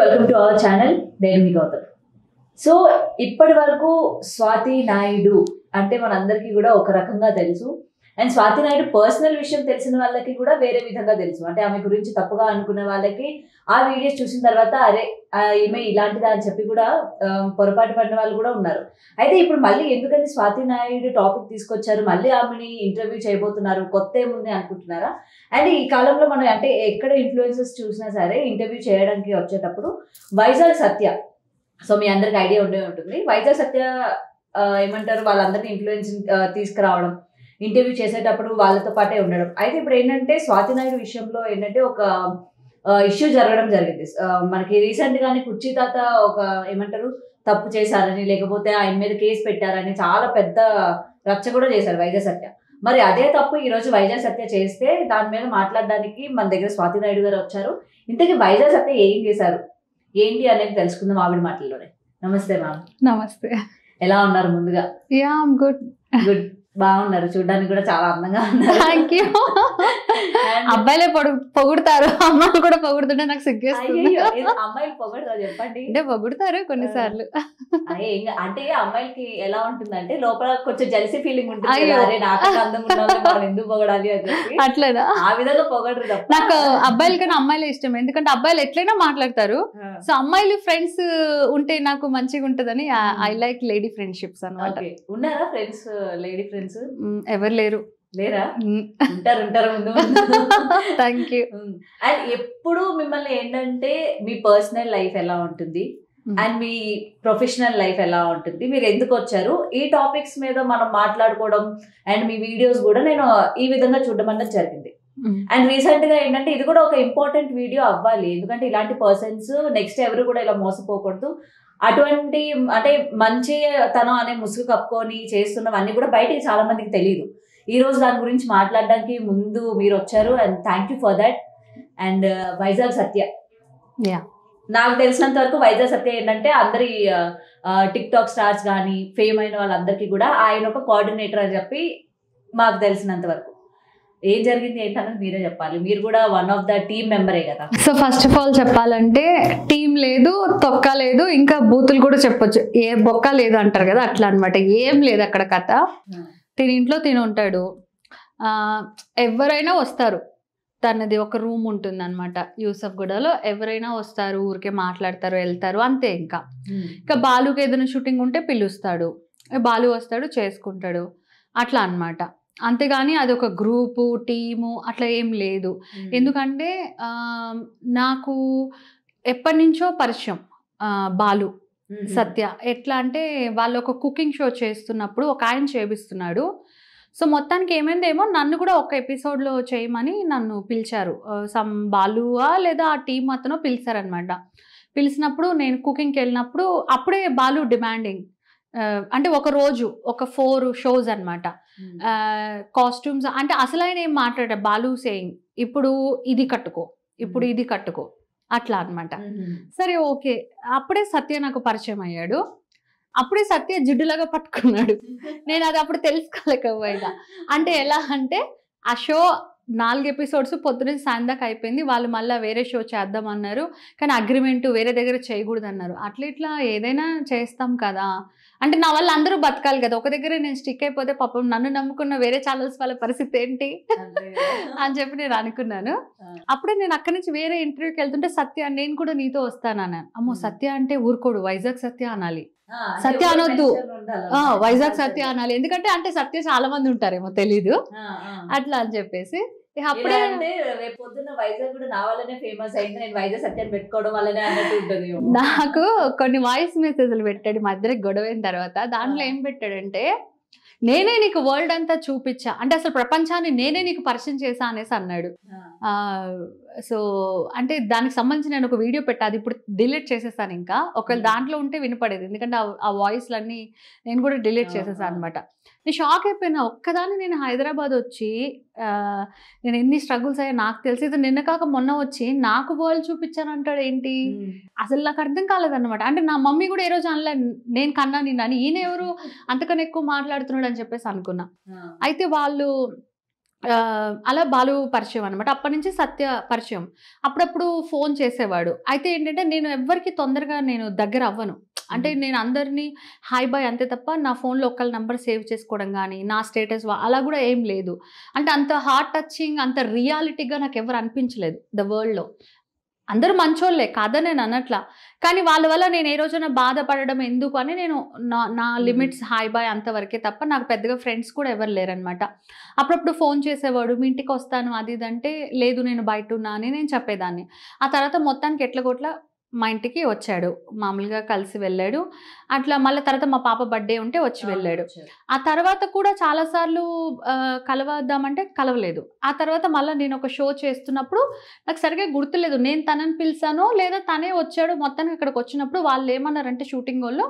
Welcome to our channel నేను మీ Gautam so ఇప్పటి వరకు స్వాతి నాయుడు అంటే మనందరికీ కూడా ఒక రకంగా తెలుసు అండ్ స్వాతి నాయుడు పర్సనల్ విషయం తెలిసిన వాళ్ళకి కూడా వేరే విధంగా తెలుసు అంటే ఆమె గురించి తప్పుగా అనుకున్న వాళ్ళకి ఆ వీడియోస్ చూసిన తర్వాత అరే ఈమె ఇలాంటిదా అని చెప్పి కూడా పొరపాటు పడిన వాళ్ళు కూడా ఉన్నారు అయితే ఇప్పుడు మళ్ళీ ఎందుకని స్వాతి నాయుడు టాపిక్ తీసుకొచ్చారు మళ్ళీ ఆమెని ఇంటర్వ్యూ చేయబోతున్నారు కొత్త ఏముంది అనుకుంటున్నారా అండ్ ఈ కాలంలో మనం అంటే ఎక్కడ ఇన్ఫ్లుయెన్సెస్ చూసినా సరే ఇంటర్వ్యూ చేయడానికి వచ్చేటప్పుడు వైజాగ్ సత్య సో మీ అందరికి ఐడియా ఉండే ఉంటుంది వైజాగ్ సత్య ఏమంటారు వాళ్ళందరినీ ఇన్ఫ్లుయెన్స్ తీసుకురావడం ఇంటర్వ్యూ చేసేటప్పుడు వాళ్ళతో పాటే ఉండడం అయితే ఇప్పుడు ఏంటంటే స్వాతి నాయుడు విషయంలో ఏంటంటే ఒక ఇష్యూ జరగడం జరిగింది మనకి రీసెంట్ గానే కుర్చీ తాత ఒక ఏమంటారు తప్పు చేశారని లేకపోతే ఆయన మీద కేసు పెట్టారని చాలా పెద్ద రచ్చ కూడా చేశారు వైజాగ్ సత్య మరి అదే తప్పు ఈరోజు వైజాగ్ సత్య చేస్తే దాని మీద మాట్లాడడానికి మన దగ్గర స్వాతి నాయుడు గారు వచ్చారు ఇంతకీ వైజాగ్ సత్య ఏం చేశారు ఏంటి అనేది తెలుసుకుందాం ఆవిడ మాటల్లోనే నమస్తే మ్యామ్ నమస్తే ఎలా ఉన్నారు ముందుగా యా గుడ్ గుడ్ బాగున్నారు చూడడానికి కూడా చాలా అందంగా ఉన్నారు థ్యాంక్ యూ అబ్బాయిలే పొడు పొగుడతారు అమ్మాయిలు కూడా పొగుడుతుంటే నాకు సిగ్గేస్తుంది అమ్మాయిలు పొగుడుతారు చెప్పండి అంటే పొగుడతారు కొన్నిసార్లు అంటే అమ్మాయిలకి ఎలా ఉంటుంది అంటే లోపల కొంచెం జలిసి ఫీలింగ్ ఉంటుంది అరే నాకు అందం ఎందుకు పొగడాలి అని చెప్పి ఆ విధంగా పొగడరు నాకు అబ్బాయిల కన్నా అమ్మాయిలు ఇష్టం ఎందుకంటే అబ్బాయిలు ఎట్లయినా మాట్లాడతారు సో అమ్మాయిలు ఫ్రెండ్స్ ఉంటే నాకు మంచిగా ఉంటుందని ఐ లైక్ లేడీ ఫ్రెండ్షిప్స్ అనమాట ఉన్నారా ఫ్రెండ్స్ లేడీ ఫ్రెండ్స్ తెలుసు ఎవరు లేరు లేరా ఉంటారు ఉంటారు ముందు థ్యాంక్ యూ అండ్ ఎప్పుడు మిమ్మల్ని ఏంటంటే మీ పర్సనల్ లైఫ్ ఎలా ఉంటుంది అండ్ మీ ప్రొఫెషనల్ లైఫ్ ఎలా ఉంటుంది మీరు ఎందుకు వచ్చారు ఈ టాపిక్స్ మీద మనం మాట్లాడుకోవడం అండ్ మీ వీడియోస్ కూడా నేను ఈ విధంగా చూడడం అన్నది జరిగింది అండ్ రీసెంట్ గా ఏంటంటే ఇది కూడా ఒక ఇంపార్టెంట్ వీడియో అవ్వాలి ఎందుకంటే ఇలాంటి పర్సన్స్ నెక్స్ట్ ఎవరు కూడా ఇలా మోసపోకూడదు అటువంటి అంటే మంచి తనం అనే ముసుగు కప్పుకొని చేస్తున్నవన్నీ కూడా బయటికి చాలా మందికి తెలియదు ఈ రోజు దాని గురించి మాట్లాడడానికి ముందు మీరు వచ్చారు and thank you for that and Vizag Satya యా నాకు తెలిసినంత వరకు వైజాగ్ సత్య ఏంటంటే అందరి టిక్ టాక్ స్టార్స్ కానీ ఫేమ్ అయిన వాళ్ళందరికీ కూడా ఆయన ఒక కోఆర్డినేటర్ అని చెప్పి మాకు తెలిసినంత వరకు ఏం జరిగింది ఏంటన్నది మీరే చెప్పాలి మీరు కూడా వన్ ఆఫ్ ద టీమ్ మెంబరే కదా సో ఫస్ట్ ఆఫ్ ఆల్ చెప్పాలంటే టీం లేదు తొక్క లేదు ఇంకా బూతులు కూడా చెప్పొచ్చు ఏ బొక్క లేదు అంటారు కదా అట్లా అనమాట ఏం లేదు అక్కడ కథ hmm. తిని ఇంట్లో తిని ఉంటాడు ఎవరైనా వస్తారు తనది ఒక రూమ్ ఉంటుంది అనమాట యూసఫ్ గూడలో ఎవరైనా వస్తారు ఊరికే మాట్లాడతారు వెళ్తారు అంతే ఇంకా hmm. ఇంకా బాలుకి ఏదైనా షూటింగ్ ఉంటే పిలుస్తాడు బాలు వస్తాడు చేసుకుంటాడు అట్లా అనమాట అంతేగాని అది ఒక గ్రూపు టీము అట్లా ఏం లేదు ఎందుకంటే నాకు ఎప్పటి నుంచో పరిచయం బాలు సత్య ఎట్లా అంటే వాళ్ళు ఒక కుకింగ్ షో చేస్తున్నప్పుడు ఒక ఆయన చేపిస్తున్నాడు సో మొత్తానికి ఏమైందేమో నన్ను కూడా ఒక ఎపిసోడ్లో చేయమని నన్ను పిలిచారు సమ్ బాలువా లేదా ఆ టీమ్ అతను పిలిచారనమాట పిలిచినప్పుడు నేను కుకింగ్కి వెళ్ళినప్పుడు అప్పుడే బాలు డిమాండింగ్ అంటే ఒక రోజు ఒక ఫోర్ షోస్ అనమాట hmm. కాస్ట్యూమ్స్ అంటే అసలు ఆయన ఏం మాట్లాడా బాలు సేయింగ్ ఇప్పుడు ఇది కట్టుకో ఇప్పుడు hmm. ఇది కట్టుకో అట్లా అనమాట hmm. సరే ఓకే అప్పుడే సత్య నాకు పరిచయం అయ్యాడు అప్పుడే సత్య జిడ్డులాగా పట్టుకున్నాడు నేను అది అప్పుడు తెలుసుకోలేకపోయినా అంటే ఎలా అంటే ఆ షో నాలుగు ఎపిసోడ్స్ పొద్దున సాయందాకా అయిపోయింది వాళ్ళు మళ్ళీ వేరే షో చేద్దాం అన్నారు కానీ అగ్రిమెంట్ వేరే దగ్గర చేయకూడదు అన్నారు అట్లా ఇట్లా ఏదైనా చేస్తాం కదా అంటే నా వల్ల అందరూ బతకాలి కదా ఒక దగ్గర నేను స్టిక్ అయిపోతే పాపం నన్ను నమ్ముకున్న వేరే ఛానల్స్ వాళ్ళ పరిస్థితి ఏంటి అని చెప్పి నేను అనుకున్నాను అప్పుడే నేను అక్కడి నుంచి వేరే ఇంటర్వ్యూకి వెళ్తుంటే సత్య నేను కూడా నీతో వస్తానన్నాను అమ్మో సత్య అంటే ఊరుకోడు వైజాగ్ సత్య అనాలి సత్య అనొద్దు వైజాగ్ సత్య అనాలి ఎందుకంటే అంటే సత్య చాలా మంది ఉంటారేమో తెలీదు అట్లా అని చెప్పేసి అప్పుడే అంటే రేపు పొద్దున్న వైజాగ్ కూడా నా వల్లనే ఫేమస్ అయింది నేను వైజాగ్ సత్యాన్ని పెట్టుకోవడం వల్లనే అన్నట్టు ఉంటుంది నాకు కొన్ని వాయిస్ మెసేజ్లు పెట్టాడు మా ఇద్దరికి గొడవ అయిన తర్వాత దాంట్లో ఏం పెట్టాడంటే నేనే నీకు వరల్డ్ అంతా చూపించా అంటే అసలు ప్రపంచాన్ని నేనే నీకు పరిచయం చేశా అనేసి అన్నాడు సో అంటే దానికి సంబంధించి నేను ఒక వీడియో పెట్టా అది ఇప్పుడు డిలీట్ చేసేసాను ఇంకా ఒకవేళ దాంట్లో ఉంటే వినపడేది ఎందుకంటే ఆ వాయిస్లన్నీ నేను కూడా డిలీట్ చేసేసాను అనమాట నేను షాక్ అయిపోయినా ఒక్కదాన్ని నేను హైదరాబాద్ వచ్చి నేను ఎన్ని స్ట్రగుల్స్ అయ్యా నాకు తెలిసి ఇది నిన్న కాక మొన్న వచ్చి నాకు వరల్డ్ చూపించాను అంటాడు ఏంటి అసలు నాకు అర్థం కాలేదన్నమాట అంటే నా మమ్మీ కూడా ఏ రోజు అనలే నేను కన్నా నిన్న అని ఈయన ఎవరు అంతకన్నా ఎక్కువ మాట్లాడుతున్నాడు అని చెప్పేసి అనుకున్నా అయితే వాళ్ళు అలా బాలు పరిచయం అనమాట అప్పటి నుంచి సత్య పరిచయం అప్పుడప్పుడు ఫోన్ చేసేవాడు అయితే ఏంటంటే నేను ఎవ్వరికి తొందరగా నేను దగ్గర అవ్వను అంటే నేను అందరినీ హాయ్ బాయ్ అంతే తప్ప నా ఫోన్లో ఒకళ్ళ నెంబర్ సేవ్ చేసుకోవడం కానీ నా స్టేటస్ అలా కూడా ఏం లేదు అంటే అంత హార్ట్ టచింగ్ అంత రియాలిటీగా నాకు ఎవరు అనిపించలేదు ద వరల్డ్లో అందరూ మంచోళ్ళే కాదని నేను అనట్లా కానీ వాళ్ళ వల్ల నేను ఏ రోజున బాధపడడం ఎందుకు అని నేను నా నా లిమిట్స్ హాయ్ బాయ్ అంతవరకే తప్ప నాకు పెద్దగా ఫ్రెండ్స్ కూడా ఎవరు లేరనమాట అప్పుడప్పుడు ఫోన్ చేసేవాడు మీ ఇంటికి వస్తాను అది ఇదంటే లేదు నేను బయట ఉన్నా అని నేను చెప్పేదాన్ని ఆ తర్వాత మొత్తానికి ఎట్ల కొట్ల మా ఇంటికి వచ్చాడు మామూలుగా కలిసి వెళ్ళాడు అట్లా మళ్ళీ తర్వాత మా పాప బర్త్డే ఉంటే వచ్చి వెళ్ళాడు ఆ తర్వాత కూడా చాలాసార్లు కలవద్దామంటే కలవలేదు ఆ తర్వాత మళ్ళీ నేను ఒక షో చేస్తున్నప్పుడు నాకు సరిగ్గా గుర్తులేదు నేను తనని పిలిచాను లేదా తనే వచ్చాడు మొత్తానికి ఇక్కడికి వచ్చినప్పుడు వాళ్ళు ఏమన్నారంటే షూటింగ్ వాళ్ళు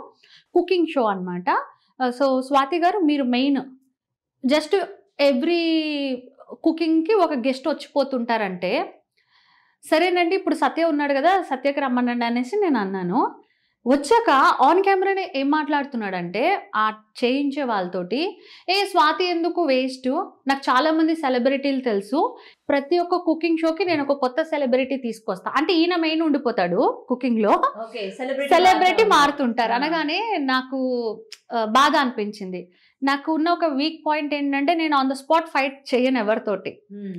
కుకింగ్ షో అనమాట సో స్వాతి గారు మీరు మెయిన్ జస్ట్ ఎవ్రీ కుకింగ్కి ఒక గెస్ట్ వచ్చిపోతుంటారంటే సరేనండి ఇప్పుడు సత్య ఉన్నాడు కదా సత్యకి రమ్మనండి అనేసి నేను అన్నాను వచ్చాక ఆన్ కెమెరానే ఏం మాట్లాడుతున్నాడంటే ఆ చేయించే వాళ్ళతోటి ఏ స్వాతి ఎందుకు వేస్ట్ నాకు చాలామంది సెలబ్రిటీలు తెలుసు ప్రతి ఒక్క కుకింగ్ షోకి నేను ఒక కొత్త సెలబ్రిటీ తీసుకొస్తా అంటే ఈయన మెయిన్ ఉండిపోతాడు కుకింగ్లో సెలబ్రిటీ మారుతుంటారు అనగానే నాకు బాధ అనిపించింది నాకు ఉన్న ఒక వీక్ పాయింట్ ఏంటంటే నేను ఆన్ ద స్పాట్ ఫైట్ చేయను ఎవరితోటి hmm.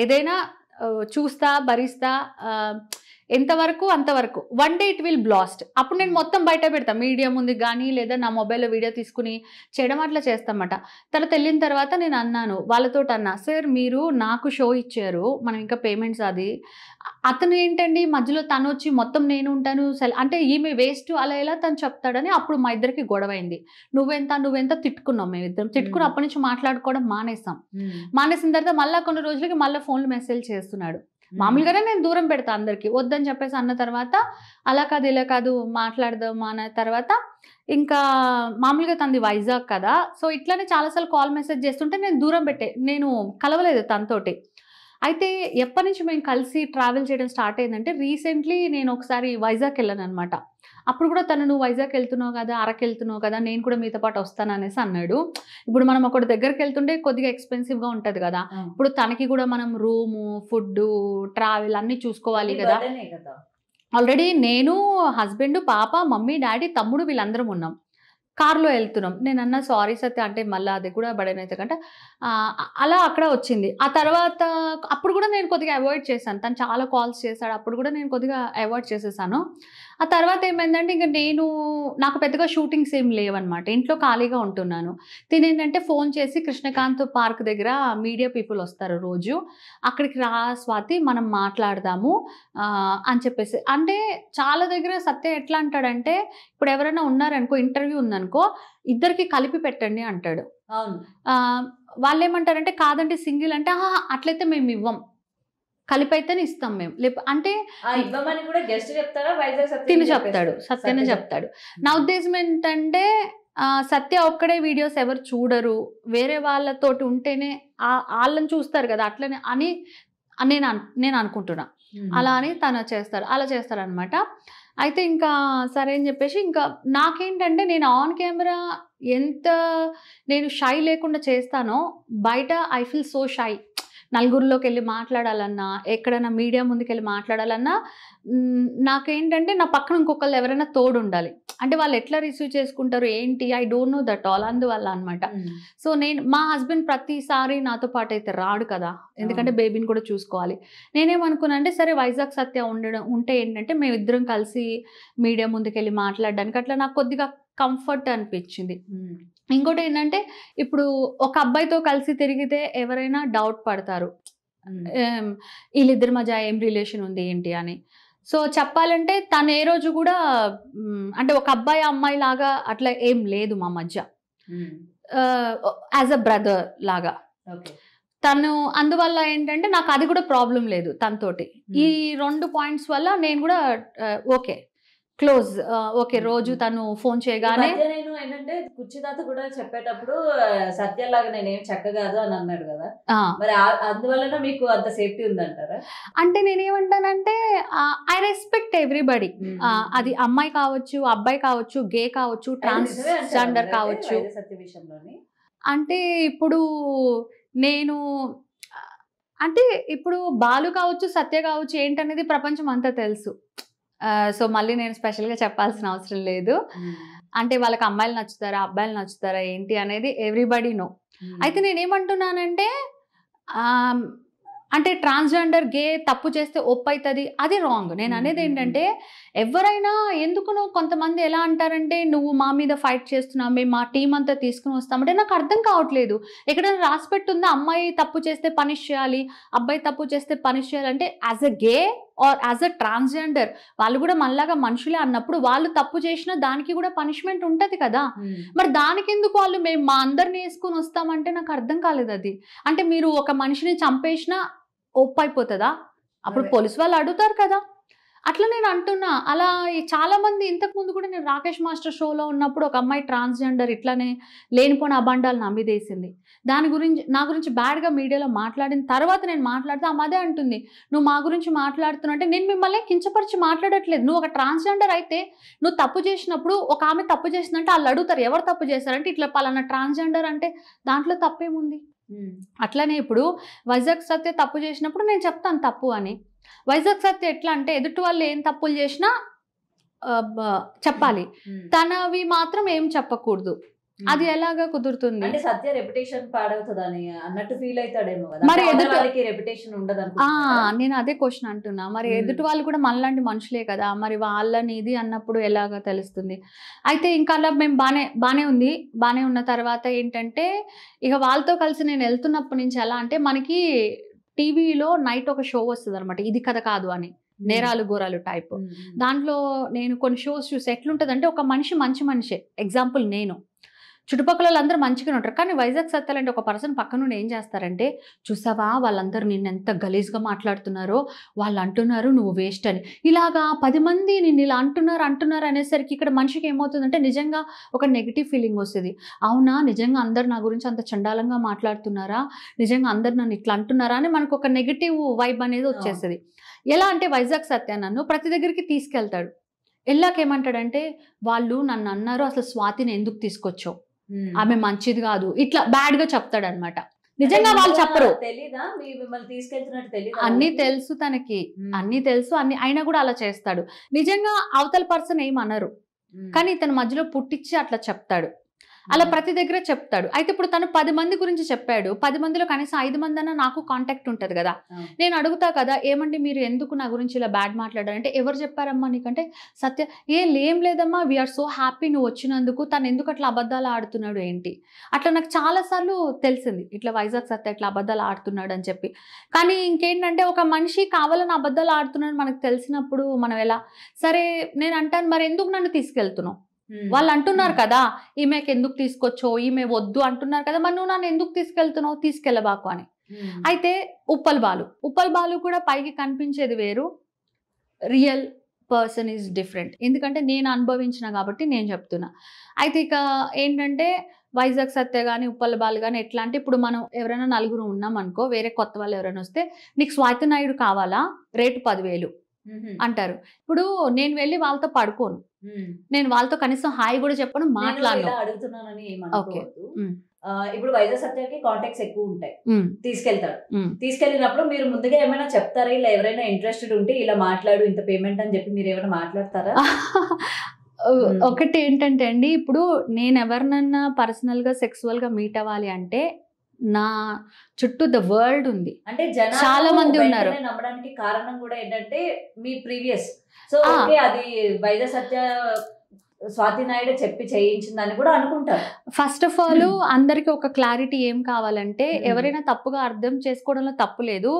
ఏదైనా చూస్తా భరిస్తా ఎంతవరకు అంతవరకు one day it will blast అప్పుడు నేను మొత్తం బయట పెడతాను మీడియా ముందు కానీ లేదా నా మొబైల్లో వీడియో తీసుకుని చేయడం అట్లా చేస్తామట తర్వాత వెళ్ళిన తర్వాత నేను అన్నాను వాళ్ళతో అన్నా సార్ మీరు నాకు షో ఇచ్చారు మనం ఇంకా పేమెంట్స్ అది అతను ఏంటండి మధ్యలో తను వచ్చి మొత్తం నేను ఉంటాను అంటే ఈమె వేస్ట్ అలా ఎలా తను చెప్తాడని అప్పుడు మా ఇద్దరికి గొడవైంది నువ్వెంత నువ్వెంత తిట్టుకున్నాం మేము ఇద్దరం తిట్టుకుని hmm. అప్పటి నుంచి మాట్లాడుకోవడం మానేసాం hmm. మానేసిన తర్వాత మళ్ళీ కొన్ని రోజులకి మళ్ళీ ఫోన్లు మెసేజ్ చేస్తున్నాడు మామూలుగానే నేను దూరం పెడతా అందరికి వద్దని చెప్పేసి అన్న తర్వాత అలా కాదు ఇలా కాదు మాట్లాడదాం అన్న తర్వాత ఇంకా మామూలుగా తనది వైజాగ్ కదా సో ఇట్లానే చాలాసార్లు కాల్ మెసేజ్ చేస్తుంటే నేను దూరం పెట్టే నేను కలవలేదు తనతోటి అయితే ఎప్పటి నుంచి మేము కలిసి ట్రావెల్ చేయడం స్టార్ట్ అయిందంటే రీసెంట్లీ నేను ఒకసారి వైజాగ్ వెళ్ళాను అనమాట అప్పుడు కూడా తను నువ్వు వైజాగ్ వెళ్తున్నావు కదా అరకు వెళ్తున్నావు కదా నేను కూడా మీతో పాటు వస్తాను అనేసి అన్నాడు ఇప్పుడు మనం ఒకటి దగ్గరికి వెళ్తుంటే కొద్దిగా ఎక్స్పెన్సివ్గా ఉంటుంది కదా ఇప్పుడు తనకి కూడా మనం రూము ఫుడ్ ట్రావెల్ అన్నీ చూసుకోవాలి కదా ఆల్రెడీ నేను హస్బెండ్ పాప మమ్మీ డాడీ తమ్ముడు వీళ్ళందరం ఉన్నాం కార్లో వెళ్తున్నాం నేను అన్న సారీ సత్య అంటే మళ్ళీ అది కూడా బడనైతే కంటే అలా అక్కడ వచ్చింది ఆ తర్వాత అప్పుడు కూడా నేను కొద్దిగా అవాయిడ్ చేశాను తను చాలా కాల్స్ చేశాడు అప్పుడు కూడా నేను కొద్దిగా అవాయిడ్ చేసేసాను ఆ తర్వాత ఏమైందంటే ఇంకా నేను నాకు పెద్దగా షూటింగ్స్ ఏం లేవన్నమాట ఇంట్లో ఖాళీగా ఉంటున్నాను ఏంటంటే ఫోన్ చేసి కృష్ణకాంత్ పార్క్ దగ్గర మీడియా పీపుల్ వస్తారు రోజు అక్కడికి రా స్వాతి మనం మాట్లాడదాము అని చెప్పేసి అంటే చాలా దగ్గర సత్య ఎట్లా అంటాడంటే ఇప్పుడు ఎవరైనా ఉన్నారనుకో ఇంటర్వ్యూ ఉందనుకో ఇద్దరికి కలిపి పెట్టండి అంటాడు అవును వాళ్ళు ఏమంటారంటే కాదంటే సింగిల్ అంటే అట్లయితే మేము ఇవ్వం అయితేనే ఇస్తాం మేము అంటే తిని చెప్తాడు సత్యనే చెప్తాడు నా ఉద్దేశం ఏంటంటే సత్య ఒక్కడే వీడియోస్ ఎవరు చూడరు వేరే వాళ్ళతోటి ఉంటేనే వాళ్ళని చూస్తారు కదా అట్లనే అని నేను నేను అనుకుంటున్నా అలా అని తను చేస్తారు అలా చేస్తారనమాట అయితే ఇంకా సరే అని చెప్పేసి ఇంకా నాకేంటంటే నేను ఆన్ కెమెరా ఎంత నేను షై లేకుండా చేస్తానో బయట ఐ ఫీల్ సో షై నలుగురిలోకి వెళ్ళి మాట్లాడాలన్నా ఎక్కడైనా మీడియా ముందుకెళ్ళి మాట్లాడాలన్నా నాకేంటంటే నా పక్కన ఇంకొకళ్ళు ఎవరైనా తోడు ఉండాలి అంటే వాళ్ళు ఎట్లా రిసీవ్ చేసుకుంటారు ఏంటి I don't know that all అందువల్ల అనమాట సో నేను మా హస్బెండ్ ప్రతిసారి నాతో పాటు అయితే రాడు కదా ఎందుకంటే బేబీని కూడా చూసుకోవాలి నేనేమనుకున్నా అంటే సరే వైజాగ్ సత్య ఉండడం ఉంటే ఏంటంటే మేమిద్దరం కలిసి మీడియా ముందుకెళ్ళి మాట్లాడడానికి అట్లా నాకు కొద్దిగా కంఫర్ట్ అనిపించింది ఇంకోటి ఏంటంటే ఇప్పుడు ఒక అబ్బాయితో కలిసి తిరిగితే ఎవరైనా డౌట్ పడతారు వీళ్ళిద్దరి మధ్య ఏం రిలేషన్ ఉంది ఏంటి అని సో చెప్పాలంటే తను ఏ రోజు కూడా అంటే ఒక అబ్బాయి అమ్మాయి లాగా అట్లా ఏం లేదు మా మధ్య యాజ్ అ బ్రదర్ లాగా తను అందువల్ల ఏంటంటే నాకు అది కూడా ప్రాబ్లం లేదు తనతోటి ఈ రెండు పాయింట్స్ వల్ల నేను కూడా ఓకే క్లోజ్ ఓకే రోజు తను ఫోన్ చేయగానే నేను ఏంటంటే కుర్చీదాత కూడా చెప్పేటప్పుడు సత్యలాగా నేనేం చక్క అని అన్నాడు కదా మరి అందువలన మీకు అంత సేఫ్టీ ఉందంటారా అంటే నేనేమంటానంటే ఐ రెస్పెక్ట్ ఎవ్రీబడి అది అమ్మాయి కావచ్చు అబ్బాయి కావచ్చు గే కావచ్చు ట్రాన్స్ జెండర్ కావచ్చు అంటే ఇప్పుడు నేను అంటే ఇప్పుడు బాలు కావచ్చు సత్య కావచ్చు ఏంటనేది ప్రపంచం అంతా తెలుసు సో మళ్ళీ నేను స్పెషల్గా చెప్పాల్సిన అవసరం లేదు అంటే వాళ్ళకి అమ్మాయిలు నచ్చుతారా అబ్బాయిలు నచ్చుతారా ఏంటి అనేది ఎవ్రీబడి నో అయితే నేనేమంటున్నానంటే అంటే ట్రాన్స్జెండర్ గే తప్పు చేస్తే ఒప్పు అవుతుంది అది రాంగ్ నేను అనేది ఏంటంటే ఎవరైనా ఎందుకు నువ్వు కొంతమంది ఎలా అంటారంటే నువ్వు మా మీద ఫైట్ చేస్తున్నావు మేము మా టీం అంతా తీసుకుని వస్తామంటే నాకు అర్థం కావట్లేదు ఎక్కడైనా రాసి పెట్టుందా అమ్మాయి తప్పు చేస్తే పనిష్ చేయాలి అబ్బాయి తప్పు చేస్తే పనిష్ చేయాలంటే as a gay or as a transgender వాళ్ళు కూడా మనలాగా మనుషులే అన్నప్పుడు వాళ్ళు తప్పు చేసిన దానికి కూడా పనిష్మెంట్ ఉంటుంది కదా మరి దానికి ఎందుకు వాళ్ళు మేము మా అందరిని వేసుకొని వస్తామంటే నాకు అర్థం కాలేదు అది అంటే మీరు ఒక మనిషిని చంపేసినా ఒప్పు అయిపోతుందా అప్పుడు పోలీసు వాళ్ళు అడుగుతారు కదా అట్లా నేను అంటున్నా అలా చాలామంది ఇంతకుముందు కూడా నేను రాకేష్ మాస్టర్ షోలో ఉన్నప్పుడు ఒక అమ్మాయి ట్రాన్స్జెండర్ ఇట్లానే లేనిపోని అబండాలు నమ్మిదేసింది దాని గురించి నా గురించి బ్యాడ్గా మీడియాలో మాట్లాడిన తర్వాత నేను మాట్లాడితే అమ్మదే అంటుంది నువ్వు మా గురించి మాట్లాడుతున్నట్టే నేను మిమ్మల్ని కించపరిచి మాట్లాడట్లేదు నువ్వు ఒక ట్రాన్స్జెండర్ అయితే నువ్వు తప్పు చేసినప్పుడు ఒక ఆమె తప్పు చేసిందంటే వాళ్ళు అడుగుతారు ఎవరు తప్పు చేశారంటే ఇట్లా పలానా ట్రాన్స్జెండర్ అంటే దాంట్లో తప్పేముంది అట్లనే ఇప్పుడు వైజాగ్ సత్య తప్పు చేసినప్పుడు నేను చెప్తాను తప్పు అని వైజాగ్ సత్య ఎట్లా అంటే ఎదుటి వాళ్ళు ఏం తప్పులు చేసినా చెప్పాలి తనవి మాత్రం ఏం చెప్పకూడదు అది ఎలాగా కుదురుతుంది సత్య రెప్యుటేషన్ అన్నట్టు ఫీల్ అవుతాడేమో మరి ఎదుటి వాళ్ళకి రెప్యుటేషన్ ఉండదు నేను అదే క్వశ్చన్ అంటున్నా మరి ఎదుటి వాళ్ళు కూడా మనలాంటి మనుషులే కదా మరి వాళ్ళని ఇది అన్నప్పుడు ఎలాగా తెలుస్తుంది అయితే ఇంకా అలా మేము బానే బానే ఉంది బానే ఉన్న తర్వాత ఏంటంటే ఇక వాళ్ళతో కలిసి నేను వెళ్తున్నప్పటి నుంచి ఎలా అంటే మనకి టీవీలో నైట్ ఒక షో వస్తుంది అనమాట ఇది కథ కాదు అని నేరాలు గోరాలు టైప్ దాంట్లో నేను కొన్ని షోస్ చూసి ఎట్లుంటుంది అంటే ఒక మనిషి మంచి మనిషే ఎగ్జాంపుల్ నేను చుట్టుపక్కల వాళ్ళందరూ మంచిగానే ఉంటారు కానీ వైజాగ్ సత్యాలంటే ఒక పర్సన్ పక్కన ఏం చేస్తారంటే చూసావా వాళ్ళందరూ నిన్ను ఎంత గలీజ్గా మాట్లాడుతున్నారో వాళ్ళు అంటున్నారు నువ్వు వేస్ట్ అని ఇలాగా పది మంది నిన్ను ఇలా అంటున్నారు అంటున్నారు అనేసరికి ఇక్కడ మనిషికి ఏమవుతుందంటే నిజంగా ఒక నెగిటివ్ ఫీలింగ్ వస్తుంది అవునా నిజంగా అందరు నా గురించి అంత చండాలంగా మాట్లాడుతున్నారా నిజంగా అందరు నన్ను ఇట్లా అంటున్నారా అని మనకు ఒక నెగిటివ్ వైబ్ అనేది వచ్చేస్తుంది ఎలా అంటే వైజాగ్ సత్య నన్ను ప్రతి దగ్గరికి తీసుకెళ్తాడు ఎల్లాకేమంటాడంటే వాళ్ళు నన్ను అన్నారు అసలు స్వాతిని ఎందుకు తీసుకొచ్చావు ఆమె మంచిది కాదు ఇట్లా బ్యాడ్ గా చెప్తాడు అనమాట నిజంగా వాళ్ళు చెప్పరు అన్ని తెలుసు తనకి అన్ని తెలుసు అన్ని అయినా కూడా అలా చేస్తాడు నిజంగా అవతల పర్సన్ ఏమనరు కానీ ఇతని మధ్యలో పుట్టించి అట్లా చెప్తాడు అలా ప్రతి దగ్గర చెప్తాడు అయితే ఇప్పుడు తను పది మంది గురించి చెప్పాడు పది మందిలో కనీసం ఐదు మంది అన్న నాకు కాంటాక్ట్ ఉంటుంది కదా నేను అడుగుతా కదా ఏమండి మీరు ఎందుకు నా గురించి ఇలా బ్యాడ్ మాట్లాడారంటే ఎవరు చెప్పారమ్మా నీకంటే సత్య ఏం లేం లేదమ్మా వీఆర్ సో హ్యాపీ నువ్వు వచ్చినందుకు తను ఎందుకు అట్లా అబద్ధాలు ఆడుతున్నాడు ఏంటి అట్లా నాకు చాలా సార్లు తెలిసింది ఇట్లా వైజాగ్ సత్య ఇట్లా అబద్ధాలు ఆడుతున్నాడు అని చెప్పి కానీ ఇంకేంటంటే ఒక మనిషి కావాలని అబద్ధాలు ఆడుతున్నాడు మనకు తెలిసినప్పుడు మనం ఎలా సరే నేను అంటాను మరి ఎందుకు నన్ను తీసుకెళ్తున్నావు వాళ్ళు అంటున్నారు కదా ఈమెకి ఎందుకు తీసుకొచ్చో ఈమె వద్దు అంటున్నారు కదా మరి నువ్వు నన్ను ఎందుకు తీసుకెళ్తున్నావు తీసుకెళ్ళబాకు అని అయితే ఉప్పల్ బాలు ఉప్పల్ బాలు కూడా పైకి కనిపించేది వేరు రియల్ పర్సన్ ఈజ్ డిఫరెంట్ ఎందుకంటే నేను అనుభవించిన కాబట్టి నేను చెప్తున్నా అయితే ఇక ఏంటంటే వైజాగ్ సత్య కానీ ఉప్పల్ బాలు కానీ ఎట్లా అంటే ఇప్పుడు మనం ఎవరైనా నలుగురు ఉన్నాం అనుకో వేరే కొత్త వాళ్ళు ఎవరైనా వస్తే నీకు స్వాతి నాయుడు కావాలా రేటు పదివేలు అంటారు ఇప్పుడు నేను వెళ్ళి వాళ్ళతో పడుకోను నేను వాళ్ళతో కనీసం హాయ్ కూడా చెప్పను మాట్లాడు అడుగుతున్నానని ఇప్పుడు వైజాగ్ సత్యానికి కాంటాక్ట్స్ ఎక్కువ ఉంటాయి తీసుకెళ్తాడు తీసుకెళ్ళినప్పుడు మీరు ముందుగా ఏమైనా చెప్తారా ఇలా ఎవరైనా ఇంట్రెస్టెడ్ ఉంటే ఇలా మాట్లాడు ఇంత పేమెంట్ అని చెప్పి మీరు ఏమైనా మాట్లాడతారా ఒకటి ఏంటంటే అండి ఇప్పుడు నేను ఎవరినన్నా పర్సనల్గా సెక్సువల్గా మీట్ అవ్వాలి అంటే నా చుట్టూ ద వరల్డ్ ఉంది అంటే చాలా మంది ఉన్నారు నమ్మడానికి కారణం కూడా ఏంటంటే మీ ప్రీవియస్ సో అది వైద్య సత్య స్వాతి నాయుడు చెప్పి చేయించిందని కూడా అనుకుంటారు ఫస్ట్ ఆఫ్ ఆల్ అందరికి ఒక క్లారిటీ ఏం కావాలంటే hmm. ఎవరైనా తప్పుగా అర్థం చేసుకోవడంలో తప్పు లేదు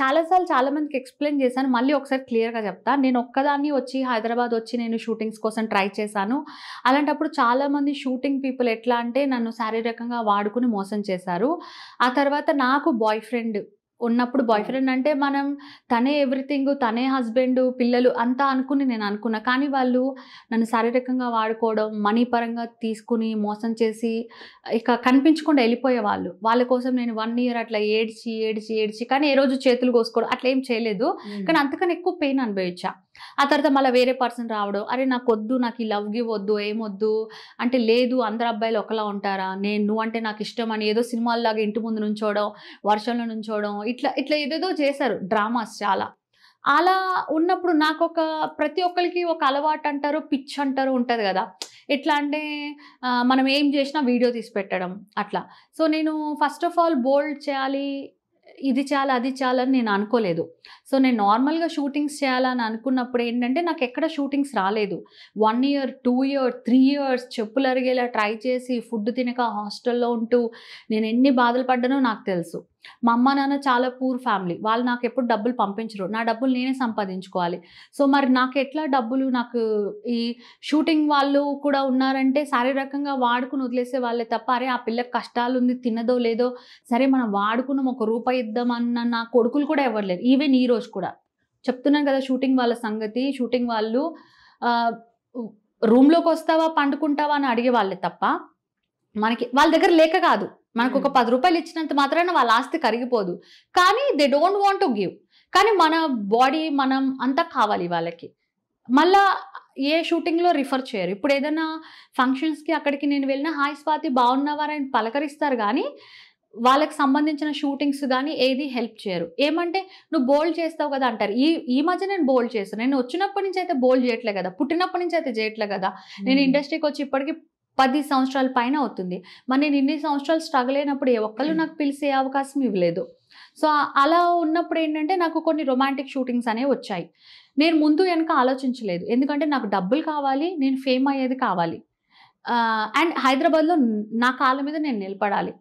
చాలాసార్లు చాలా మందికి ఎక్స్ప్లెయిన్ చేశాను మళ్ళీ ఒకసారి క్లియర్గా చెప్తా నేను ఒక్కదాన్ని వచ్చి హైదరాబాద్ వచ్చి నేను షూటింగ్స్ కోసం ట్రై చేశాను అలాంటప్పుడు చాలామంది షూటింగ్ పీపుల్ ఎట్లా అంటే నన్ను శారీరకంగా వాడుకుని మోసం చేశారు ఆ తర్వాత నాకు బాయ్ ఫ్రెండ్ ఉన్నప్పుడు బాయ్ ఫ్రెండ్ hmm. అంటే మనం తనే ఎవ్రీథింగ్ తనే హస్బెండ్ పిల్లలు అంతా అనుకుని నేను అనుకున్నా కానీ వాళ్ళు నన్ను శారీరకంగా వాడుకోవడం మనీ పరంగా తీసుకుని మోసం చేసి ఇక కనిపించకుండా వెళ్ళిపోయే వాళ్ళు వాళ్ళ కోసం నేను వన్ ఇయర్ అట్లా ఏడ్చి ఏడ్చి ఏడ్చి కానీ ఏ రోజు చేతులు కోసుకోవడం అట్లా ఏం చేయలేదు hmm. కానీ అంతకన్నా ఎక్కువ పెయిన్ అనుభవించా ఆ తర్వాత మళ్ళీ వేరే పర్సన్ రావడం అరే నాకు వద్దు నాకు ఈ లవ్ గివ్ వద్దు ఏమొద్దు అంటే లేదు అందరు అబ్బాయిలు ఒకలా ఉంటారా నేను నువ్వు అంటే నాకు ఇష్టం అని ఏదో సినిమాల్లాగా ఇంటి ముందు నుంచోవడం వర్షంలో నుంచోవడం ఇట్లా ఇట్లా ఏదేదో చేశారు డ్రామాస్ చాలా అలా ఉన్నప్పుడు నాకు ఒక ప్రతి ఒక్కరికి ఒక అలవాటు అంటారు పిచ్ అంటారు ఉంటుంది కదా ఎట్లా అంటే మనం ఏం చేసినా వీడియో తీసి పెట్టడం అట్లా సో నేను ఫస్ట్ ఆఫ్ ఆల్ బోల్డ్ చేయాలి ఇది చాలా అది చాలా అని నేను అనుకోలేదు సో నేను నార్మల్గా షూటింగ్స్ చేయాలని అనుకున్నప్పుడు ఏంటంటే నాకు ఎక్కడ షూటింగ్స్ రాలేదు one year two year three years చెప్పులు అరిగేలా ట్రై చేసి ఫుడ్ తినక హాస్టల్లో ఉంటూ నేను ఎన్ని బాధలు పడ్డానో నాకు తెలుసు మా అమ్మ నాన్న చాలా పూర్ ఫ్యామిలీ వాళ్ళు నాకు ఎప్పుడు డబ్బులు పంపించరు నా డబ్బులు నేనే సంపాదించుకోవాలి సో మరి నాకు ఎట్లా డబ్బులు నాకు ఈ షూటింగ్ వాళ్ళు కూడా ఉన్నారంటే శారీరకంగా వాడుకుని వదిలేసే వాళ్ళే తప్ప అరే ఆ పిల్లకి కష్టాలు ఉంది తిన్నదో లేదో సరే మనం వాడుకున్నాం ఒక రూపాయి ఇద్దామన్న నా కొడుకులు కూడా ఇవ్వలేరు ఈవెన్ ఈ రోజు కూడా చెప్తున్నాను కదా షూటింగ్ వాళ్ళ సంగతి షూటింగ్ వాళ్ళు రూమ్లోకి వస్తావా పండుకుంటావా అని అడిగే వాళ్ళే తప్ప మనకి వాళ్ళ దగ్గర లేక కాదు మనకు ఒక పది రూపాయలు ఇచ్చినంత మాత్రాన వాళ్ళ ఆస్తి కరిగిపోదు కానీ they don't want to give కానీ మన బాడీ మనం అంతా కావాలి వాళ్ళకి మళ్ళా ఏ షూటింగ్లో రిఫర్ చేయరు ఇప్పుడు ఏదైనా ఫంక్షన్స్కి అక్కడికి నేను వెళ్ళిన హాయ్ స్వాతి బాగున్నవారని పలకరిస్తారు కానీ వాళ్ళకి సంబంధించిన షూటింగ్స్ కానీ ఏది హెల్ప్ చేయరు ఏమంటే నువ్వు బోల్డ్ చేస్తావు కదా అంటారు ఈ ఈ మధ్య నేను బోల్డ్ చేస్తాను నేను వచ్చినప్పటి నుంచి అయితే బోల్డ్ చేయట్లే కదా పుట్టినప్పటి నుంచి అయితే చేయట్లే కదా నేను ఇండస్ట్రీకి వచ్చి ఇప్పటికీ పది సంవత్సరాల పైన అవుతుంది మరి నేను ఇన్ని సంవత్సరాలు స్ట్రగుల్ అయినప్పుడు ఏ ఒక్కళ్ళు hmm. నాకు పిలిచే అవకాశం ఇవ్వలేదు సో అలా ఉన్నప్పుడు ఏంటంటే నాకు కొన్ని రొమాంటిక్ షూటింగ్స్ అనేవి వచ్చాయి నేను ముందు వెనక ఆలోచించలేదు ఎందుకంటే నాకు డబ్బులు కావాలి నేను ఫేమ్ అయ్యేది కావాలి అండ్ హైదరాబాద్లో నా కాళ్ళ మీద నేను నిలబడాలి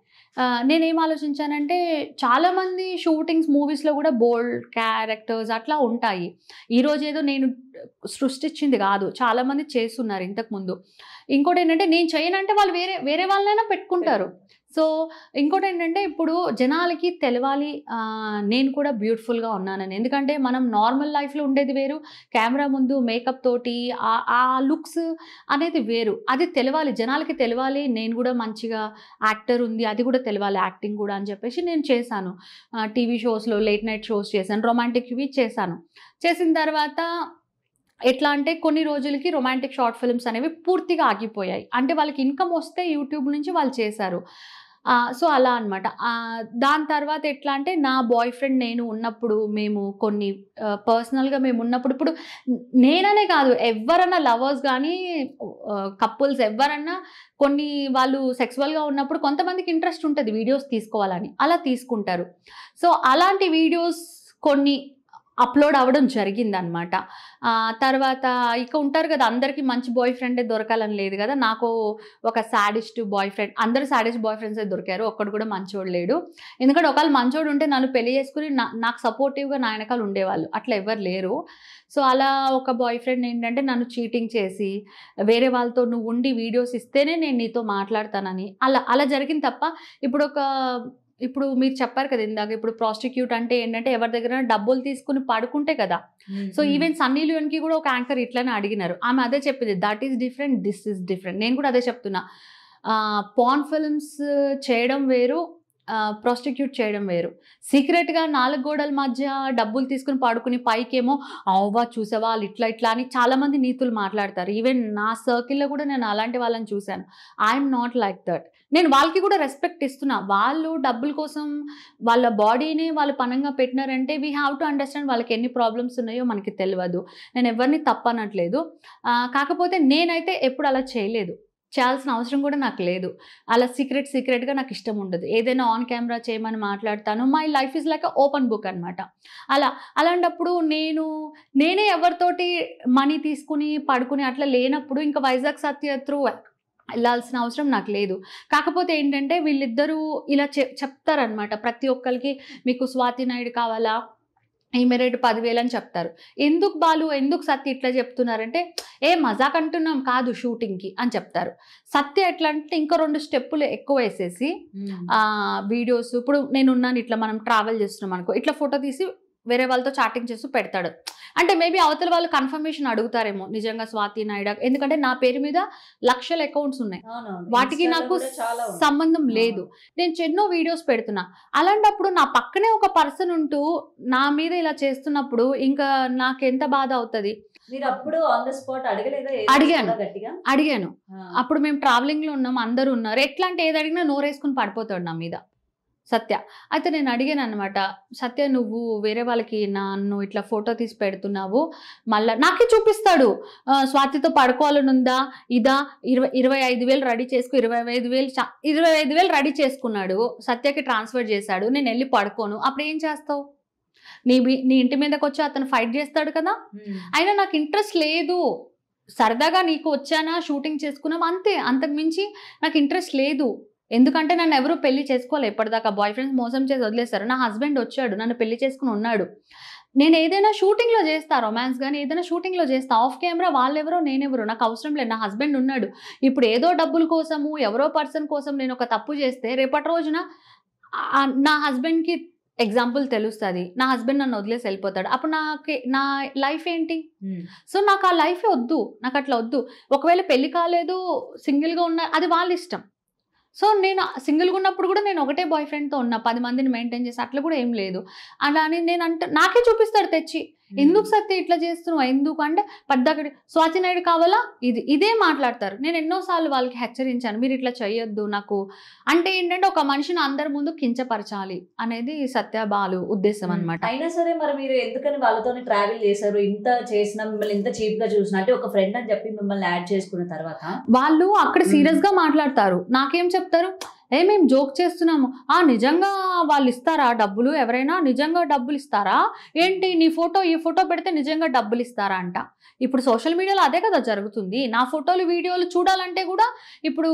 నేనేం ఆలోచించానంటే చాలామంది షూటింగ్స్ మూవీస్లో కూడా బోల్డ్ క్యారెక్టర్స్ అట్లా ఉంటాయి ఈరోజు ఏదో నేను సృష్టించింది కాదు చాలామంది చేస్తున్నారు ఇంతకుముందు ఇంకోటి ఏంటంటే నేను చేయనంటే వాళ్ళు వేరే వేరే వాళ్ళనైనా పెట్టుకుంటారు సో ఇంకోటి ఏంటంటే ఇప్పుడు జనాలకి తెలవాలి నేను కూడా బ్యూటిఫుల్గా ఉన్నానని ఎందుకంటే మనం నార్మల్ లైఫ్లో ఉండేది వేరు కెమెరా ముందు మేకప్ తోటి ఆ లుక్స్ అనేది వేరు అది తెలవాలి జనాలకి తెలవాలి నేను కూడా మంచిగా యాక్టర్ ఉంది అది కూడా తెలవాలి యాక్టింగ్ కూడా అని చెప్పేసి నేను చేశాను టీవీ షోస్లో లేట్ నైట్ షోస్ చేశాను రొమాంటిక్వి చేశాను చేసిన తర్వాత ఎట్లా అంటే కొన్ని రోజులకి రొమాంటిక్ షార్ట్ ఫిల్మ్స్ అనేవి పూర్తిగా ఆగిపోయాయి అంటే వాళ్ళకి ఇన్కమ్ వస్తే యూట్యూబ్ నుంచి వాళ్ళు చేశారు సో అలా అనమాట దాని తర్వాత ఎట్లా అంటే నా బాయ్ ఫ్రెండ్ నేను ఉన్నప్పుడు మేము కొన్ని పర్సనల్గా మేము ఉన్నప్పుడు ఇప్పుడు నేననే కాదు ఎవరన్నా లవర్స్ కానీ కపుల్స్ ఎవరన్నా కొన్ని వాళ్ళు సెక్సువల్గా ఉన్నప్పుడు కొంతమందికి ఇంట్రెస్ట్ ఉంటుంది వీడియోస్ తీసుకోవాలని అలా తీసుకుంటారు సో అలాంటి వీడియోస్ కొన్ని అప్లోడ్ అవ్వడం జరిగింది అనమాట తర్వాత ఇక ఉంటారు కదా అందరికీ మంచి బాయ్ ఫ్రెండే దొరకాలని లేదు కదా నాకు ఒక శాడెస్ట్ బాయ్ ఫ్రెండ్ అందరు శాడెస్ట్ బాయ్ ఫ్రెండ్సే దొరికారు ఒక్కడు కూడా మంచోడు లేడు ఎందుకంటే ఒకవేళ మంచోడు ఉంటే నన్ను పెళ్లి చేసుకుని నాకు సపోర్టివ్గా నా వెనకాల ఉండేవాళ్ళు అట్లా ఎవరు లేరు సో అలా ఒక బాయ్ ఫ్రెండ్ ఏంటంటే నన్ను చీటింగ్ చేసి వేరే వాళ్ళతో నువ్వు ఉండి వీడియోస్ ఇస్తేనే నేను నీతో మాట్లాడతానని అలా అలా జరిగింది తప్ప ఇప్పుడు ఒక ఇప్పుడు మీరు చెప్పారు కదా ఇందాక ఇప్పుడు ప్రాస్టిక్యూట్ అంటే ఏంటంటే ఎవరి దగ్గర డబ్బులు తీసుకుని పడుకుంటే కదా సో ఈవెన్ సన్నీ లియోన్కి కూడా ఒక యాంకర్ ఇట్లానే అడిగినారు ఆమె అదే చెప్పింది that is different this is different నేను కూడా అదే చెప్తున్నా పాన్ ఫిల్మ్స్ చేయడం వేరు ప్రాస్టిక్యూట్ చేయడం వేరు సీక్రెట్గా నాలుగు గోడల మధ్య డబ్బులు తీసుకుని పాడుకుని పైకేమో అవ్వా చూసావా వాళ్ళు ఇట్లా ఇట్లా అని చాలామంది నీతులు మాట్లాడతారు ఈవెన్ నా సర్కిల్లో కూడా నేను అలాంటి వాళ్ళని చూశాను ఐఎమ్ నాట్ లైక్ దట్ నేను వాళ్ళకి కూడా రెస్పెక్ట్ ఇస్తున్నా వాళ్ళు డబ్బుల కోసం వాళ్ళ బాడీని వాళ్ళు పనంగా పెట్టినారంటే వీ హ్యావ్ టు అండర్స్టాండ్ వాళ్ళకి ఎన్ని ప్రాబ్లమ్స్ ఉన్నాయో మనకి తెలియదు నేను ఎవరిని తప్పనట్లేదు కాకపోతే నేనైతే ఎప్పుడు అలా చేయలేదు చేయాల్సిన అవసరం కూడా నాకు లేదు అలా సీక్రెట్ సీక్రెట్గా నాకు ఇష్టం ఉండదు ఏదైనా ఆన్ కెమెరా చేయమని మాట్లాడతాను my life is like open book అనమాట అలా అలాంటప్పుడు నేను నేనే ఎవరితోటి మనీ తీసుకుని పడుకుని అట్లా లేనప్పుడు ఇంకా వైజాగ్ సత్య త్రూ వెళ్ళాల్సిన అవసరం నాకు లేదు కాకపోతే ఏంటంటే వీళ్ళిద్దరూ ఇలా చెప్తారనమాట ప్రతి ఒక్కరికి మీకు స్వాతి నాయుడు కావాలా ఈమె రేటు పదివేలు అని చెప్తారు ఎందుకు బాలు ఎందుకు సత్య ఇట్లా చెప్తున్నారంటే ఏ మజాక్ అంటున్నాం కాదు షూటింగ్కి అని చెప్తారు సత్య ఎట్లా అంటే ఇంకా రెండు స్టెప్పులు ఎక్కువ వేసేసి వీడియోస్ ఇప్పుడు నేనున్నాను ఇట్లా మనం ట్రావెల్ చేస్తున్నాం అనుకో ఇట్లా ఫోటో తీసి వేరే వాళ్ళతో చాటింగ్ చేస్తూ పెడతాడు అంటే మేబీ అవతల వాళ్ళు కన్ఫర్మేషన్ అడుగుతారేమో నిజంగా స్వాతి నాయుడు ఎందుకంటే నా పేరు మీద లక్షల అకౌంట్స్ ఉన్నాయి వాటికి నాకు సంబంధం లేదు నేను ఎన్నో వీడియోస్ పెడుతున్నా అలాంటప్పుడు నా పక్కనే ఒక పర్సన్ ఉంటూ నా మీద ఇలా చేస్తున్నప్పుడు ఇంకా నాకు ఎంత బాధ అవుతుంది అడిగాను అడిగాను అప్పుడు మేము ట్రావెలింగ్ లో ఉన్నాం అందరు ఉన్నారు ఎట్లాంటి ఏది అడిగినా నోరేసుకుని పడిపోతాడు నా మీద సత్య అయితే నేను అడిగాను అనమాట సత్య నువ్వు వేరే వాళ్ళకి నన్ను ఇట్లా ఫోటో తీసి పెడుతున్నావు మళ్ళీ నాకే చూపిస్తాడు స్వాతితో పడుకోవాలని ఉందా ఇదా ఇరవై ఇరవై ఐదు వేలు రెడీ చేసుకు ఇరవై ఐదు వేలు ఇరవై ఐదు వేలు రెడీ చేసుకున్నాడు సత్యకి ట్రాన్స్ఫర్ చేశాడు నేను వెళ్ళి పడుకోను అప్పుడు ఏం చేస్తావు నీ నీ ఇంటి మీదకి వచ్చి అతను ఫైట్ చేస్తాడు కదా అయినా నాకు ఇంట్రెస్ట్ లేదు సరదాగా నీకు వచ్చానా షూటింగ్ చేసుకున్నాం అంతే అంతకు మించి నాకు ఇంట్రెస్ట్ లేదు ఎందుకంటే నన్ను ఎవరు పెళ్లి చేసుకోవాలి ఇప్పటిదాకా బాయ్ ఫ్రెండ్స్ మోసం చేసి వదిలేస్తారు నా హస్బెండ్ వచ్చాడు నన్ను పెళ్లి చేసుకుని ఉన్నాడు నేను ఏదైనా షూటింగ్లో చేస్తా రొమాన్స్ కానీ ఏదైనా షూటింగ్లో చేస్తా ఆఫ్ కెమెరా వాళ్ళెవరో నేనెవరు నాకు అవసరం లేదు నా హస్బెండ్ ఉన్నాడు ఇప్పుడు ఏదో డబ్బుల కోసము ఎవరో పర్సన్ కోసం నేను ఒక తప్పు చేస్తే రేపటి రోజున నా హస్బెండ్కి ఎగ్జాంపుల్ తెలుస్తుంది నా హస్బెండ్ నన్ను వదిలేసి వెళ్ళిపోతాడు అప్పుడు నాకు నా లైఫ్ ఏంటి hmm. సో నాకు ఆ లైఫే వద్దు నాకు అట్లా వద్దు ఒకవేళ పెళ్లి కాలేదు సింగిల్గా ఉన్న అది వాళ్ళ ఇష్టం సో నేను సింగిల్గా ఉన్నప్పుడు కూడా నేను ఒకటే బాయ్ ఫ్రెండ్తో ఉన్నా పది మందిని మెయింటైన్ చేసి అట్లా కూడా ఏం లేదు అలా అని నేను అంటే నాకే చూపిస్తాడు తెచ్చి Hmm. ఎందుకు సత్య ఇట్లా చేస్తున్నావు ఎందుకు అంటే పద్దాకడి స్వాతినాయుడు కావాలా ఇది ఇదే మాట్లాడతారు నేను ఎన్నోసార్లు వాళ్ళకి హెచ్చరించాను మీరు ఇట్లా చేయొద్దు నాకు అంటే ఏంటంటే ఒక మనిషిని అందరి ముందు కించపరచాలి అనేది సత్య బాలు ఉద్దేశం hmm. అనమాట అయినా సరే మరి మీరు ఎందుకని వాళ్ళతో ట్రావెల్ చేశారు ఇంత చేసిన మిమ్మల్ని ఇంత చీప్ గా చూసిన అంటే ఒక ఫ్రెండ్ అని చెప్పి మిమ్మల్ని యాడ్ చేసుకున్న తర్వాత వాళ్ళు అక్కడ సీరియస్ hmm. గా మాట్లాడతారు నాకేం చెప్తారు ఏ మేము జోక్ చేస్తున్నాము ఆ నిజంగా వాళ్ళు ఇస్తారా డబ్బులు ఎవరైనా నిజంగా డబ్బులు ఇస్తారా ఏంటి నీ ఫోటో ఈ ఫోటో పెడితే నిజంగా డబ్బులు ఇస్తారా అంట ఇప్పుడు సోషల్ మీడియాలో అదే కదా జరుగుతుంది నా ఫోటోలు వీడియోలు చూడాలంటే కూడా ఇప్పుడు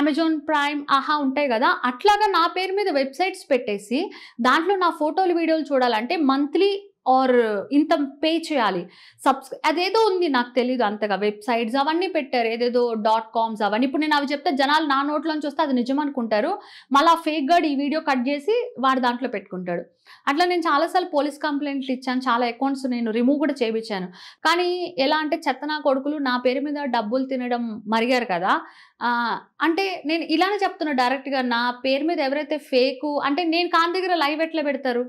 అమెజాన్ ప్రైమ్ ఆహా ఉంటాయి కదా అట్లాగా నా పేరు మీద వెబ్సైట్స్ పెట్టేసి దాంట్లో నా ఫోటోలు వీడియోలు చూడాలంటే మంత్లీ ఆర్ ఇంత పే చేయాలి సబ్స్ అదేదో ఉంది నాకు తెలియదు అంతగా వెబ్సైట్స్ అవన్నీ పెట్టారు ఏదేదో డాట్ కామ్స్ అవన్నీ ఇప్పుడు నేను అవి చెప్తే జనాలు నా నోట్లోంచి వస్తే అది నిజం అనుకుంటారు మళ్ళీ ఆ ఫేక్ గార్డ్ ఈ వీడియో కట్ చేసి వాడు దాంట్లో పెట్టుకుంటాడు అట్లా నేను చాలాసార్లు పోలీస్ కంప్లైంట్లు ఇచ్చాను చాలా అకౌంట్స్ నేను రిమూవ్ కూడా చేయించాను కానీ ఎలా అంటే చెత్త నా కొడుకులు నా పేరు మీద డబ్బులు తినడం మరిగారు కదా అంటే నేను ఇలానే చెప్తున్నా డైరెక్ట్గా నా పేరు మీద ఎవరైతే ఫేకు అంటే నేను కాని దగ్గర లైవ్ ఎట్లా పెడతారు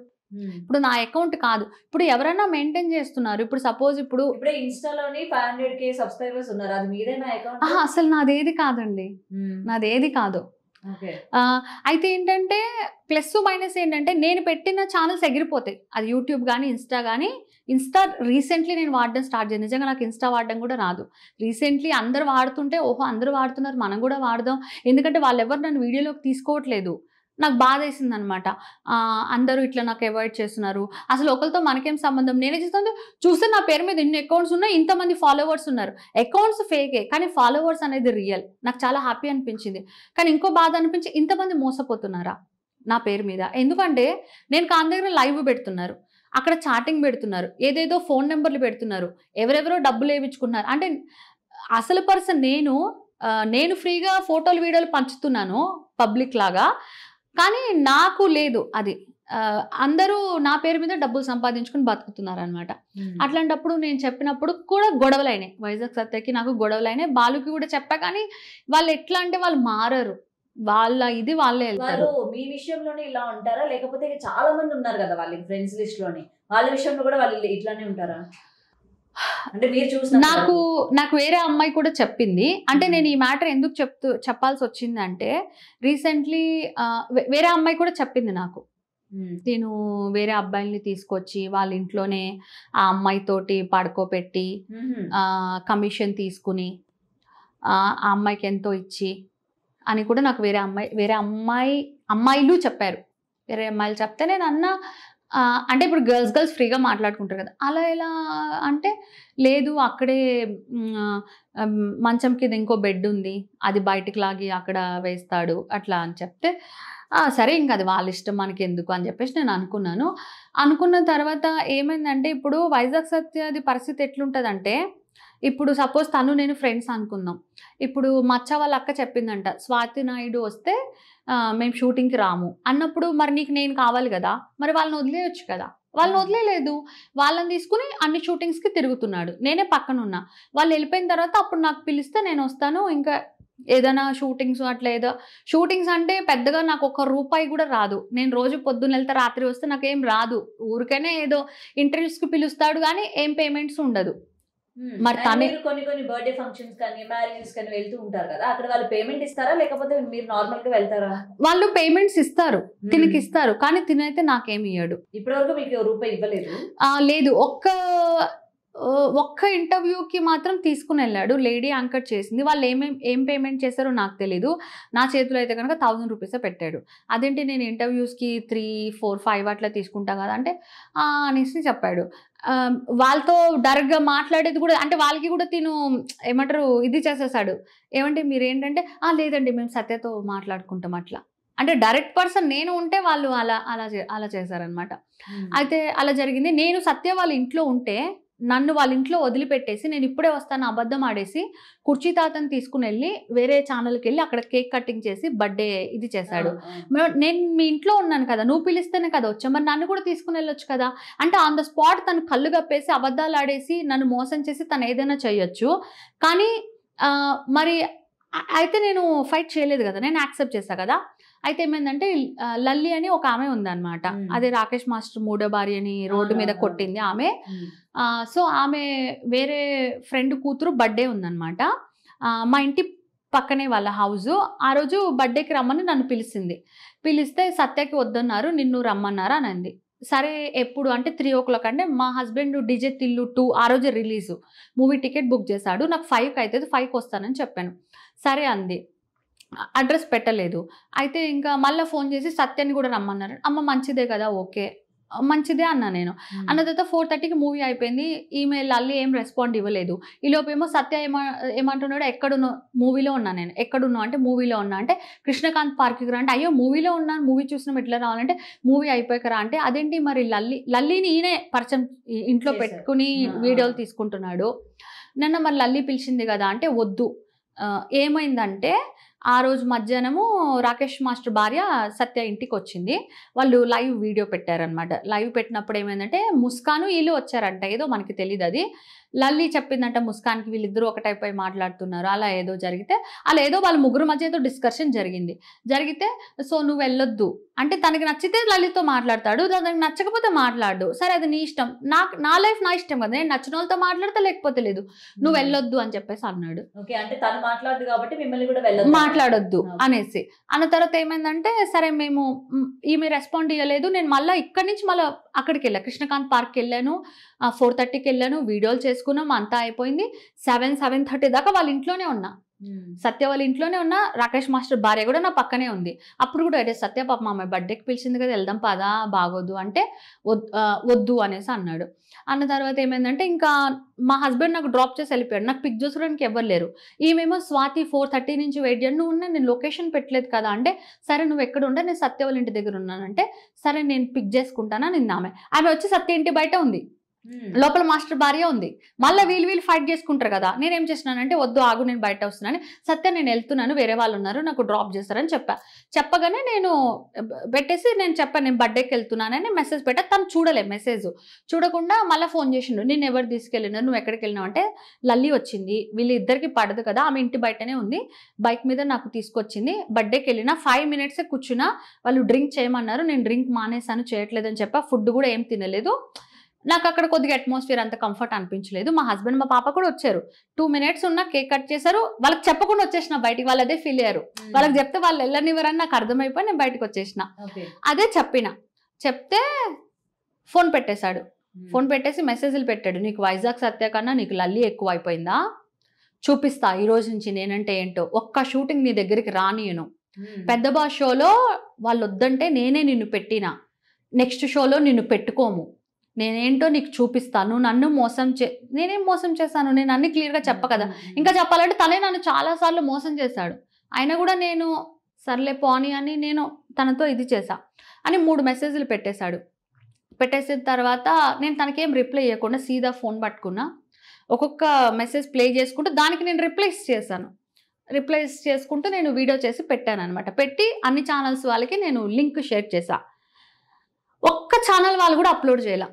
ఇప్పుడు నా అకౌంట్ కాదు ఇప్పుడు ఎవరైనా మెయింటైన్ చేస్తున్నారు ఇప్పుడు సపోజ్ ఇప్పుడు ఇన్స్టాలోని ఫైవ్ హండ్రెడ్ కే సబ్స్క్రైబర్స్ ఉన్నారు అది అసలు నాదేది కాదండి నాదేది కాదు అయితే ఏంటంటే ప్లస్ మైనస్ ఏంటంటే నేను పెట్టిన ఛానల్స్ ఎగిరిపోతాయి అది యూట్యూబ్ కానీ ఇన్స్టా కానీ ఇన్స్టా రీసెంట్లీ నేను వాడడం స్టార్ట్ చేసి నిజంగా నాకు ఇన్స్టా వాడడం కూడా రాదు రీసెంట్లీ అందరు వాడుతుంటే ఓహో అందరూ వాడుతున్నారు మనం కూడా వాడదాం ఎందుకంటే వాళ్ళు ఎవరు నన్ను వీడియోలోకి తీసుకోవట్లేదు నాకు బాధ వేసింది అనమాట అందరూ ఇట్లా నాకు అవాయిడ్ చేస్తున్నారు అసలు ఒకరితో మనకేం సంబంధం నేనే చేస్తాను చూస్తే నా పేరు మీద ఇన్ని అకౌంట్స్ ఉన్నాయి ఇంతమంది ఫాలోవర్స్ ఉన్నారు అకౌంట్స్ ఫేకే కానీ ఫాలోవర్స్ అనేది రియల్ నాకు చాలా హ్యాపీ అనిపించింది కానీ ఇంకో బాధ అనిపించి ఇంతమంది మోసపోతున్నారా నా పేరు మీద ఎందుకంటే నేను కాని దగ్గర లైవ్ పెడుతున్నారు అక్కడ చాటింగ్ పెడుతున్నారు ఏదేదో ఫోన్ నెంబర్లు పెడుతున్నారు ఎవరెవరో డబ్బులు వేయించుకున్నారు అంటే అసలు పర్సన్ నేను నేను ఫ్రీగా ఫోటోలు వీడియోలు పంచుతున్నాను పబ్లిక్ లాగా కానీ నాకు లేదు అది అందరూ నా పేరు మీద డబ్బులు సంపాదించుకుని బతుకుతున్నారు అనమాట అట్లాంటప్పుడు నేను చెప్పినప్పుడు కూడా గొడవలైనాయి వైజాగ్ సత్యకి నాకు గొడవలైనాయి బాలుకి కూడా చెప్పా కానీ వాళ్ళు ఎట్లా అంటే వాళ్ళు మారరు వాళ్ళ ఇది వాళ్ళే వెళ్తారు మీ విషయంలోనే ఇలా ఉంటారా లేకపోతే చాలా మంది ఉన్నారు కదా వాళ్ళ ఫ్రెండ్స్ లిస్ట్ లోనే వాళ్ళ విషయంలో కూడా వాళ్ళు ఇట్లానే ఉంటారా నాకు నాకు వేరే అమ్మాయి కూడా చెప్పింది అంటే నేను ఈ మ్యాటర్ ఎందుకు చెప్తూ చెప్పాల్సి వచ్చిందంటే రీసెంట్లీ వేరే అమ్మాయి కూడా చెప్పింది నాకు నేను వేరే అబ్బాయిల్ని తీసుకొచ్చి వాళ్ళ ఇంట్లోనే ఆ అమ్మాయితోటి పడుకోపెట్టి కమిషన్ తీసుకుని ఆ అమ్మాయికి ఎంతో ఇచ్చి అని కూడా నాకు వేరే అమ్మాయి వేరే అమ్మాయి అమ్మాయిలు చెప్పారు వేరే అమ్మాయిలు చెప్తే నేను అన్న అంటే ఇప్పుడు గర్ల్స్ గర్ల్స్ ఫ్రీగా మాట్లాడుకుంటారు కదా అలా ఎలా అంటే లేదు అక్కడే మంచం కింద ఇంకో బెడ్ ఉంది అది బయటికి లాగి అక్కడ వేస్తాడు అట్లా అని చెప్తే సరే ఇంకా అది వాళ్ళ ఇష్టం మనకి ఎందుకు అని చెప్పేసి నేను అనుకున్నాను అనుకున్న తర్వాత ఏమైందంటే ఇప్పుడు వైజాగ్ సత్యది పరిస్థితి ఎట్లుంటుందంటే ఇప్పుడు సపోజ్ తను నేను ఫ్రెండ్స్ అనుకుందాం ఇప్పుడు మచ్చ వాళ్ళ అక్క చెప్పిందంట స్వాతి నాయుడు వస్తే మేము షూటింగ్కి రాము అన్నప్పుడు మరి నీకు నేను కావాలి కదా మరి వాళ్ళని వదిలేయచ్చు కదా వాళ్ళని వదిలేదు వాళ్ళని తీసుకుని అన్ని షూటింగ్స్కి తిరుగుతున్నాడు నేనే పక్కన ఉన్నా వాళ్ళు వెళ్ళిపోయిన తర్వాత అప్పుడు నాకు పిలిస్తే నేను వస్తాను ఇంకా ఏదైనా షూటింగ్స్ అట్లా ఏదో షూటింగ్స్ అంటే పెద్దగా నాకు ఒక రూపాయి కూడా రాదు నేను రోజు పొద్దున్న వెళ్తే రాత్రి వస్తే నాకు ఏం రాదు ఊరికైనా ఏదో ఇంటర్వ్యూస్కి పిలుస్తాడు కానీ ఏం పేమెంట్స్ ఉండదు Hmm. మరి తనే కొన్ని కొన్ని బర్త్డే ఫంక్షన్స్ కానీ మ్యారేజెస్ కానీ వెళ్తూ ఉంటారు కదా అక్కడ వాళ్ళు పేమెంట్ ఇస్తారా లేకపోతే మీరు నార్మల్ గా వెళ్తారా వాళ్ళు పేమెంట్స్ ఇస్తారు hmm. తినకి ఇస్తారు కానీ తినైతే నాకేమి ఇయ్యాడు ఇప్పటి వరకు మీకు రూపాయి ఇవ్వలేదు లేదు ఒక్క ఒక్క ఇంటర్వ్యూకి మాత్రం తీసుకుని వెళ్ళాడు లేడీ యాంకర్ చేసింది వాళ్ళు ఏమేం ఏం పేమెంట్ చేశారో నాకు తెలీదు నా చేతిలో అయితే కనుక థౌజండ్ రూపీస్ పెట్టాడు అదేంటి నేను ఇంటర్వ్యూస్కి త్రీ ఫోర్ ఫైవ్ అట్లా తీసుకుంటా కదా అంటే అనేసి చెప్పాడు వాళ్ళతో డైరెక్ట్గా మాట్లాడేది కూడా అంటే వాళ్ళకి కూడా తిను ఏమంటారు ఇది చేసేసాడు ఏమంటే మీరు ఏంటంటే ఆ లేదండి మేము సత్యతో మాట్లాడుకుంటాం అట్లా అంటే డైరెక్ట్ పర్సన్ నేను ఉంటే వాళ్ళు అలా అలా అలా చేశారనమాట అయితే అలా జరిగింది నేను సత్య వాళ్ళ ఇంట్లో ఉంటే నన్ను వాళ్ళ ఇంట్లో వదిలిపెట్టేసి నేను ఇప్పుడే వస్తాను అబద్ధం ఆడేసి కుర్చీ తాతను తీసుకుని వెళ్ళి వేరే ఛానల్కి వెళ్ళి అక్కడ కేక్ కటింగ్ చేసి బర్త్డే ఇది చేశాడు నేను మీ ఇంట్లో ఉన్నాను కదా నువ్వు పిలిస్తేనే కదా వచ్చా మరి నన్ను కూడా తీసుకుని వెళ్ళొచ్చు కదా అంటే ఆన్ ద స్పాట్ తను కళ్ళు కప్పేసి అబద్ధాలు ఆడేసి నన్ను మోసం చేసి తను ఏదైనా చేయొచ్చు కానీ మరి అయితే నేను ఫైట్ చేయలేదు కదా నేను యాక్సెప్ట్ చేశాను కదా అయితే ఏమైందంటే లల్లి అని ఒక ఆమె ఉందన్నమాట అదే రాకేష్ మాస్టర్ మూడో భార్య అని రోడ్డు మీద కొట్టింది ఆమె సో ఆమె వేరే ఫ్రెండ్ కూతురు బర్త్డే ఉందన్నమాట మా ఇంటి పక్కనే వాళ్ళ హౌస్ ఆ రోజు బర్త్డేకి రమ్మని నన్ను పిలిచింది పిలిస్తే సత్యకి వద్దన్నారు నిన్ను రమ్మన్నారు అని సరే ఎప్పుడు అంటే త్రీ ఓ క్లాక్ అంటే మా హస్బెండ్ డిజే తిల్లు టూ ఆ రోజు రిలీజ్ మూవీ టికెట్ బుక్ చేశాడు నాకు ఫైవ్కి అవుతుంది ఫైవ్కి వస్తానని చెప్పాను సరే అంది అడ్రస్ పెట్టలేదు అయితే ఇంకా మళ్ళీ ఫోన్ చేసి సత్యని కూడా రమ్మన్నారు అమ్మ మంచిదే కదా ఓకే మంచిదే అన్నా నేను అన్న తర్వాత ఫోర్ థర్టీకి మూవీ అయిపోయింది ఈమెయిల్ అల్లి ఏం రెస్పాండ్ ఇవ్వలేదు ఈలోపు ఏమో సత్య ఏమా ఏమంటున్నాడో ఎక్కడున్నా మూవీలో ఉన్నా నేను ఎక్కడున్నా అంటే మూవీలో ఉన్నా అంటే కృష్ణకాంత్ పార్క్కి రా అంటే అయ్యో మూవీలో ఉన్నాను మూవీ చూసినాం ఎట్లా రావాలంటే మూవీ అయిపోయాక రా అంటే అదేంటి మరి లల్లి లల్లిని ఈయనే పరిచయం ఇంట్లో పెట్టుకుని వీడియోలు తీసుకుంటున్నాడు నిన్న మరి లల్లి పిలిచింది కదా అంటే వద్దు ఏమైందంటే ఆ రోజు మధ్యాహ్నము రాకేష్ మాస్టర్ భార్య సత్య ఇంటికి వచ్చింది వాళ్ళు లైవ్ వీడియో పెట్టారనమాట లైవ్ పెట్టినప్పుడు ఏమైందంటే ముస్కాను వీళ్ళు వచ్చారంట ఏదో మనకి తెలియదు అది లల్లి చెప్పిందంటే ముస్కాన్కి వీళ్ళిద్దరూ ఒకటైపోయి మాట్లాడుతున్నారు అలా ఏదో జరిగితే అలా ఏదో వాళ్ళ ముగ్గురు మధ్య ఏదో డిస్కషన్ జరిగింది జరిగితే సో నువ్వు వెళ్ళొద్దు అంటే తనకి నచ్చితే లలితో మాట్లాడతాడు తనకి నచ్చకపోతే మాట్లాడు సరే అది నీ ఇష్టం నాకు నా లైఫ్ నా ఇష్టం కదా నేను నచ్చిన వాళ్ళతో మాట్లాడితే లేకపోతే లేదు నువ్వు hmm. వెళ్ళొద్దు అని చెప్పేసి అన్నాడు మాట్లాడొద్దు అనేసి అన్న తర్వాత ఏమైందంటే సరే మేము ఈమె రెస్పాండ్ ఇవ్వలేదు నేను మళ్ళీ ఇక్కడి నుంచి మళ్ళీ అక్కడికి వెళ్ళా కృష్ణకాంత్ పార్క్కి వెళ్ళాను ఫోర్ థర్టీకి వెళ్ళాను వీడియోలు చేసి చేసుకున్నాం అంతా అయిపోయింది సెవెన్ సెవెన్ థర్టీ దాకా వాళ్ళ ఇంట్లోనే ఉన్నా సత్య వాళ్ళ ఇంట్లోనే ఉన్న రాకేష్ మాస్టర్ భార్య కూడా నా పక్కనే ఉంది అప్పుడు కూడా అయితే సత్య పాప మా అమ్మాయి బర్త్డేకి పిలిచింది కదా వెళ్దాం పదా బాగోదు అంటే వద్దు అనేసి అన్నాడు అన్న తర్వాత ఏమైందంటే ఇంకా మా హస్బెండ్ నాకు డ్రాప్ చేసి వెళ్ళిపోయాడు నాకు పిక్ చేసుకోవడానికి ఎవరు లేరు ఈమెమో స్వాతి ఫోర్ థర్టీ నుంచి వెయిట్ చేయండి నువ్వు ఉన్నా నేను లొకేషన్ పెట్టలేదు కదా అంటే సరే నువ్వు ఎక్కడ ఉంటే నేను సత్య వాళ్ళ ఇంటి దగ్గర ఉన్నానంటే సరే నేను పిక్ చేసుకుంటానా నిన్న ఆమె ఆమె వచ్చి సత్య ఇంటి బయట ఉంది లోపల మాస్టర్ భార్య ఉంది మళ్ళీ వీళ్ళు వీళ్ళు ఫైట్ చేసుకుంటారు కదా నేనేం చేసినానంటే వద్దు ఆగు నేను బయట వస్తున్నాను సత్య నేను వెళ్తున్నాను వేరే వాళ్ళు ఉన్నారు నాకు డ్రాప్ చేస్తారని చెప్పా చెప్పగానే నేను పెట్టేసి నేను చెప్పాను నేను బర్త్డేకి వెళ్తున్నానని మెసేజ్ పెట్టా తను చూడలే మెసేజ్ చూడకుండా మళ్ళీ ఫోన్ చేసిండు నేను ఎవరు తీసుకెళ్ళినా నువ్వు ఎక్కడికి వెళ్ళినావు అంటే లల్లి వచ్చింది వీళ్ళు ఇద్దరికి పడదు కదా ఆమె ఇంటి బయటనే ఉంది బైక్ మీద నాకు తీసుకొచ్చింది బర్త్డేకి వెళ్ళినా ఫైవ్ మినిట్సే కూర్చున్నా వాళ్ళు డ్రింక్ చేయమన్నారు నేను డ్రింక్ మానేసాను చేయట్లేదని చెప్పా ఫుడ్ కూడా ఏం తినలేదు నాకు అక్కడ కొద్దిగా అట్మాస్ఫియర్ అంత కంఫర్ట్ అనిపించలేదు మా హస్బెండ్ మా పాప కూడా వచ్చారు టూ మినిట్స్ ఉన్న కేక్ కట్ చేశారు వాళ్ళకి చెప్పకుండా వచ్చేసిన బయటికి వాళ్ళు అదే ఫీల్ అయ్యారు hmm. వాళ్ళకి చెప్తే వాళ్ళు వెళ్ళనివ్వరని నాకు అర్థమైపోయి నేను బయటకు వచ్చేసిన అదే చెప్పిన చెప్తే ఫోన్ పెట్టేశాడు ఫోన్ hmm. పెట్టేసి మెసేజ్లు పెట్టాడు నీకు వైజాగ్ సత్య కన్నా నీకు లల్లి ఎక్కువ అయిపోయిందా చూపిస్తా ఈ రోజు నుంచి నేనంటే ఏంటో ఒక్క షూటింగ్ నీ దగ్గరికి రానియను hmm. పెద్ద బా షోలో వాళ్ళు వద్దంటే నేనే నిన్ను పెట్టినా నెక్స్ట్ షోలో నిన్ను పెట్టుకోము నేనేంటో నీకు చూపిస్తాను నన్ను మోసం చే నేనేం మోసం చేశాను నేను అన్ని క్లియర్గా చెప్ప కదా ఇంకా చెప్పాలంటే తనే నన్ను చాలాసార్లు మోసం చేశాడు అయినా కూడా నేను సర్లే పోని అని నేను తనతో ఇది చేశా అని మూడు మెసేజ్లు పెట్టేశాడు పెట్టేసిన తర్వాత నేను తనకేం రిప్లై ఇవ్వకుండా సీదా ఫోన్ పట్టుకున్నా ఒక్కొక్క మెసేజ్ ప్లే చేసుకుంటూ దానికి నేను రిప్లైస్ చేశాను రిప్లైస్ చేసుకుంటూ నేను వీడియో చేసి పెట్టాను అనమాట పెట్టి అన్ని ఛానల్స్ వాళ్ళకి నేను లింక్ షేర్ చేశాను ఒక్క ఛానల్ వాళ్ళు కూడా అప్లోడ్ చేయాల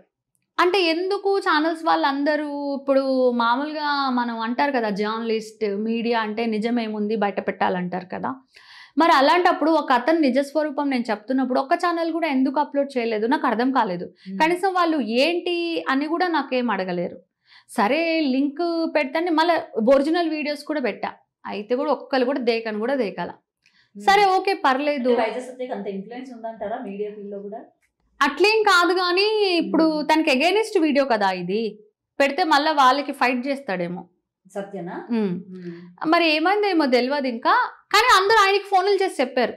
అంటే ఎందుకు ఛానల్స్ వాళ్ళందరూ ఇప్పుడు మామూలుగా మనం అంటారు కదా జర్నలిస్ట్ మీడియా అంటే నిజమేముంది బయట పెట్టాలంటారు కదా మరి అలాంటప్పుడు ఒక అతను నిజస్వరూపం నేను చెప్తున్నప్పుడు ఒక్క ఛానల్ కూడా ఎందుకు అప్లోడ్ చేయలేదు నాకు అర్థం కాలేదు కనీసం వాళ్ళు ఏంటి అని కూడా నాకేం అడగలేరు సరే లింక్ పెడతాను మళ్ళీ ఒరిజినల్ వీడియోస్ కూడా పెట్టా అయితే కూడా ఒక్కరు కూడా దేకని కూడా దేకాల సరే ఓకే పర్లేదు ఇన్ఫ్లుయెన్స్ ఉందంటారా మీడియా ఫీల్డ్ లో కూడా అట్లేం కాదు కానీ ఇప్పుడు తనకి అగేనిస్ట్ వీడియో కదా ఇది పెడితే మళ్ళీ వాళ్ళకి ఫైట్ చేస్తాడేమో సత్యనా మరి ఏమైందేమో తెలియదు ఇంకా కానీ అందరూ ఆయనకి ఫోన్లు చేసి చెప్పారు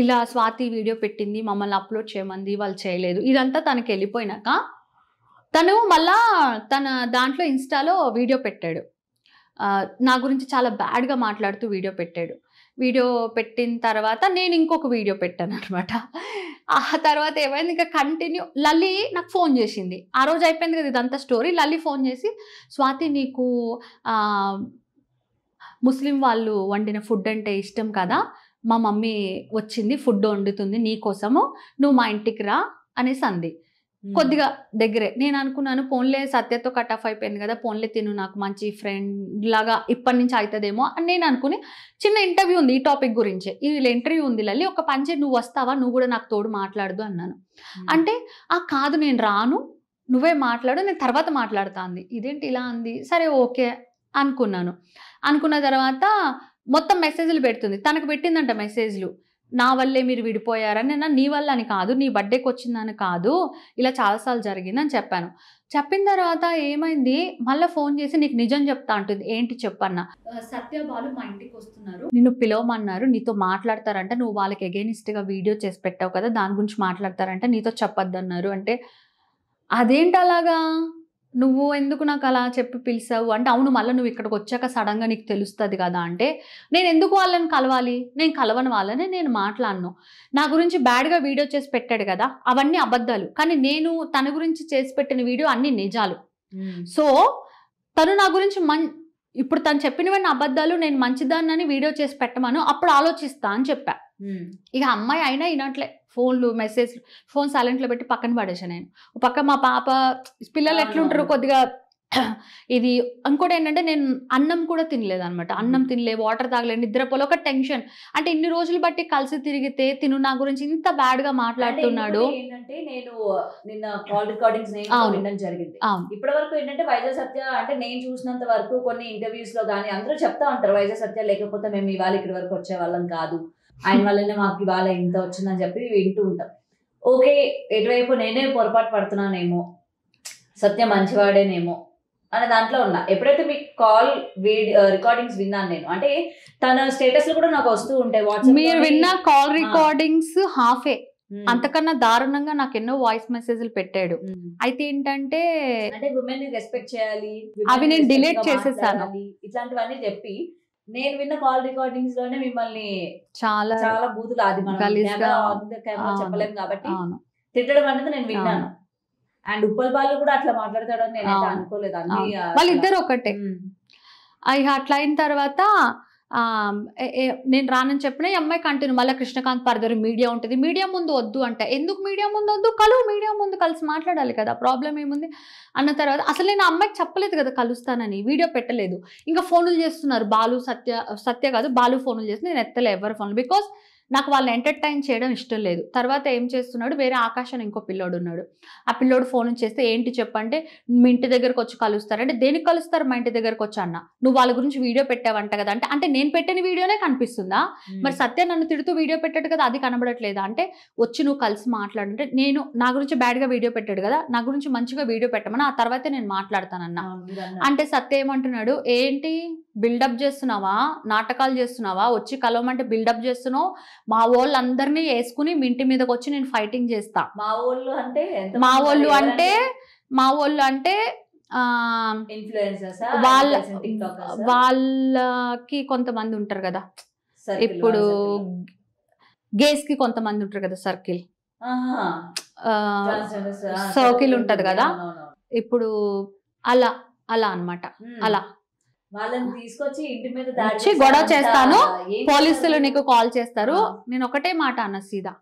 ఇలా స్వాతి వీడియో పెట్టింది మమ్మల్ని అప్లోడ్ చేయమంది వాళ్ళు చేయలేదు ఇదంతా తనకి వెళ్ళిపోయినాక తను మళ్ళా తన దాంట్లో ఇన్స్టాలో వీడియో పెట్టాడు నా గురించి చాలా బ్యాడ్గా మాట్లాడుతూ వీడియో పెట్టాడు వీడియో పెట్టిన తర్వాత నేను ఇంకొక వీడియో పెట్టాను అనమాట ఆ తర్వాత ఏమైంది ఇంకా కంటిన్యూ లలి నాకు ఫోన్ చేసింది ఆ రోజు అయిపోయింది కదా ఇదంతా స్టోరీ లలి ఫోన్ చేసి స్వాతి నీకు ముస్లిం వాళ్ళు వండిన ఫుడ్ అంటే ఇష్టం కదా మా మమ్మీ వచ్చింది ఫుడ్ వండుతుంది నీకోసము నువ్వు మా ఇంటికి రా అనేసి అంది కొద్దిగా దగ్గరే నేను అనుకున్నాను పోన్లే సత్యతో కట్ ఆఫ్ అయిపోయింది కదా పోన్లే తిను నాకు మంచి ఫ్రెండ్ లాగా ఇప్పటి నుంచి అవుతుందేమో అని నేను అనుకుని చిన్న ఇంటర్వ్యూ ఉంది ఈ టాపిక్ గురించి ఈ ఇంటర్వ్యూ ఉంది లల్లి ఒక పంచే నువ్వు వస్తావా నువ్వు కూడా నాకు తోడు మాట్లాడదు అన్నాను అంటే ఆ కాదు నేను రాను నువ్వే మాట్లాడు నేను తర్వాత మాట్లాడుతాంది అంది ఇదేంటి ఇలా అంది సరే ఓకే అనుకున్నాను అనుకున్న తర్వాత మొత్తం మెసేజ్లు పెడుతుంది తనకు పెట్టిందంట మెసేజ్లు నా వల్లే మీరు విడిపోయారని నేను నీ వల్ల అని కాదు నీ బర్త్డేకి వచ్చిందని కాదు ఇలా చాలాసార్లు జరిగిందని చెప్పాను చెప్పిన తర్వాత ఏమైంది మళ్ళీ ఫోన్ చేసి నీకు నిజం చెప్తా అంటుంది ఏంటి చెప్పన్న సత్య మా ఇంటికి వస్తున్నారు నిన్ను పిలవమన్నారు నీతో మాట్లాడతారంటే నువ్వు వాళ్ళకి అగేనిస్ట్గా వీడియో చేసి పెట్టావు కదా దాని గురించి మాట్లాడతారంటే నీతో చెప్పొద్దన్నారు అంటే అదేంటి అలాగా నువ్వు ఎందుకు నాకు అలా చెప్పి పిలిచావు అంటే అవును మళ్ళీ నువ్వు ఇక్కడికి వచ్చాక సడన్గా నీకు తెలుస్తుంది కదా అంటే నేను ఎందుకు వాళ్ళని కలవాలి నేను కలవని వాళ్ళని నేను మాట్లాడను నా గురించి బ్యాడ్గా వీడియో చేసి పెట్టాడు కదా అవన్నీ అబద్ధాలు కానీ నేను తన గురించి చేసి పెట్టిన వీడియో అన్ని నిజాలు సో తను నా గురించి మం ఇప్పుడు తను చెప్పినవన్నీ అబద్ధాలు నేను మంచిదాన్నని వీడియో చేసి పెట్టమను అప్పుడు ఆలోచిస్తా అని చెప్పా ఇక అమ్మాయి అయినా ఇనట్లే ఫోన్లు మెసేజ్ ఫోన్ సైలెంట్లో పెట్టి పక్కన పడేసాను నేను పక్క మా పాప పిల్లలు ఎట్లుంటారు కొద్దిగా ఇది ఇంకోటి ఏంటంటే నేను అన్నం కూడా తినలేదు అనమాట అన్నం తినలే వాటర్ తాగలేదు నిద్రపోలే ఒక టెన్షన్ అంటే ఇన్ని రోజులు బట్టి కలిసి తిరిగితే తిను నా గురించి ఇంత బ్యాడ్ గా మాట్లాడుతున్నాడు నేను నిన్న జరిగింది ఇప్పటి వరకు ఏంటంటే వైజాగ్ సత్య అంటే నేను చూసినంత వరకు కొన్ని ఇంటర్వ్యూస్ లో కానీ అందరూ చెప్తా ఉంటారు వైజాగ్ సత్య లేకపోతే మేము ఇవాళ ఇక్కడి వరకు వచ్చే వాళ్ళం కాదు ఆయన వల్లనే మాకు ఇవాళ ఇంత వచ్చిందని చెప్పి వింటూ ఉంటాం ఓకే ఎటువైపు నేనే పొరపాటు పడుతున్నానేమో సత్యం మంచివాడేనేమో అనే దాంట్లో ఉన్నా ఎప్పుడైతే మీ కాల్ రికార్డింగ్స్ విన్నాను నేను అంటే తన స్టేటస్ కూడా నాకు వస్తూ ఉంటాయి వాట్సాప్ మీరు విన్న కాల్ రికార్డింగ్స్ హాఫే అంతకన్నా దారుణంగా నాకు ఎన్నో వాయిస్ మెసేజ్లు పెట్టాడు అయితే ఏంటంటే అంటే ఉమెన్ రెస్పెక్ట్ చేయాలి అవి నేను డిలీట్ చేసేసాను ఇట్లాంటివన్నీ చెప్పి నేను విన్న కాల్ రికార్డింగ్స్ లోనే మిమ్మల్ని చాలా చాలా బూతులు అది చెప్పలేము కాబట్టి తిట్టడం అనేది నేను విన్నాను అండ్ ఉప్పల్ బాలు కూడా అట్లా మాట్లాడతాడని నేను అనుకోలేదు వాళ్ళు ఇద్దరు ఒకటే అవి అట్లా అయిన తర్వాత నేను రానని చెప్పిన ఈ అమ్మాయి కంటిన్యూ మళ్ళీ కృష్ణకాంత్ పరదరు మీడియా ఉంటుంది మీడియా ముందు వద్దు అంటే ఎందుకు మీడియా ముందు వద్దు కలువు మీడియా ముందు కలిసి మాట్లాడాలి కదా ప్రాబ్లం ఏముంది అన్న తర్వాత అసలు నేను అమ్మాయికి చెప్పలేదు కదా కలుస్తానని వీడియో పెట్టలేదు ఇంకా ఫోన్లు చేస్తున్నారు బాలు సత్య సత్య కాదు బాలు ఫోన్లు చేసి నేను ఎత్తలే ఎవరు ఫోన్ బికాస్ నాకు వాళ్ళని ఎంటర్టైన్ చేయడం ఇష్టం లేదు తర్వాత ఏం చేస్తున్నాడు వేరే ఆకాశం ఇంకో పిల్లోడు ఉన్నాడు ఆ పిల్లోడు ఫోన్ చేస్తే ఏంటి చెప్పంటే మీ ఇంటి దగ్గరకు వచ్చి కలుస్తారు అంటే దేనికి కలుస్తారు మా ఇంటి దగ్గరకు వచ్చి అన్న నువ్వు వాళ్ళ గురించి వీడియో పెట్టావంట కదా అంటే అంటే నేను పెట్టిన వీడియోనే కనిపిస్తుందా మరి సత్య నన్ను తిడుతూ వీడియో పెట్టాడు కదా అది కనబడట్లేదా అంటే వచ్చి నువ్వు కలిసి మాట్లాడుంటే నేను నా గురించి బ్యాడ్గా వీడియో పెట్టాడు కదా నా గురించి మంచిగా వీడియో పెట్టమని ఆ తర్వాతే నేను మాట్లాడతానన్నా అంటే సత్య ఏమంటున్నాడు ఏంటి బిల్డప్ చేస్తున్నావా నాటకాలు చేస్తున్నావా వచ్చి కలవమంటే బిల్డప్ చేస్తున్నావు మా వాళ్ళు అందరినీ వేసుకుని మీ ఇంటి మీదకి వచ్చి నేను ఫైటింగ్ చేస్తా మా వాళ్ళు అంటే మా వాళ్ళు అంటే మా వాళ్ళు అంటే వాళ్ళ వాళ్ళకి కొంతమంది ఉంటారు కదా ఇప్పుడు గేస్ కి కొంతమంది ఉంటారు కదా సర్కిల్ సర్కిల్ ఉంటది కదా ఇప్పుడు అలా అలా అనమాట అలా వాళ్ళని తీసుకొచ్చి ఇంటి మీద దాచి గొడవ చేస్తాను పోలీసులు నీకు కాల్ చేస్తారు నేను ఒకటే మాట అన్న సీదా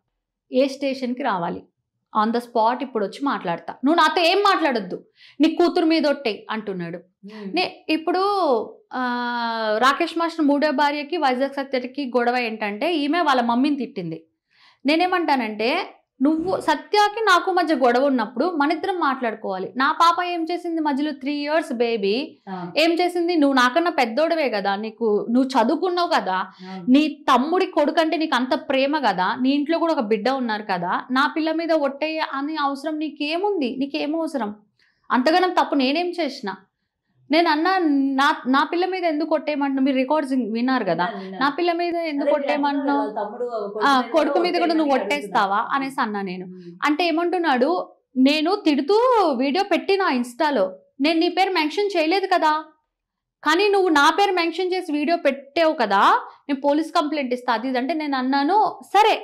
ఏ స్టేషన్కి రావాలి ఆన్ ద స్పాట్ ఇప్పుడు వచ్చి మాట్లాడతా నువ్వు నాతో ఏం మాట్లాడొద్దు నీ కూతురు మీద ఒట్టే అంటున్నాడు నే ఇప్పుడు రాకేష్ మాస్టర్ మూడో భార్యకి వైజాగ్ సత్యకి గొడవ ఏంటంటే ఈమె వాళ్ళ మమ్మీని తిట్టింది నేనేమంటానంటే నువ్వు సత్యాకి నాకు మధ్య గొడవ ఉన్నప్పుడు మన ఇద్దరం మాట్లాడుకోవాలి నా పాప ఏం చేసింది మధ్యలో త్రీ ఇయర్స్ బేబీ ఏం చేసింది నువ్వు నాకన్నా పెద్దోడవే కదా నీకు నువ్వు చదువుకున్నావు కదా నీ తమ్ముడి కొడుకు అంటే నీకు అంత ప్రేమ కదా నీ ఇంట్లో కూడా ఒక బిడ్డ ఉన్నారు కదా నా పిల్ల మీద ఒట్టయ్య అని అవసరం నీకేముంది నీకేమవసరం అంతగానం తప్పు నేనేం చేసినా నేను అన్నా నా నా పిల్ల మీద ఎందుకు కొట్టేయమంటున్నా మీరు రికార్డ్స్ విన్నారు కదా నా పిల్ల మీద ఎందుకు కొట్టేయమంటున్నావు కొడుకు మీద కూడా నువ్వు కొట్టేస్తావా అనేసి అన్నా నేను అంటే ఏమంటున్నాడు నేను తిడుతూ వీడియో పెట్టిన ఇన్స్టాలో నేను నీ పేరు మెన్షన్ చేయలేదు కదా కానీ నువ్వు నా పేరు మెన్షన్ చేసి వీడియో పెట్టావు కదా నేను పోలీస్ కంప్లైంట్ ఇస్తా అది అంటే నేను అన్నాను సరే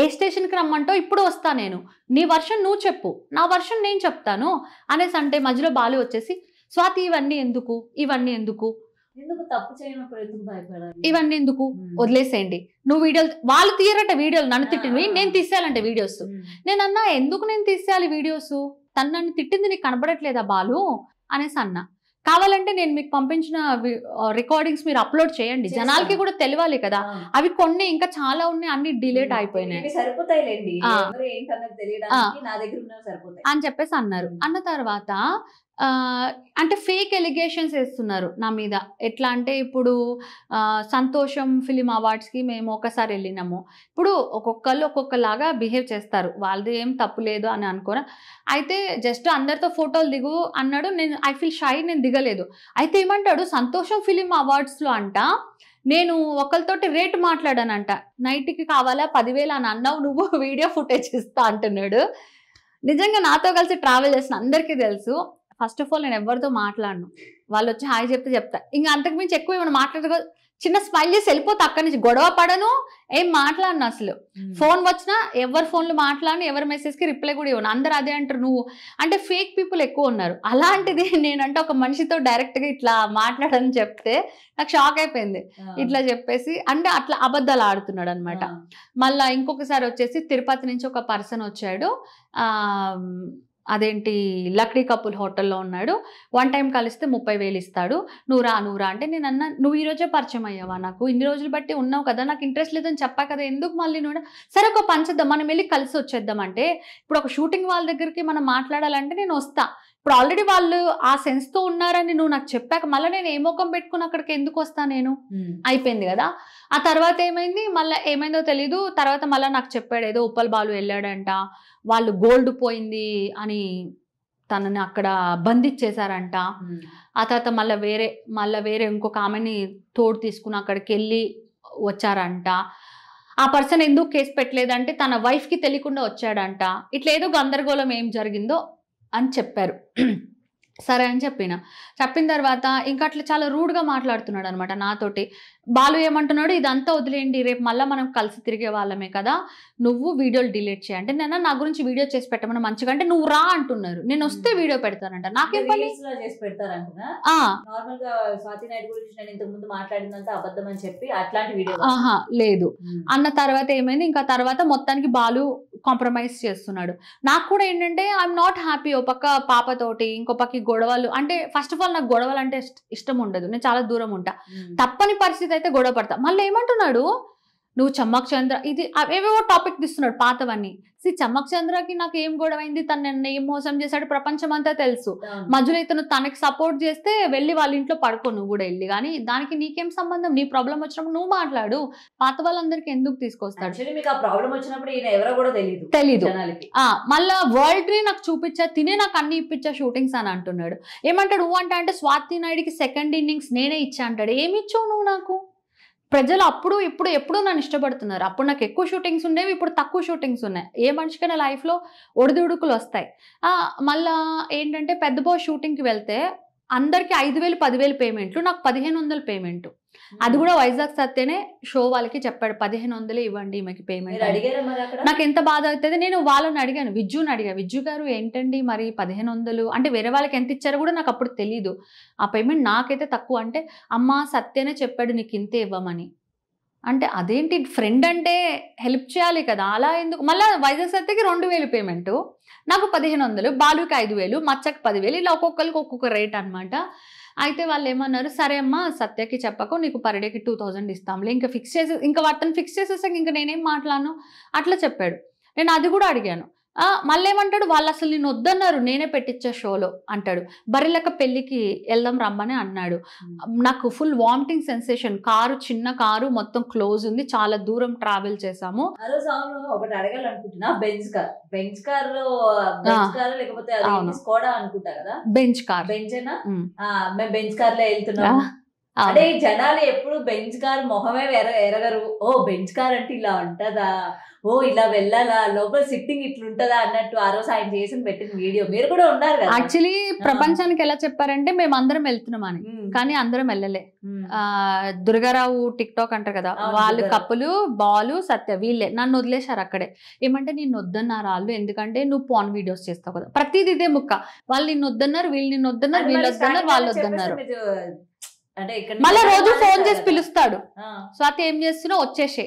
ఏ స్టేషన్కి రమ్మంటో ఇప్పుడు వస్తా నేను నీ వర్షన్ నువ్వు చెప్పు నా వర్షన్ నేను చెప్తాను అనేసి అంటే మధ్యలో బాలు వచ్చేసి స్వాతి ఇవన్నీ ఎందుకు ఇవన్నీ ఎందుకు ఇవన్నీ ఎందుకు వదిలేసేయండి నువ్వు వీడియోలు వాళ్ళు తీయరంటే వీడియోలు నన్ను తిట్టినవి నేను తీసేయాలంటే వీడియోస్ నేను అన్నా ఎందుకు నేను తీసేయాలి వీడియోస్ తను నన్ను తిట్టింది నీకు కనబడట్లేదా బాలు అనేసి అన్నా కావాలంటే నేను మీకు పంపించిన రికార్డింగ్స్ మీరు అప్లోడ్ చేయండి జనాలకి కూడా తెలియాలి కదా అవి కొన్ని ఇంకా చాలా ఉన్నాయి అన్ని డిలేట్ అయిపోయినాయి అని చెప్పేసి అన్నారు అన్న తర్వాత అంటే ఫేక్ ఎలిగేషన్స్ వేస్తున్నారు నా మీద ఎట్లా అంటే ఇప్పుడు సంతోషం ఫిలిం అవార్డ్స్కి మేము ఒకసారి వెళ్ళినాము ఇప్పుడు ఒక్కొక్కళ్ళు ఒక్కొక్కలాగా బిహేవ్ చేస్తారు వాళ్ళది ఏం తప్పు లేదు అని అనుకోరా అయితే జస్ట్ అందరితో ఫోటోలు దిగు అన్నాడు నేను ఐ ఫీల్ షై నేను దిగలేదు అయితే ఏమంటాడు సంతోషం ఫిలిం అవార్డ్స్లో అంట నేను ఒకరితోటి రేట్ మాట్లాడానంట నైట్కి కావాలా పదివేలు అని అన్నావు నువ్వు వీడియో ఫుటేజ్ ఇస్తా అంటున్నాడు నిజంగా నాతో కలిసి ట్రావెల్ చేసిన అందరికీ తెలుసు ఫస్ట్ ఆఫ్ ఆల్ నేను ఎవరితో మాట్లాడను వాళ్ళు వచ్చి హాయ్ చెప్తే చెప్తా ఇంకా అంతకు మించి ఎక్కువ ఏమైనా మాట్లాడదు చిన్న స్మైల్ చేసి వెళ్ళిపోతే అక్కడి నుంచి గొడవ పడను ఏం మాట్లాడను అసలు ఫోన్ వచ్చినా ఎవరు ఫోన్లు మాట్లాడను ఎవరి మెసేజ్కి రిప్లై కూడా ఇవ్వను అందరు అదే అంటారు నువ్వు అంటే ఫేక్ పీపుల్ ఎక్కువ ఉన్నారు అలాంటిది నేనంటే ఒక మనిషితో డైరెక్ట్గా ఇట్లా మాట్లాడని చెప్తే నాకు షాక్ అయిపోయింది ఇట్లా చెప్పేసి అంటే అట్లా అబద్ధాలు ఆడుతున్నాడు అనమాట మళ్ళీ ఇంకొకసారి వచ్చేసి తిరుపతి నుంచి ఒక పర్సన్ వచ్చాడు అదేంటి లక్డీ కపుల్ హోటల్లో ఉన్నాడు వన్ టైం కలిస్తే ముప్పై వేలు ఇస్తాడు నూరా నూరా అంటే నేను అన్న నువ్వు ఈరోజే పరిచయం అయ్యావా నాకు ఇన్ని రోజులు బట్టి ఉన్నావు కదా నాకు ఇంట్రెస్ట్ లేదని చెప్పా కదా ఎందుకు మళ్ళీ నువ్వు సరే ఒక పంచద్దాం మనం వెళ్ళి కలిసి వచ్చేద్దాం అంటే ఇప్పుడు ఒక షూటింగ్ వాళ్ళ దగ్గరికి మనం మాట్లాడాలంటే నేను వస్తాను ఇప్పుడు ఆల్రెడీ వాళ్ళు ఆ సెన్స్ తో ఉన్నారని నువ్వు నాకు చెప్పాక మళ్ళీ నేను ఏ ముఖం పెట్టుకుని అక్కడికి ఎందుకు వస్తా నేను అయిపోయింది కదా ఆ తర్వాత ఏమైంది మళ్ళీ ఏమైందో తెలీదు తర్వాత మళ్ళీ నాకు చెప్పాడు ఏదో ఉప్పల్ బాలు వెళ్ళాడంట వాళ్ళు గోల్డ్ పోయింది అని తనని అక్కడ బంధించేశారంట ఆ తర్వాత మళ్ళీ వేరే మళ్ళీ వేరే ఇంకొక ఆమెని తోడు తీసుకుని అక్కడికి వెళ్ళి వచ్చారంట ఆ పర్సన్ ఎందుకు కేసు పెట్టలేదంటే తన వైఫ్కి తెలియకుండా వచ్చాడంట ఇట్లా ఏదో గందరగోళం ఏం జరిగిందో అని చెప్పారు సరే అని చెప్పిన చెప్పిన తర్వాత ఇంకా అట్లా చాలా రూడ్గా మాట్లాడుతున్నాడు అనమాట నాతోటి బాలు ఏమంటున్నాడు ఇదంతా వదిలేయండి రేపు మళ్ళీ మనం కలిసి తిరిగే వాళ్ళమే కదా నువ్వు వీడియోలు డిలీట్ చేయండి నేను నా గురించి వీడియో చేసి పెట్టమని మంచిగా అంటే నువ్వు రా అంటున్నారు నేను వస్తే వీడియో పెడతానంట నాకేం పని చేసి పెడతారంటున్నా చెప్పి అట్లాంటి వీడియో ఆహా లేదు అన్న తర్వాత ఏమైంది ఇంకా తర్వాత మొత్తానికి బాలు కాంప్రమైజ్ చేస్తున్నాడు నాకు కూడా ఏంటంటే ఐఎమ్ నాట్ హ్యాపీ ఓ పక్క పాపతోటి ఇంకో పక్కకి గొడవలు అంటే ఫస్ట్ ఆఫ్ ఆల్ నాకు గొడవలు అంటే ఇష్టం ఉండదు నేను చాలా దూరం ఉంటా తప్పని పరిస్థితి అయితే గొడవ పడతా మళ్ళీ ఏమంటున్నాడు నువ్వు చమ్మక్ చంద్ర ఇది ఏవేవో టాపిక్ తీస్తున్నాడు పాతవన్నీ సి చమ్మక్ చంద్రకి నాకు ఏం గొడవైంది తను నన్ను ఏం మోసం చేశాడు ప్రపంచం అంతా తెలుసు మధ్యలో ఇతను తనకి సపోర్ట్ చేస్తే వెళ్ళి వాళ్ళ ఇంట్లో పడుకో నువ్వు కూడా వెళ్ళి కానీ దానికి నీకేం సంబంధం నీ ప్రాబ్లం వచ్చినప్పుడు నువ్వు మాట్లాడు పాత వాళ్ళందరికీ ఎందుకు తీసుకొస్తాడు తెలీదు మళ్ళా వరల్డ్ ని నాకు చూపించా తినే నాకు అన్ని ఇప్పించా షూటింగ్స్ అని అంటున్నాడు ఏమంటాడు ఊ అంటే స్వాతి నాయుడికి సెకండ్ ఇన్నింగ్స్ నేనే ఇచ్చా అంటాడు ఇచ్చావు నువ్వు నాకు ప్రజలు అప్పుడు ఇప్పుడు ఎప్పుడూ నన్ను ఇష్టపడుతున్నారు అప్పుడు నాకు ఎక్కువ షూటింగ్స్ ఉండేవి ఇప్పుడు తక్కువ షూటింగ్స్ ఉన్నాయి ఏ మనిషికైనా లైఫ్లో ఒడిదుడుకులు వస్తాయి మళ్ళా ఏంటంటే పెద్ద బాబు షూటింగ్కి వెళ్తే అందరికీ ఐదు వేలు పదివేలు పేమెంట్లు నాకు పదిహేను వందల పేమెంట్ అది కూడా వైజాగ్ సత్తేనే షో వాళ్ళకి చెప్పాడు పదిహేను వందలు ఇవ్వండి ఈమెకి పేమెంట్ నాకు ఎంత బాధ అవుతుంది నేను వాళ్ళని అడిగాను విజ్జుని అడిగా విజ్జు గారు ఏంటండి మరి పదిహేను వందలు అంటే వేరే వాళ్ళకి ఎంత ఇచ్చారో కూడా నాకు అప్పుడు తెలీదు ఆ పేమెంట్ నాకైతే తక్కువ అంటే అమ్మ సత్యనే చెప్పాడు నీకు ఇంతే ఇవ్వమని అంటే అదేంటి ఫ్రెండ్ అంటే హెల్ప్ చేయాలి కదా అలా ఎందుకు మళ్ళీ వైజాగ్ సత్యకి రెండు వేలు పేమెంట్ నాకు పదిహేను వందలు బాలుకి ఐదు వేలు మచ్చకి పదివేలు ఇలా ఒక్కొక్కరికి ఒక్కొక్క రేట్ అనమాట అయితే వాళ్ళు ఏమన్నారు సరే అమ్మా సత్యకి చెప్పకు నీకు పర్ డేకి టూ థౌజండ్ ఇస్తాంలే ఇంకా ఫిక్స్ చేసి ఇంకా వాటిని ఫిక్స్ చేసేసాక ఇంకా నేనేం మాట్లాడను అట్లా చెప్పాడు నేను అది కూడా అడిగాను మళ్ళీ ఏమంటాడు వాళ్ళు అసలు నేను వద్దన్నారు నేనే పెట్టించే షోలో అంటాడు బరిలక పెళ్ళికి వెళ్దాం రమ్మని అన్నాడు నాకు ఫుల్ వామిటింగ్ సెన్సేషన్ కారు చిన్న కారు మొత్తం క్లోజ్ ఉంది చాలా దూరం ట్రావెల్ చేసాము ఒకటి అడగాలనుకుంటున్నా బెంచ్ కార్ బెంచ్ కార్ లేకపోతే బెంచ్ కార్ మేము బెంచ్ కార్ లో వెళ్తున్నా అదే జనాలు ఎప్పుడు బెంచ్ కార్ మొహమే ఎరగరు ఓ బెంచ్ కార్ అంటే ఇలా ఉంటదా ఓ ఇలా వెళ్ళాలా లోపల సిట్టింగ్ ఇట్లుంటదా అన్నట్టు ఆ రోజు ఆయన చేసిన పెట్టిన వీడియో మీరు కూడా ఉన్నారు కదా యాక్చువల్లీ ప్రపంచానికి ఎలా చెప్పారంటే మేము అందరం వెళ్తున్నాం అని కానీ అందరం వెళ్ళలే దుర్గారావు టిక్ టాక్ అంటారు కదా వాళ్ళు కప్పులు బాలు సత్య వీళ్ళే నన్ను వదిలేశారు అక్కడే ఏమంటే నేను వద్దన్నారు వాళ్ళు ఎందుకంటే నువ్వు పాన్ వీడియోస్ చేస్తావు కదా ప్రతిది ఇదే ముక్క వాళ్ళు నిన్ను వద్దన్నారు వీళ్ళు నిన్ను వద్దన్నారు వీళ్ళు వద్దన్నారు వాళ్ళు వద్దన్నారు మళ్ళీ రోజు ఫోన్ చేసి పిలుస్తాడు స్వాతి ఏం చేస్తున్నావు వచ్చేసే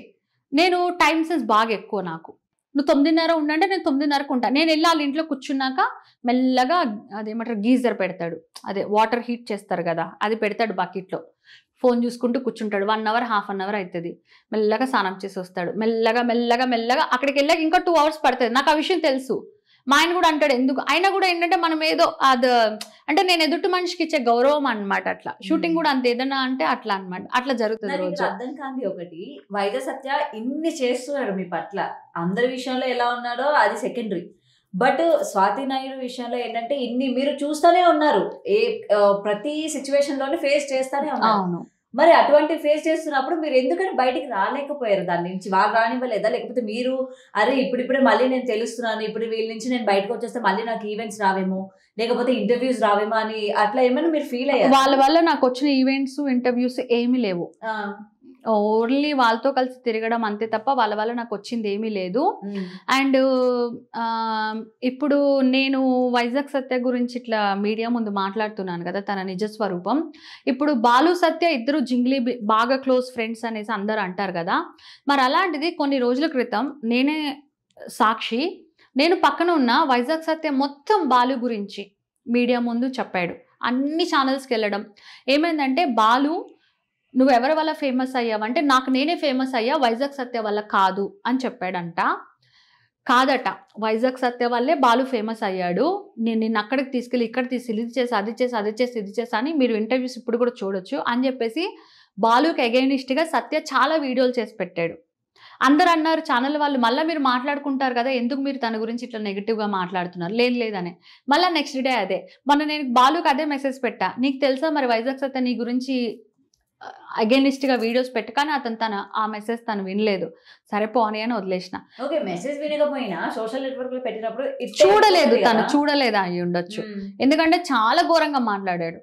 నేను టైం సెన్స్ బాగా ఎక్కువ నాకు నువ్వు తొమ్మిదిన్నర ఉండంటే నేను తొమ్మిదిన్నరకు ఉంటాను నేను వెళ్ళి వాళ్ళ ఇంట్లో కూర్చున్నాక మెల్లగా అదేమంటారు గీజర్ పెడతాడు అదే వాటర్ హీట్ చేస్తారు కదా అది పెడతాడు బకెట్లో ఫోన్ చూసుకుంటూ కూర్చుంటాడు one hour half an hour అవుతుంది మెల్లగా స్నానం చేసి వస్తాడు మెల్లగా మెల్లగా మెల్లగా అక్కడికి వెళ్ళాక ఇంకా టూ అవర్స్ పడుతుంది నాకు ఆ విషయం తెలుసు మా ఆయన కూడా అంటాడు ఎందుకు ఆయన కూడా ఏంటంటే మనం ఏదో అది అంటే నేను ఎదుటి మనిషికి ఇచ్చే గౌరవం అనమాట అట్లా షూటింగ్ కూడా అంత ఏదన్నా అంటే అట్లా అనమాట అట్లా జరుగుతుంది అర్థం కాంది ఒకటి వైద్య సత్య ఇన్ని చేస్తున్నారు మీ పట్ల అందరి విషయంలో ఎలా ఉన్నాడో అది సెకండరీ బట్ స్వాతి నాయుడు విషయంలో ఏంటంటే ఇన్ని మీరు చూస్తూనే ఉన్నారు ఏ ప్రతి సిచ్యువేషన్ లోనే ఫేస్ చేస్తానే ఉన్నారు మరి అటువంటి ఫేస్ చేస్తున్నప్పుడు మీరు ఎందుకని బయటికి రాలేకపోయారు దాని నుంచి వాళ్ళు రానివ్వలేదా లేకపోతే మీరు అరే ఇప్పుడిప్పుడే మళ్ళీ నేను తెలుస్తున్నాను ఇప్పుడు వీళ్ళ నుంచి నేను బయటకు వచ్చేస్తే మళ్ళీ నాకు ఈవెంట్స్ రావేమో లేకపోతే ఇంటర్వ్యూస్ రావేమో అని అట్లా ఏమైనా మీరు ఫీల్ అయ్యారు వాళ్ళ వల్ల నాకు వచ్చిన ఈవెంట్స్ ఇంటర్వ్యూస్ ఏమీ లేవు ఓన్లీ వాళ్ళతో కలిసి తిరగడం అంతే తప్ప వాళ్ళ వల్ల నాకు వచ్చింది ఏమీ లేదు అండ్ ఇప్పుడు నేను వైజాగ్ సత్య గురించి ఇట్లా మీడియా ముందు మాట్లాడుతున్నాను కదా తన నిజ స్వరూపం ఇప్పుడు బాలు సత్య ఇద్దరు జింగ్లీ బాగా క్లోజ్ ఫ్రెండ్స్ అనేసి అందరు అంటారు కదా మరి అలాంటిది కొన్ని రోజుల క్రితం నేనే సాక్షి నేను పక్కన ఉన్న వైజాగ్ సత్య మొత్తం బాలు గురించి మీడియా ముందు చెప్పాడు అన్ని ఛానల్స్కి వెళ్ళడం ఏమైందంటే బాలు నువ్వెవరి వల్ల ఫేమస్ అయ్యావు అంటే నాకు నేనే ఫేమస్ అయ్యా వైజాగ్ సత్య వల్ల కాదు అని చెప్పాడంట కాదట వైజాగ్ సత్య వల్లే బాలు ఫేమస్ అయ్యాడు నేను నిన్ను అక్కడికి తీసుకెళ్ళి ఇక్కడ తీసి ఇది చేసి అది చేసి అది చేసి ఇది చేసి అని మీరు ఇంటర్వ్యూస్ ఇప్పుడు కూడా చూడొచ్చు అని చెప్పేసి బాలుకి అగైనిస్ట్గా సత్య చాలా వీడియోలు చేసి పెట్టాడు అందరు అన్నారు ఛానల్ వాళ్ళు మళ్ళీ మీరు మాట్లాడుకుంటారు కదా ఎందుకు మీరు తన గురించి ఇట్లా నెగిటివ్గా మాట్లాడుతున్నారు లేదు లేదని మళ్ళీ నెక్స్ట్ డే అదే మొన్న నేను బాలుకి అదే మెసేజ్ పెట్టా నీకు తెలుసా మరి వైజాగ్ సత్య నీ గురించి గా వీడియోస్ పెట్టగానే అతను తన ఆ మెసేజ్ తను వినలేదు సరే పోనీ అని వదిలేసిన చూడలేదు తను చూడలేదు అయి ఉండొచ్చు ఎందుకంటే చాలా ఘోరంగా మాట్లాడాడు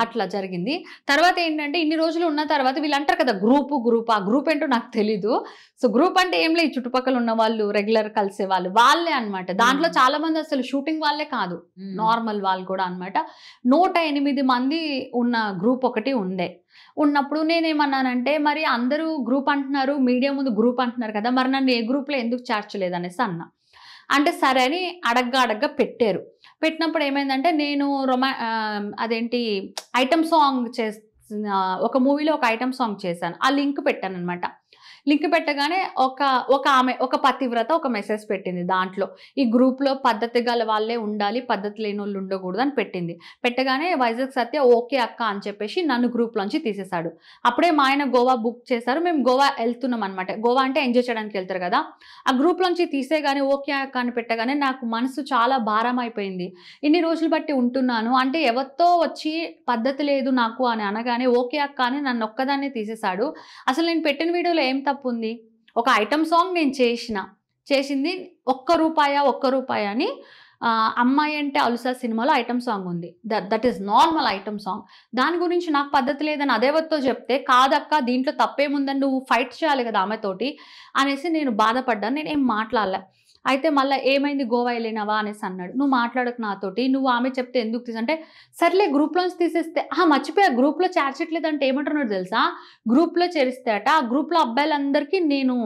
అట్లా జరిగింది తర్వాత ఏంటంటే ఇన్ని రోజులు ఉన్న తర్వాత వీళ్ళు కదా గ్రూప్ గ్రూప్ ఆ గ్రూప్ ఏంటో నాకు తెలీదు సో గ్రూప్ అంటే ఏం లేదు చుట్టుపక్కల ఉన్న వాళ్ళు రెగ్యులర్ కలిసే వాళ్ళు వాళ్ళే అనమాట దాంట్లో చాలా మంది అసలు షూటింగ్ వాళ్ళే కాదు నార్మల్ వాళ్ళు కూడా అనమాట నూట ఎనిమిది మంది ఉన్న గ్రూప్ ఒకటి ఉండే ఉన్నప్పుడు నేనేమన్నానంటే మరి అందరూ గ్రూప్ అంటున్నారు మీడియా ముందు గ్రూప్ అంటున్నారు కదా మరి నన్ను ఏ గ్రూప్లో ఎందుకు చేర్చలేదు అనేసి అన్న అంటే సరే అని అడగ్గా అడగ్గా పెట్టారు పెట్టినప్పుడు ఏమైందంటే నేను రొమా అదేంటి ఐటమ్ సాంగ్ చే ఒక మూవీలో ఒక ఐటమ్ సాంగ్ చేశాను ఆ లింక్ పెట్టాను అనమాట లింక్ పెట్టగానే ఒక ఒక ఆమె ఒక పతివ్రత ఒక మెసేజ్ పెట్టింది దాంట్లో ఈ గ్రూప్లో పద్ధతి గల వాళ్ళే ఉండాలి పద్ధతి లేని వాళ్ళు ఉండకూడదు అని పెట్టింది పెట్టగానే వైజాగ్ సత్య ఓకే అక్క అని చెప్పేసి నన్ను గ్రూప్లోంచి తీసేశాడు అప్పుడే మా ఆయన గోవా బుక్ చేశారు మేము గోవా వెళ్తున్నాం అనమాట గోవా అంటే ఎంజాయ్ చేయడానికి వెళ్తారు కదా ఆ గ్రూప్లోంచి తీసేగానే ఓకే అక్క అని పెట్టగానే నాకు మనసు చాలా భారం అయిపోయింది ఇన్ని రోజులు బట్టి ఉంటున్నాను అంటే ఎవరితో వచ్చి పద్ధతి లేదు నాకు అని అనగానే ఓకే అక్క అని నన్ను ఒక్కదాన్ని తీసేశాడు అసలు నేను పెట్టిన వీడియోలో ఏం తప్పు ఉంది ఒక ఐటమ్ సాంగ్ నేను చేసిన చేసింది ఒక్క రూపాయ ఒక్క రూపాయ అని అమ్మాయి అంటే అలుసా సినిమాలో ఐటమ్ సాంగ్ ఉంది that that is normal item song దాని గురించి నాకు పద్ధతి లేదని అదేవతో చెప్తే కాదక్క దీంట్లో తప్పేముందని నువ్వు ఫైట్ చేయాలి కదా ఆమెతోటి అనేసి నేను బాధపడ్డాను నేను ఏం మాట్లాడలే అయితే మళ్ళీ ఏమైంది గోవా వెళ్ళినావా అనేసి అన్నాడు నువ్వు మాట్లాడక నాతోటి నువ్వు ఆమె చెప్తే ఎందుకు తీసి అంటే సర్లే గ్రూప్లోంచి తీసేస్తే ఆ మర్చిపోయా గ్రూప్లో అంటే ఏమంటున్నాడు తెలుసా గ్రూప్లో చేరిస్తే అట ఆ గ్రూప్లో అబ్బాయిలందరికీ నేను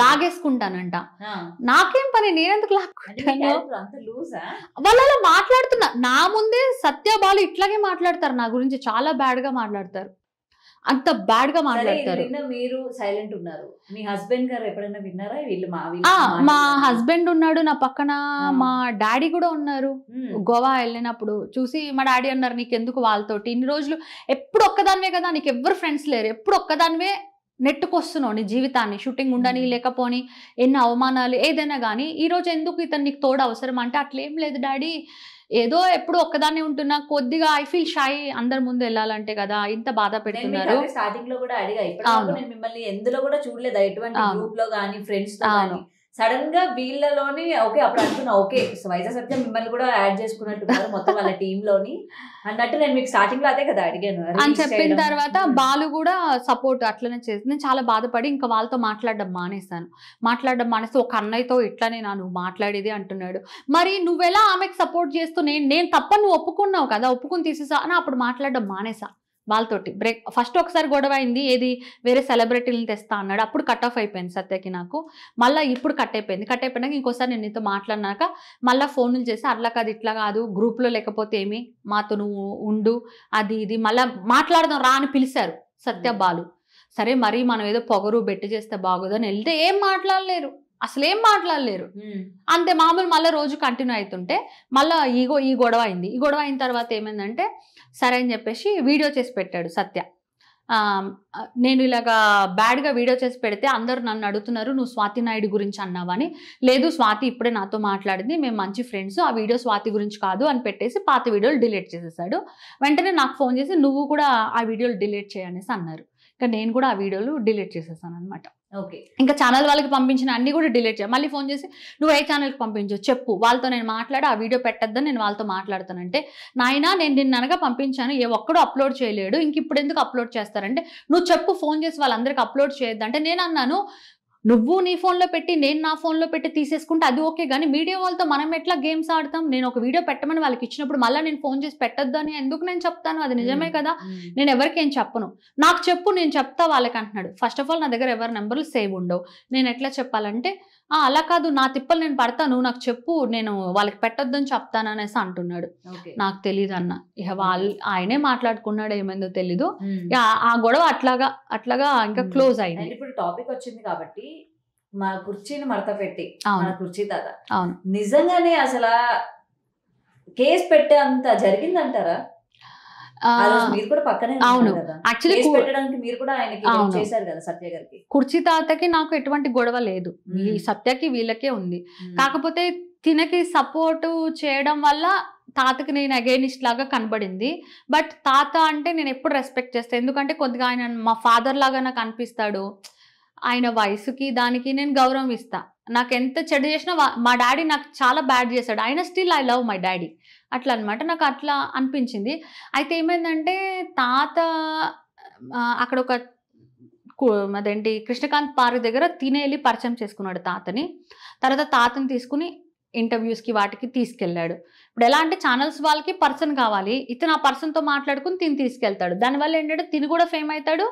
లాగేసుకుంటానంట నాకేం పని నేనెందుకు లాక్కుంటాను వాళ్ళ మాట్లాడుతున్నా నా ముందే సత్యబాలు ఇట్లాగే మాట్లాడతారు నా గురించి చాలా బ్యాడ్ గా మాట్లాడతారు అంత బ్యాడ్ గా మాట్లాడతారు మీరు సైలెంట్ ఉన్నారు మీ హస్బెండ్ గారు ఎప్పుడైనా విన్నారా వీళ్ళు మా హస్బెండ్ ఉన్నాడు నా పక్కన మా డాడీ కూడా ఉన్నారు గోవా వెళ్ళినప్పుడు చూసి మా డాడీ అన్నారు నీకెందుకు వాళ్ళతోటి ఇన్ని రోజులు ఎప్పుడు ఒక్కదానివే కదా నీకు ఎవ్వరు ఫ్రెండ్స్ లేరు ఎప్పుడు ఒక్కదానివే నెట్టుకొస్తున్నావు నీ జీవితాన్ని షూటింగ్ ఉండని లేకపోని ఎన్ని అవమానాలు ఏదైనా కానీ ఈరోజు ఎందుకు ఇతను నీకు తోడు అవసరం అంటే అట్లేం లేదు డాడీ ఏదో ఎప్పుడు ఒక్కదాన్ని ఉంటున్నా కొద్దిగా ఐ ఫీల్ షై అందరి ముందు వెళ్ళాలంటే కదా ఇంత బాధ పెడుతున్నారు స్టార్టింగ్ లో కూడా అడిగా ఇప్పుడు మిమ్మల్ని ఎందులో కూడా చూడలేదు ఎటువంటి గ్రూప్ లో గానీ ఫ్రెండ్స్ తో సడన్ గా వీళ్ళలోని ఓకే అప్పుడు అనుకున్నా ఓకే వైజాగ్ సత్యం మిమ్మల్ని కూడా యాడ్ చేసుకున్నట్టున్నారు మొత్తం వాళ్ళ టీమ్ లోని అన్నట్టు నేను మీకు స్టార్టింగ్ లో అదే కదా అడిగాను అని చెప్పిన తర్వాత hmm. బాలు కూడా సపోర్ట్ అట్లనే చేసి నేను చాలా బాధపడి ఇంకా వాళ్ళతో మాట్లాడడం మానేశాను మాట్లాడడం మానేసి ఒక అన్నయ్యతో ఇట్లానే నా నువ్వు మాట్లాడేది అంటున్నాడు మరి నువ్వెలా ఆమెకు సపోర్ట్ చేస్తూ నేను నేను తప్ప నువ్వు ఒప్పుకున్నావు కదా ఒప్పుకుని తీసేసా అని అప్పుడు మాట్లాడడం మానేసా వాళ్ళతోటి బ్రేక్ ఫస్ట్ ఒకసారి గొడవ అయింది ఏది వేరే సెలబ్రిటీలను తెస్తా అన్నాడు అప్పుడు కట్ ఆఫ్ అయిపోయింది సత్యకి నాకు మళ్ళీ ఇప్పుడు కట్ అయిపోయింది కట్ అయిపోయినాక ఇంకోసారి నేను నీతో మాట్లాడినాక మళ్ళీ ఫోన్లు చేసి అట్లా కాదు ఇట్లా కాదు గ్రూప్లో లేకపోతే ఏమి మాతో నువ్వు ఉండు అది ఇది మళ్ళీ మాట్లాడదాం రా అని పిలిచారు సత్య hmm. బాలు సరే మరి మనం ఏదో పొగరు బెట్టి చేస్తే అని వెళ్తే ఏం మాట్లాడలేరు అసలు ఏం మాట్లాడలేరు hmm. అంతే మామూలు మళ్ళీ రోజు కంటిన్యూ అవుతుంటే మళ్ళీ ఈగో ఈ గొడవ అయింది ఈ గొడవ అయిన తర్వాత ఏమైందంటే సరే అని చెప్పేసి వీడియో చేసి పెట్టాడు సత్య నేను ఇలాగా బ్యాడ్గా వీడియో చేసి పెడితే అందరూ నన్ను అడుగుతున్నారు నువ్వు స్వాతి నాయుడు గురించి అన్నావని లేదు స్వాతి ఇప్పుడే నాతో మాట్లాడింది మేము మంచి ఫ్రెండ్స్ ఆ వీడియో స్వాతి గురించి కాదు అని పెట్టేసి పాత వీడియోలు డిలీట్ చేసేసాడు వెంటనే నాకు ఫోన్ చేసి నువ్వు కూడా ఆ వీడియోలు డిలీట్ చేయనేసి అన్నారు ఇంకా నేను కూడా ఆ వీడియోలు డిలీట్ చేసేసాను అనమాట ఇంకా ఛానల్ వాళ్ళకి పంపించిన అన్ని కూడా డిలీట్ చేయాలి మళ్ళీ ఫోన్ చేసి నువ్వు ఏ ఛానల్కి పంపించు చెప్పు వాళ్ళతో నేను మాట్లాడి ఆ వీడియో పెట్టద్దని నేను వాళ్ళతో మాట్లాడుతానంటే నాయన నేను నిన్న అనగా పంపించాను ఏ ఒక్కడూ అప్లోడ్ చేయలేడు ఇంక ఇప్పుడు ఎందుకు అప్లోడ్ చేస్తారంటే నువ్వు చెప్పు ఫోన్ చేసి వాళ్ళందరికీ అప్లోడ్ చేయొద్దంటే నేను అన్నాను నువ్వు నీ ఫోన్లో పెట్టి నేను నా ఫోన్లో పెట్టి తీసేసుకుంటే అది ఓకే కానీ మీడియా వాళ్ళతో మనం ఎట్లా గేమ్స్ ఆడతాం నేను ఒక వీడియో పెట్టమని వాళ్ళకి ఇచ్చినప్పుడు మళ్ళీ నేను ఫోన్ చేసి పెట్టద్దు అని ఎందుకు నేను చెప్తాను అది నిజమే కదా నేను ఎవరికి ఏం చెప్పను నాకు చెప్పు నేను చెప్తా వాళ్ళకి అంటున్నాడు ఫస్ట్ ఆఫ్ ఆల్ నా దగ్గర ఎవరి నెంబర్లు సేవ్ ఉండవు నేను ఎట్లా చెప్పాలంటే అలా కాదు నా తిప్పలు నేను పడతాను నాకు చెప్పు నేను వాళ్ళకి అని చెప్తాను అనేసి అంటున్నాడు నాకు తెలియదు అన్న ఇక వాళ్ళు ఆయనే మాట్లాడుకున్నాడు ఏమైందో తెలీదు ఆ గొడవ అట్లాగా అట్లాగా ఇంకా క్లోజ్ అయింది ఇప్పుడు టాపిక్ వచ్చింది కాబట్టి మా కుర్చీని మడత పెట్టి మన కుర్చీ తాత అవును నిజంగానే అసలు కేసు పెట్టే అంత జరిగిందంటారా అవును కుర్చీ తాతకి నాకు ఎటువంటి గొడవ లేదు ఈ సత్యకి వీళ్ళకే ఉంది కాకపోతే తినకి సపోర్ట్ చేయడం వల్ల తాతకి నేను అగైనిస్ట్ లాగా కనబడింది బట్ తాత అంటే నేను ఎప్పుడు రెస్పెక్ట్ చేస్తాను ఎందుకంటే కొద్దిగా ఆయన మా ఫాదర్ లాగా నాకు అనిపిస్తాడు ఆయన వయసుకి దానికి నేను గౌరవం ఇస్తా నాకు ఎంత చెడు చేసినా మా డాడీ నాకు చాలా బ్యాడ్ చేశాడు ఆయన still I love my daddy అట్లా అనమాట నాకు అట్లా అనిపించింది అయితే ఏమైందంటే తాత అక్కడ ఒక అదేంటి కృష్ణకాంత్ పార్క్ దగ్గర తినేళ్ళి పరిచయం చేసుకున్నాడు తాతని తర్వాత తాతని తీసుకుని ఇంటర్వ్యూస్కి వాటికి తీసుకెళ్ళాడు ఇప్పుడు ఎలా అంటే ఛానల్స్ వాళ్ళకి పర్సన్ కావాలి ఇతను ఆ పర్సన్తో మాట్లాడుకుని తిని తీసుకెళ్తాడు దానివల్ల ఏంటంటే తిని కూడా ఫేమ్ అవుతాడు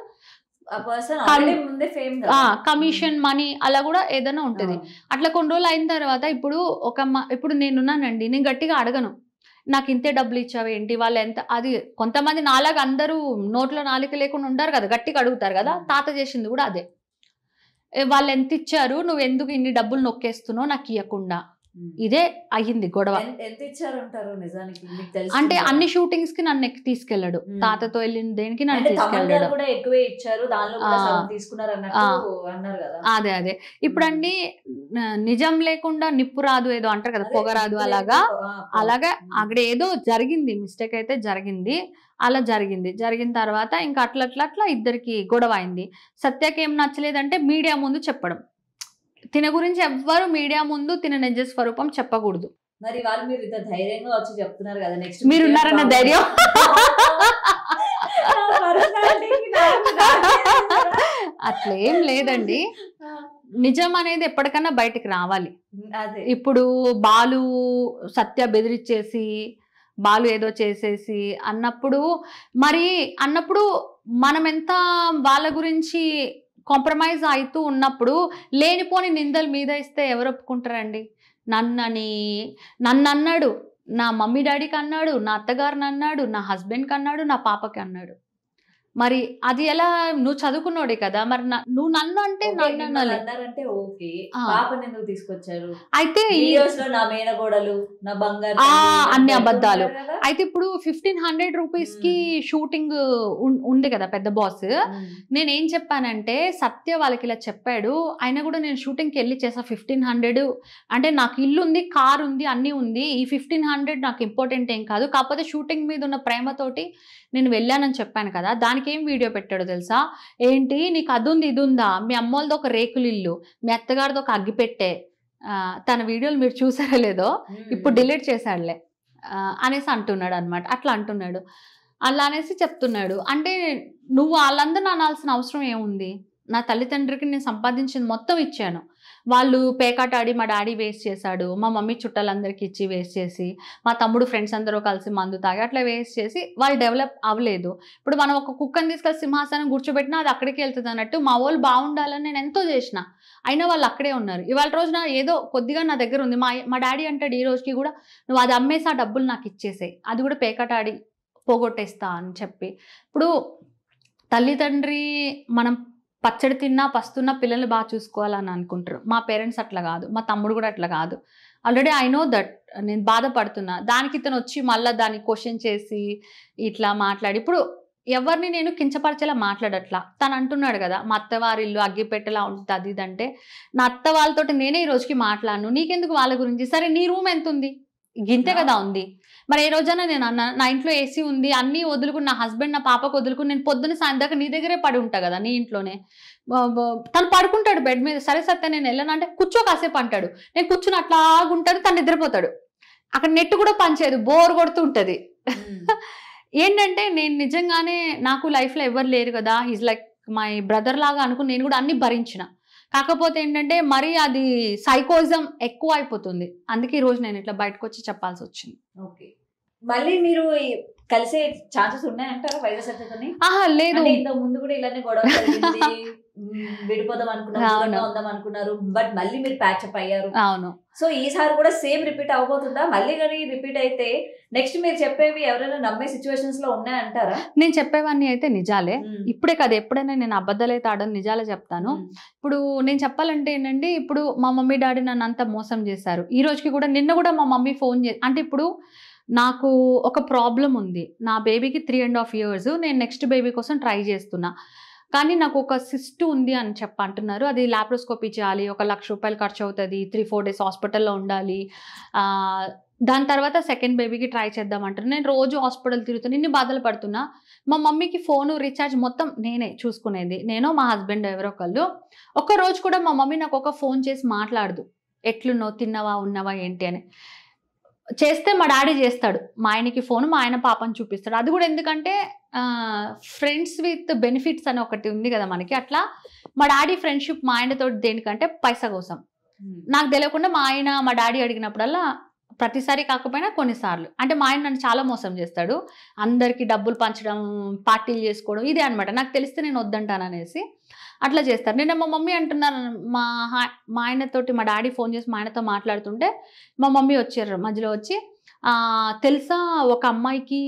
కమిషన్ మనీ అలా కూడా ఏదైనా ఉంటుంది అట్లా కొన్ని రోజులు అయిన తర్వాత ఇప్పుడు ఒక ఇప్పుడు నేనున్నానండి నేను గట్టిగా అడగను నాకు ఇంతే డబ్బులు ఇచ్చావు ఏంటి వాళ్ళు ఎంత అది కొంతమంది నాలాగ అందరూ నోట్లో నాలిక లేకుండా ఉండరు కదా గట్టిగా అడుగుతారు కదా తాత చేసింది కూడా అదే వాళ్ళు ఎంత ఇచ్చారు నువ్వు ఎందుకు ఇన్ని డబ్బులు నొక్కేస్తున్నావు నాకు ఇవ్వకుండా Hmm. ఇదే అయ్యింది గొడవ అంటే అన్ని షూటింగ్స్ కి నన్ను ఎక్కి తీసుకెళ్ళాడు hmm. తాతతో వెళ్ళిన దేనికి నన్ను తీసుకెళ్ళాడు అదే అదే ఇప్పుడు hmm. నిజం లేకుండా నిప్పు రాదు ఏదో అంటారు కదా పొగ రాదు అలాగా అలాగా అక్కడ ఏదో జరిగింది మిస్టేక్ అయితే జరిగింది అలా జరిగింది జరిగిన తర్వాత ఇంకా అట్లా అట్లా అట్లా ఇద్దరికి గొడవ అయింది సత్యకి ఏం నచ్చలేదంటే మీడియా ముందు చెప్పడం తిన గురించి ఎవ్వరు మీడియా ముందు తిన నిజ స్వరూపం చెప్పకూడదు మరి వాళ్ళు మీరు ఇంత ధైర్యంగా వచ్చి చెప్తున్నారు కదా నెక్స్ట్ మీరు ఉన్నారన్న ధైర్యం అట్లేం లేదండి నిజం అనేది ఎప్పటికన్నా బయటికి రావాలి ఇప్పుడు బాలు సత్య బెదిరిచ్చేసి బాలు ఏదో చేసేసి అన్నప్పుడు మరి అన్నప్పుడు మనం ఎంత వాళ్ళ గురించి కాంప్రమైజ్ అవుతూ ఉన్నప్పుడు లేనిపోని నిందలు మీద ఇస్తే ఎవరు ఒప్పుకుంటారండి నన్నని నన్ను అన్నాడు నా మమ్మీ డాడీకి అన్నాడు నా అత్తగారిని అన్నాడు నా హస్బెండ్కి అన్నాడు నా పాపకి అన్నాడు మరి అది ఎలా నువ్వు చదువుకున్నాడే కదా మరి నువ్వు నన్ను అంటే తీసుకొచ్చారు అయితే అన్ని అబద్ధాలు అయితే ఇప్పుడు ఫిఫ్టీన్ హండ్రెడ్ రూపీస్ కి షూటింగ్ ఉంది కదా పెద్ద బాస్ నేను ఏం చెప్పానంటే సత్య వాళ్ళకి ఇలా చెప్పాడు ఆయన కూడా నేను షూటింగ్ కి వెళ్ళి చేసా ఫిఫ్టీన్ హండ్రెడ్ అంటే నాకు ఇల్లు ఉంది కార్ ఉంది అన్ని ఉంది ఈ ఫిఫ్టీన్ హండ్రెడ్ నాకు ఇంపార్టెంట్ ఏం కాదు కాకపోతే షూటింగ్ మీద ఉన్న ప్రేమతోటి నేను వెళ్ళానని చెప్పాను కదా దానికి ఏం వీడియో పెట్టాడో తెలుసా ఏంటి నీకు అది ఉంది ఇది ఉందా మీ అమ్మోళ్ళది ఒక రేకులు ఇల్లు మీ అత్తగారిది ఒక అగ్గిపెట్టే తన వీడియోలు మీరు చూసారా లేదో ఇప్పుడు డిలీట్ చేశాడులే అనేసి అంటున్నాడు అనమాట అట్లా అంటున్నాడు అలా అనేసి చెప్తున్నాడు అంటే నువ్వు వాళ్ళందరూ అనాల్సిన అవసరం ఏముంది నా తల్లిదండ్రికి నేను సంపాదించింది మొత్తం ఇచ్చాను వాళ్ళు పేకాట ఆడి మా డాడీ వేస్ట్ చేశాడు మా మమ్మీ చుట్టాలందరికీ ఇచ్చి వేస్ట్ చేసి మా తమ్ముడు ఫ్రెండ్స్ అందరూ కలిసి మందు తాగి అట్లా వేస్ట్ చేసి వాళ్ళు డెవలప్ అవ్వలేదు ఇప్పుడు మనం ఒక కుక్కని తీసుకెళ్ళి సింహాసనం కూర్చోబెట్టినా అది అక్కడికి వెళ్తుంది అన్నట్టు మా వాళ్ళు బాగుండాలని నేను ఎంతో చేసిన అయినా వాళ్ళు అక్కడే ఉన్నారు ఇవాళ రోజున ఏదో కొద్దిగా నా దగ్గర ఉంది మా మా డాడీ అంటాడు ఈ రోజుకి కూడా నువ్వు అది అమ్మేసి ఆ డబ్బులు నాకు ఇచ్చేసాయి అది కూడా పేకాట ఆడి పోగొట్టేస్తా అని చెప్పి ఇప్పుడు తల్లిదండ్రి మనం పచ్చడి తిన్నా పస్తున్నా పిల్లల్ని బాగా చూసుకోవాలని అనుకుంటారు మా పేరెంట్స్ అట్లా కాదు మా తమ్ముడు కూడా అట్లా కాదు ఆల్రెడీ ఐ నో దట్ నేను బాధపడుతున్నా దానికి ఇతను వచ్చి మళ్ళీ దాన్ని క్వశ్చన్ చేసి ఇట్లా మాట్లాడి ఇప్పుడు ఎవరిని నేను కించపరిచేలా మాట్లాడట్లా తను అంటున్నాడు కదా మా అత్తవారిల్లు అగ్గిపెట్టలా ఉంటుంది అది ఇదంటే నా అత్త వాళ్ళతోటి నేనే ఈ రోజుకి మాట్లాడను నీకెందుకు వాళ్ళ గురించి సరే నీ రూమ్ ఎంత ఉంది గింతే కదా ఉంది మరి ఏ రోజైనా నేను అన్న నా ఇంట్లో ఏసీ ఉంది అన్నీ వదులుకుని నా హస్బెండ్ నా పాపకు వదులుకుని నేను పొద్దున్న సాయంత్రం నీ దగ్గరే పడి ఉంటా కదా నీ ఇంట్లోనే తను పడుకుంటాడు బెడ్ మీద సరే సత్య నేను వెళ్ళను అంటే కూర్చో కాసేపు అంటాడు నేను కూర్చుని అట్లాగుంటాడు తను నిద్రపోతాడు అక్కడ నెట్ కూడా పనిచేయదు బోర్ కొడుతూ ఉంటుంది ఏంటంటే నేను నిజంగానే నాకు లైఫ్లో ఎవరు లేరు కదా ఈజ్ లైక్ మై బ్రదర్ లాగా అనుకుని నేను కూడా అన్ని భరించిన కాకపోతే ఏంటంటే మరి అది సైకోజం ఎక్కువ అయిపోతుంది అందుకే ఈ రోజు నేను ఇట్లా బయటకు వచ్చి చెప్పాల్సి వచ్చింది ఓకే మళ్ళీ మీరు కలిసే ఛాన్సెస్ ఉన్నాయంటారా వైరస్ లేదు ఇంతకు ముందు కూడా ఇలానే గొడవ విడిపోదాం అనుకున్నారు అనుకున్నారు బట్ మళ్ళీ మీరు ప్యాచ్అప్ అయ్యారు అవును సో ఈసారి కూడా సేమ్ రిపీట్ అవబోతుందా మళ్ళీ కానీ రిపీట్ అయితే నెక్స్ట్ మీరు చెప్పేవి ఎవరైనా నమ్మే సిచ్యువేషన్స్ లో ఉన్నాయంటారా నేను చెప్పేవన్నీ అయితే నిజాలే ఇప్పుడే కాదు ఎప్పుడైనా నేను అబద్ధాలైతే ఆడని నిజాలే చెప్తాను ఇప్పుడు నేను చెప్పాలంటే ఏంటంటే ఇప్పుడు మా మమ్మీ డాడీ నన్ను అంత మోసం చేశారు ఈ రోజుకి కూడా నిన్న కూడా మా మమ్మీ ఫోన్ చే అంటే ఇప్పుడు నాకు ఒక ప్రాబ్లం ఉంది నా బేబీకి త్రీ అండ్ హాఫ్ ఇయర్స్ నేను నెక్స్ట్ బేబీ కోసం ట్రై చేస్తున్నా కానీ నాకు ఒక సిస్ట్ ఉంది అని చెప్ప అంటున్నారు అది ల్యాప్రోస్కోపీ చేయాలి ఒక లక్ష రూపాయలు ఖర్చు అవుతుంది త్రీ ఫోర్ డేస్ హాస్పిటల్లో ఉండాలి దాని తర్వాత సెకండ్ బేబీకి ట్రై చేద్దామంటారు నేను రోజు హాస్పిటల్ తిరుగుతున్నా నిన్ను బాధలు పడుతున్నా మా మమ్మీకి ఫోను రీఛార్జ్ మొత్తం నేనే చూసుకునేది నేను మా హస్బెండ్ ఎవరో ఒకళ్ళు ఒక్కరోజు కూడా మా మమ్మీ నాకు ఒక ఫోన్ చేసి మాట్లాడదు ఎట్లున్నావు తిన్నావా ఉన్నవా ఏంటి అని చేస్తే మా డాడీ చేస్తాడు మా ఆయనకి ఫోన్ మా ఆయన పాపని చూపిస్తాడు అది కూడా ఎందుకంటే ఫ్రెండ్స్ విత్ బెనిఫిట్స్ అని ఒకటి ఉంది కదా మనకి అట్లా మా డాడీ ఫ్రెండ్షిప్ మా ఆయనతో దేనికంటే పైసా కోసం నాకు తెలియకుండా మా ఆయన మా డాడీ అడిగినప్పుడల్లా ప్రతిసారి కాకపోయినా కొన్నిసార్లు అంటే మా ఆయన నన్ను చాలా మోసం చేస్తాడు అందరికీ డబ్బులు పంచడం పార్టీలు చేసుకోవడం ఇదే అనమాట నాకు తెలిస్తే నేను వద్దంటాను అనేసి అట్లా చేస్తారు నేను మా మమ్మీ అంటున్నారు మా మా ఆయనతోటి మా డాడీ ఫోన్ చేసి మా ఆయనతో మాట్లాడుతుంటే మా మమ్మీ వచ్చారు మధ్యలో వచ్చి తెలుసా ఒక అమ్మాయికి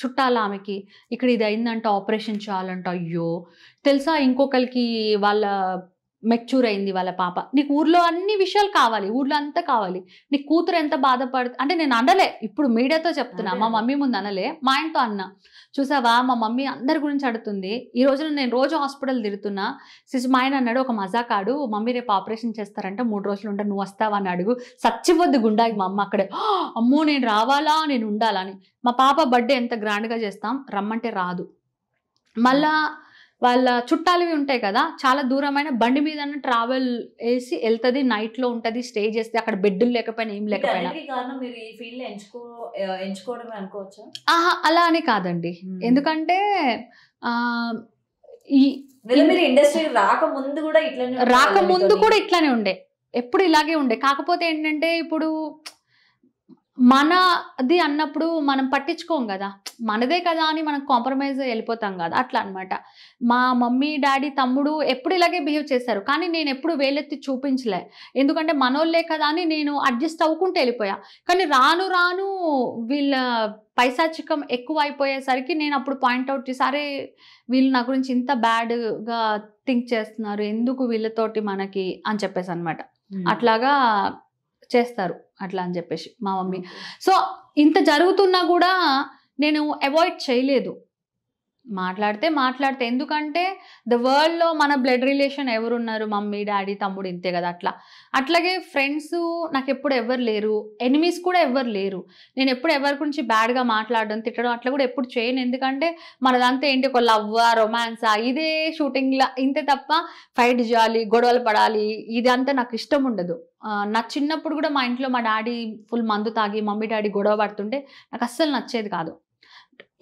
చుట్టాల ఆమెకి ఇక్కడ ఇది అయిందంట ఆపరేషన్ చేయాలంట అయ్యో తెలుసా ఇంకొకరికి వాళ్ళ మెచ్యూర్ అయింది వాళ్ళ పాప నీకు ఊర్లో అన్ని విషయాలు కావాలి ఊర్లో అంతా కావాలి నీ కూతురు ఎంత బాధపడు అంటే నేను అనలే ఇప్పుడు మీడియాతో చెప్తున్నా మా మమ్మీ ముందు అనలే మా ఆయనతో అన్న చూసావా మా మమ్మీ అందరి గురించి అడుగుతుంది ఈ రోజున నేను రోజు హాస్పిటల్ తిరుగుతున్నా సిస్ మా ఆయన అన్నాడు ఒక మజాకాడు మమ్మీ రేపు ఆపరేషన్ చేస్తారంటే మూడు రోజులు ఉంటా నువ్వు వస్తావా అని అడుగు సచ్చిపోద్ది గుండాయి మా అమ్మ అక్కడే అమ్మో నేను రావాలా నేను ఉండాలని మా పాప బర్త్డే ఎంత గ్రాండ్గా చేస్తాం రమ్మంటే రాదు మళ్ళా వాళ్ళ చుట్టాలవి ఉంటాయి కదా చాలా దూరమైన బండి మీద ట్రావెల్ వేసి వెళ్తుంది నైట్ లో ఉంటది స్టే చేస్తే అక్కడ బెడ్లు లేకపోయినా ఏం లేకపోయినా ఆహా అలా అని కాదండి ఎందుకంటే ఈ ఇండస్ట్రీ రాకముందు కూడా రాకముందు కూడా ఇట్లానే ఉండే ఎప్పుడు ఇలాగే ఉండే కాకపోతే ఏంటంటే ఇప్పుడు మనది అన్నప్పుడు మనం పట్టించుకోం కదా మనదే కదా అని మనం కాంప్రమైజ్ వెళ్ళిపోతాం కదా అట్లా అనమాట మా మమ్మీ డాడీ తమ్ముడు ఎప్పుడు ఇలాగే బిహేవ్ చేశారు కానీ నేను ఎప్పుడు వేలెత్తి చూపించలే ఎందుకంటే మనోళ్ళే కదా అని నేను అడ్జస్ట్ అవ్వకుంటే వెళ్ళిపోయా కానీ రాను రాను వీళ్ళ పైశాచికం ఎక్కువ అయిపోయేసరికి నేను అప్పుడు పాయింట్అవుట్ చేసి సరే వీళ్ళు నా గురించి ఇంత బ్యాడ్గా థింక్ చేస్తున్నారు ఎందుకు వీళ్ళతోటి మనకి అని చెప్పేసి అనమాట అట్లాగా చేస్తారు అట్లా అని చెప్పేసి మా మమ్మీ సో ఇంత జరుగుతున్నా కూడా నేను అవాయిడ్ చేయలేదు మాట్లాడితే మాట్లాడితే ఎందుకంటే ద వరల్డ్లో మన బ్లడ్ రిలేషన్ ఎవరున్నారు మమ్మీ డాడీ తమ్ముడు ఇంతే కదా అట్లా అట్లాగే ఫ్రెండ్స్ నాకు ఎప్పుడు ఎవరు లేరు ఎనిమీస్ కూడా ఎవరు లేరు నేను ఎప్పుడు ఎవరి గురించి బ్యాడ్గా మాట్లాడడం తిట్టడం అట్లా కూడా ఎప్పుడు చేయను ఎందుకంటే మనదంతా ఏంటి ఒక లవ్ రొమాన్సా ఇదే షూటింగ్లా ఇంతే తప్ప ఫైట్ చేయాలి గొడవలు పడాలి ఇదంతా నాకు ఇష్టం ఉండదు నా చిన్నప్పుడు కూడా మా ఇంట్లో మా డాడీ ఫుల్ మందు తాగి మమ్మీ డాడీ గొడవ పడుతుంటే నాకు అస్సలు నచ్చేది కాదు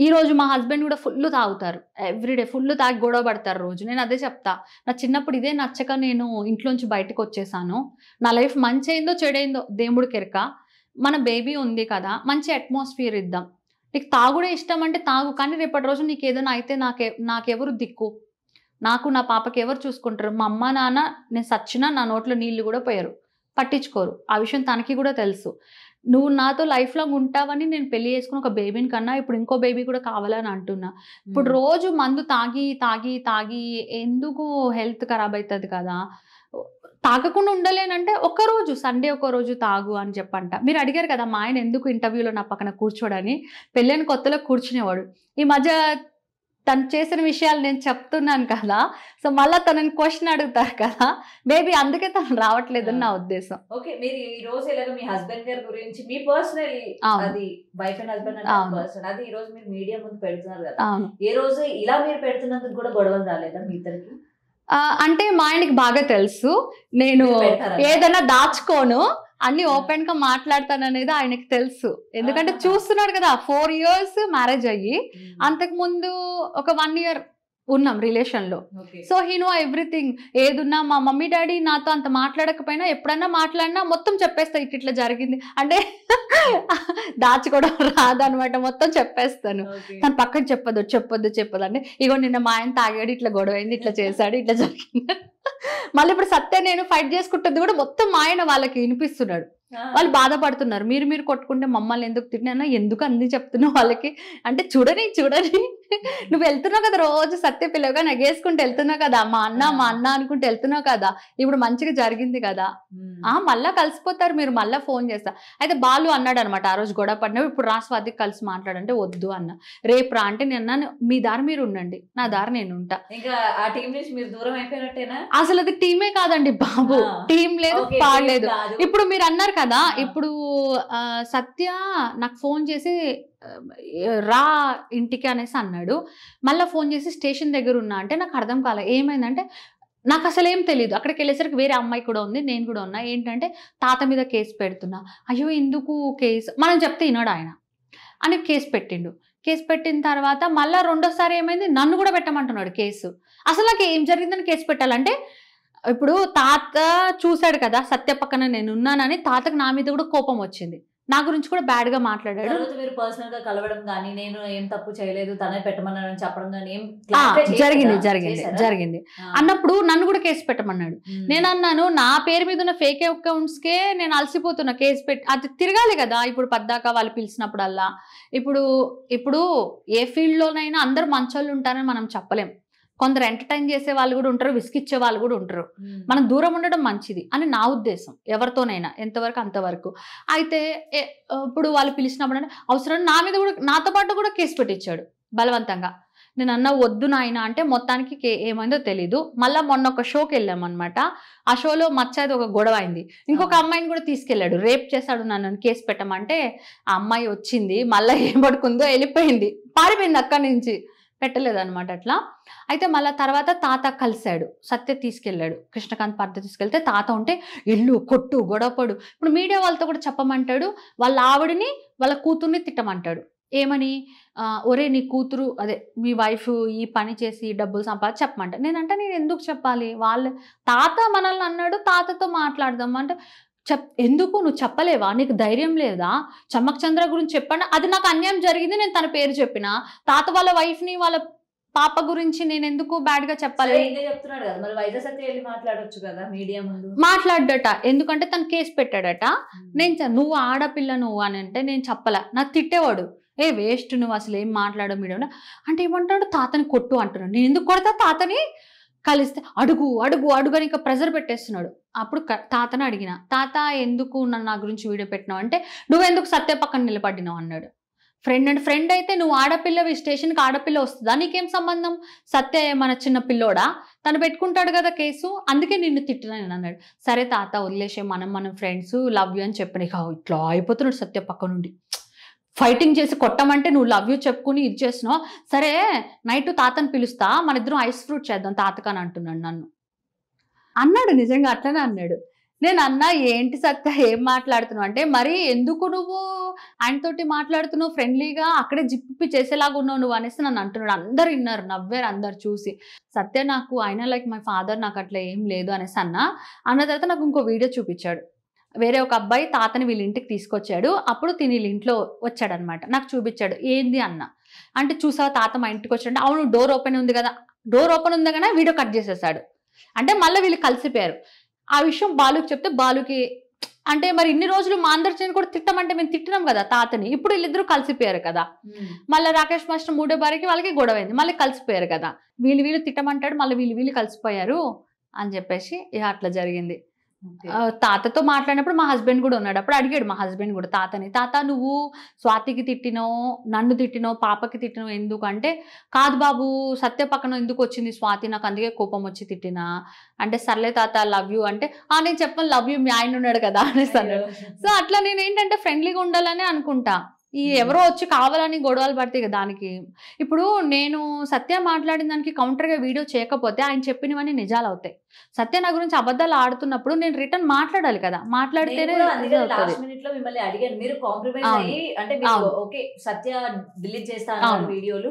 ఈ రోజు మా హస్బెండ్ కూడా ఫుల్ తాగుతారు ఎవ్రీడే ఫుల్ తాగి గొడవ పడతారు రోజు నేను అదే చెప్తా నా చిన్నప్పుడు ఇదే నచ్చక నేను ఇంట్లోంచి బయటకు వచ్చేసాను నా లైఫ్ మంచి అయిందో చెడైందో దేవుడి కెరక మన బేబీ ఉంది కదా మంచి అట్మాస్ఫియర్ ఇద్దాం నీకు తాగుడే ఇష్టం అంటే తాగు కానీ రేపటి రోజు నీకు ఏదైనా అయితే నాకే నాకెవరు దిక్కు నాకు నా పాపకి ఎవరు చూసుకుంటారు మా అమ్మ నాన్న నేను సచ్చినా నా నోట్లో నీళ్లు కూడా పోయారు పట్టించుకోరు ఆ విషయం తనకి కూడా తెలుసు నువ్వు నాతో లైఫ్ లాంగ్ ఉంటావని నేను పెళ్లి చేసుకుని ఒక బేబీని కన్నా ఇప్పుడు ఇంకో బేబీ కూడా కావాలని అంటున్నా ఇప్పుడు రోజు మందు తాగి తాగి తాగి ఎందుకు హెల్త్ ఖరాబ్ అవుతుంది కదా తాగకుండా ఉండలేనంటే రోజు సండే ఒక రోజు తాగు అని చెప్పంట మీరు అడిగారు కదా మా ఆయన ఎందుకు ఇంటర్వ్యూలో నా పక్కన కూర్చోడని పెళ్ళని కొత్తలో కూర్చునేవాడు ఈ మధ్య తను చేసిన విషయాలు నేను చెప్తున్నాను కదా సో మళ్ళీ తనని క్వశ్చన్ అడుగుతారు కదా మేబీ అందుకే తను రావట్లేదని నా ఉద్దేశం ఓకే మీరు ఈ రోజు ఇలాగ మీ హస్బెండ్ గారి గురించి మీ పర్సనల్ అది wife and husband and person అది ఈ రోజు మీరు మీడియా ముందు పెడుతున్నారు కదా ఏ రోజు ఇలా మీరు పెడుతున్నందుకు కూడా గొడవలు రాలేదా మీ ఇద్దరికి అంటే మా ఆయనకి బాగా తెలుసు నేను ఏదైనా దాచుకోను అన్ని ఓపెన్ hmm. గా మాట్లాడతాను అనేది ఆయనకి తెలుసు ఎందుకంటే చూస్తున్నాడు కదా ఫోర్ ఇయర్స్ మ్యారేజ్ అయ్యి hmm. అంతకు ముందు ఒక వన్ ఇయర్ ఉన్నాం రిలేషన్లో సో హీ నో ఎవ్రీథింగ్ ఏదున్నా మా మమ్మీ డాడీ నాతో అంత మాట్లాడకపోయినా ఎప్పుడన్నా మాట్లాడినా మొత్తం చెప్పేస్తా ఇట్ ఇట్లా జరిగింది అంటే దాచుకోవడం రాదనమాట మొత్తం చెప్పేస్తాను తను పక్కన చెప్పదు చెప్పొద్దు చెప్పదు అంటే ఇగో నిన్న మా ఆయన తాగాడు ఇట్లా గొడవైంది ఇట్లా చేశాడు ఇట్లా జరిగింది మళ్ళీ ఇప్పుడు సత్య నేను ఫైట్ చేసుకుంటుంది కూడా మొత్తం ఆయన వాళ్ళకి వినిపిస్తున్నాడు వాళ్ళు బాధపడుతున్నారు మీరు మీరు కొట్టుకుంటే మమ్మల్ని ఎందుకు తిట్టినా ఎందుకు అంది చెప్తున్నావు వాళ్ళకి అంటే చూడని చూడని నువ్వు వెళ్తున్నావు కదా రోజు సత్య పిల్లగా నగేసుకుంటూ వెళ్తున్నావు కదా మా అన్న మా అన్న అనుకుంటూ వెళ్తున్నావు కదా ఇప్పుడు మంచిగా జరిగింది కదా ఆ మళ్ళా కలిసిపోతారు మీరు మళ్ళా ఫోన్ చేస్తా అయితే బాలు అన్నాడు అనమాట ఆ రోజు గొడవ పడినా ఇప్పుడు రాష్ట్రవాదికి కలిసి మాట్లాడంటే వద్దు అన్న రేపు రా అంటే నిన్న మీ దారి మీరు ఉండండి నా దారి నేను ఉంటా ఇంకా అసలు అది టీమే కాదండి బాబు టీం లేదు పాడలేదు ఇప్పుడు మీరు అన్నారు కదా ఇప్పుడు సత్య నాకు ఫోన్ చేసి రా ఇంటికి అనేసి అన్నాడు మళ్ళీ ఫోన్ చేసి స్టేషన్ దగ్గర ఉన్నా అంటే నాకు అర్థం కాలే ఏమైందంటే నాకు అసలు ఏం తెలియదు అక్కడికి వెళ్ళేసరికి వేరే అమ్మాయి కూడా ఉంది నేను కూడా ఉన్నా ఏంటంటే తాత మీద కేసు పెడుతున్నా అయ్యో ఎందుకు కేసు మనం చెప్తే వినాడు ఆయన అని కేసు పెట్టిండు కేసు పెట్టిన తర్వాత మళ్ళీ రెండోసారి ఏమైంది నన్ను కూడా పెట్టమంటున్నాడు కేసు అసలు నాకు ఏం జరిగిందని కేసు పెట్టాలంటే ఇప్పుడు తాత చూశాడు కదా సత్య పక్కన నేను ఉన్నానని తాతకు నా మీద కూడా కోపం వచ్చింది నా గురించి కూడా బ్యాడ్ గా మాట్లాడాడు మీరు పర్సనల్ గా కలవడం కానీ నేను ఏం తప్పు చేయలేదు తనే పెట్టమన్నాను చెప్పడం జరిగింది జరిగింది జరిగింది అన్నప్పుడు నన్ను కూడా కేసు పెట్టమన్నాడు నేను అన్నాను నా పేరు మీద ఉన్న ఫేక్ అకౌంట్స్ కే నేను అలసిపోతున్నా కేసు పెట్టి అది తిరగాలి కదా ఇప్పుడు పద్దాక వాళ్ళు పిలిచినప్పుడల్లా ఇప్పుడు ఇప్పుడు ఏ ఫీల్డ్ లోనైనా అందరు మంచోళ్ళు ఉంటారని మనం చెప్పలేం కొందరు ఎంటర్టైన్ చేసే వాళ్ళు కూడా ఉంటారు విసిగిచ్చే వాళ్ళు కూడా ఉంటారు మనం దూరం ఉండడం మంచిది అని నా ఉద్దేశం ఎవరితోనైనా ఎంతవరకు అంతవరకు అయితే ఇప్పుడు వాళ్ళు పిలిచినప్పుడు అంటే అవసరం నా మీద కూడా నాతో పాటు కూడా కేసు పెట్టించాడు బలవంతంగా నేను అన్న వద్దు నాయన అంటే మొత్తానికి ఏమైందో తెలీదు మళ్ళీ మొన్న ఒక షోకి వెళ్ళాం అనమాట ఆ షోలో మచ్చాది ఒక గొడవ అయింది ఇంకొక అమ్మాయిని కూడా తీసుకెళ్ళాడు రేప్ చేశాడు నన్ను కేసు పెట్టమంటే ఆ అమ్మాయి వచ్చింది మళ్ళీ ఏం పడుకుందో వెళ్ళిపోయింది పారిపోయింది అక్కడి నుంచి పెట్టలేదనమాట అట్లా అయితే మళ్ళీ తర్వాత తాత కలిశాడు సత్య తీసుకెళ్ళాడు కృష్ణకాంత్ పార్టీ తీసుకెళ్తే తాత ఉంటే ఇల్లు కొట్టు గొడవపడు ఇప్పుడు మీడియా వాళ్ళతో కూడా చెప్పమంటాడు వాళ్ళ ఆవిడని వాళ్ళ కూతుర్ని తిట్టమంటాడు ఏమని ఒరే నీ కూతురు అదే మీ వైఫ్ ఈ పని చేసి డబ్బులు సంపాదించి చెప్పమంట నేనంటే నేను ఎందుకు చెప్పాలి వాళ్ళు తాత మనల్ని అన్నాడు తాతతో మాట్లాడదాం అంటే చెప్ ఎందుకు నువ్వు చెప్పలేవా నీకు ధైర్యం లేదా చమ్మక్ చంద్ర గురించి చెప్పండి అది నాకు అన్యాయం జరిగింది నేను తన పేరు చెప్పిన తాత వాళ్ళ వైఫ్ని వాళ్ళ పాప గురించి నేను ఎందుకు బ్యాడ్ గా చెప్పాలి మాట్లాడవచ్చు కదా మీడియా ముందు మాట్లాడట ఎందుకంటే తను కేసు పెట్టాడట నేను నువ్వు ఆడపిల్ల నువ్వు అని అంటే నేను చెప్పాల నాకు తిట్టేవాడు ఏ వేస్ట్ నువ్వు అసలు ఏం మాట్లాడడం మీడియా అంటే ఏమంటాడు తాతని కొట్టు అంటున్నాడు నేను ఎందుకు కొడతా తాతని కలిస్తే అడుగు అడుగు అడుగు అని ఇంకా ప్రెజర్ పెట్టేస్తున్నాడు అప్పుడు తాతను అడిగిన తాత ఎందుకు నన్ను నా గురించి వీడియో పెట్టినావు అంటే ఎందుకు సత్య పక్కన నిలబడినావు అన్నాడు ఫ్రెండ్ అండ్ ఫ్రెండ్ అయితే నువ్వు ఆడపిల్లవి స్టేషన్కి ఆడపిల్ల వస్తుందా నీకేం సంబంధం సత్య మన చిన్న పిల్లోడా తను పెట్టుకుంటాడు కదా కేసు అందుకే నిన్ను నేను అన్నాడు సరే తాత వదిలేసే మనం మనం ఫ్రెండ్స్ లవ్ యూ అని చెప్పినాయి ఇట్లా అయిపోతున్నాడు సత్య పక్క నుండి ఫైటింగ్ చేసి కొట్టమంటే నువ్వు లవ్ యూ చెప్పుకుని ఇది చేసినావు సరే నైట్ తాతను పిలుస్తా మన ఇద్దరం ఐస్ ఫ్రూట్ చేద్దాం తాతకని అంటున్నాడు నన్ను అన్నాడు నిజంగా అట్లనే అన్నాడు నేను అన్నా ఏంటి సత్య ఏం మాట్లాడుతున్నావు అంటే మరి ఎందుకు నువ్వు ఆయనతోటి మాట్లాడుతున్నావు ఫ్రెండ్లీగా అక్కడే జిప్పి చేసేలాగా ఉన్నావు నువ్వు అనేసి నన్ను అంటున్నాడు అందరు విన్నారు నవ్వారు అందరు చూసి సత్య నాకు ఆయన లైక్ మై ఫాదర్ నాకు అట్లా ఏం లేదు అనేసి అన్న అన్న తర్వాత నాకు ఇంకో వీడియో చూపించాడు వేరే ఒక అబ్బాయి తాతని వీళ్ళ ఇంటికి తీసుకొచ్చాడు అప్పుడు తిని వీళ్ళ ఇంట్లో వచ్చాడనమాట నాకు చూపించాడు ఏంది అన్న అంటే చూసావా తాత మా ఇంటికి వచ్చాడు అవును డోర్ ఓపెన్ ఉంది కదా డోర్ ఓపెన్ ఉంది కదా వీడియో కట్ చేసేసాడు అంటే మళ్ళీ వీళ్ళు కలిసిపోయారు ఆ విషయం బాలుకి చెప్తే బాలుకి అంటే మరి ఇన్ని రోజులు మా అందరి కూడా తిట్టమంటే మేము తిట్టినాం కదా తాతని ఇప్పుడు వీళ్ళిద్దరూ కలిసిపోయారు కదా మళ్ళీ రాకేష్ మాస్టర్ మూడో భార్యకి వాళ్ళకి గొడవ అయింది మళ్ళీ కలిసిపోయారు కదా వీళ్ళు వీళ్ళు తిట్టమంటాడు మళ్ళీ వీళ్ళు వీళ్ళు కలిసిపోయారు అని చెప్పేసి ఇక అట్లా జరిగింది తాతతో మాట్లాడినప్పుడు మా హస్బెండ్ కూడా ఉన్నాడు అప్పుడు అడిగాడు మా హస్బెండ్ కూడా తాతని తాత నువ్వు స్వాతికి తిట్టినో నన్ను తిట్టినో పాపకి తిట్టినో ఎందుకు అంటే కాదు బాబు సత్య పక్కన ఎందుకు వచ్చింది స్వాతి నాకు అందుకే కోపం వచ్చి తిట్టినా అంటే సర్లే తాత లవ్ యూ అంటే ఆ నేను చెప్పను లవ్ యూ మీ ఆయన ఉన్నాడు కదా అనేసి అన్నాడు సో అట్లా నేను ఏంటంటే ఫ్రెండ్లీగా ఉండాలని అనుకుంటా ఈ ఎవరో వచ్చి కావాలని గొడవలు పడితే కదా దానికి ఇప్పుడు నేను సత్య మాట్లాడిన దానికి కౌంటర్గా వీడియో చేయకపోతే ఆయన చెప్పినవన్నీ నిజాలు అవుతాయి సత్య నా గురించి అబద్ధాలు ఆడుతున్నప్పుడు నేను రిటర్న్ మాట్లాడాలి కదా మాట్లాడితేనే మిమ్మల్ని మీరు కాంప్రమైజ్ అయ్యి అంటే ఓకే సత్య డిలీట్ చేస్తాను వీడియోలు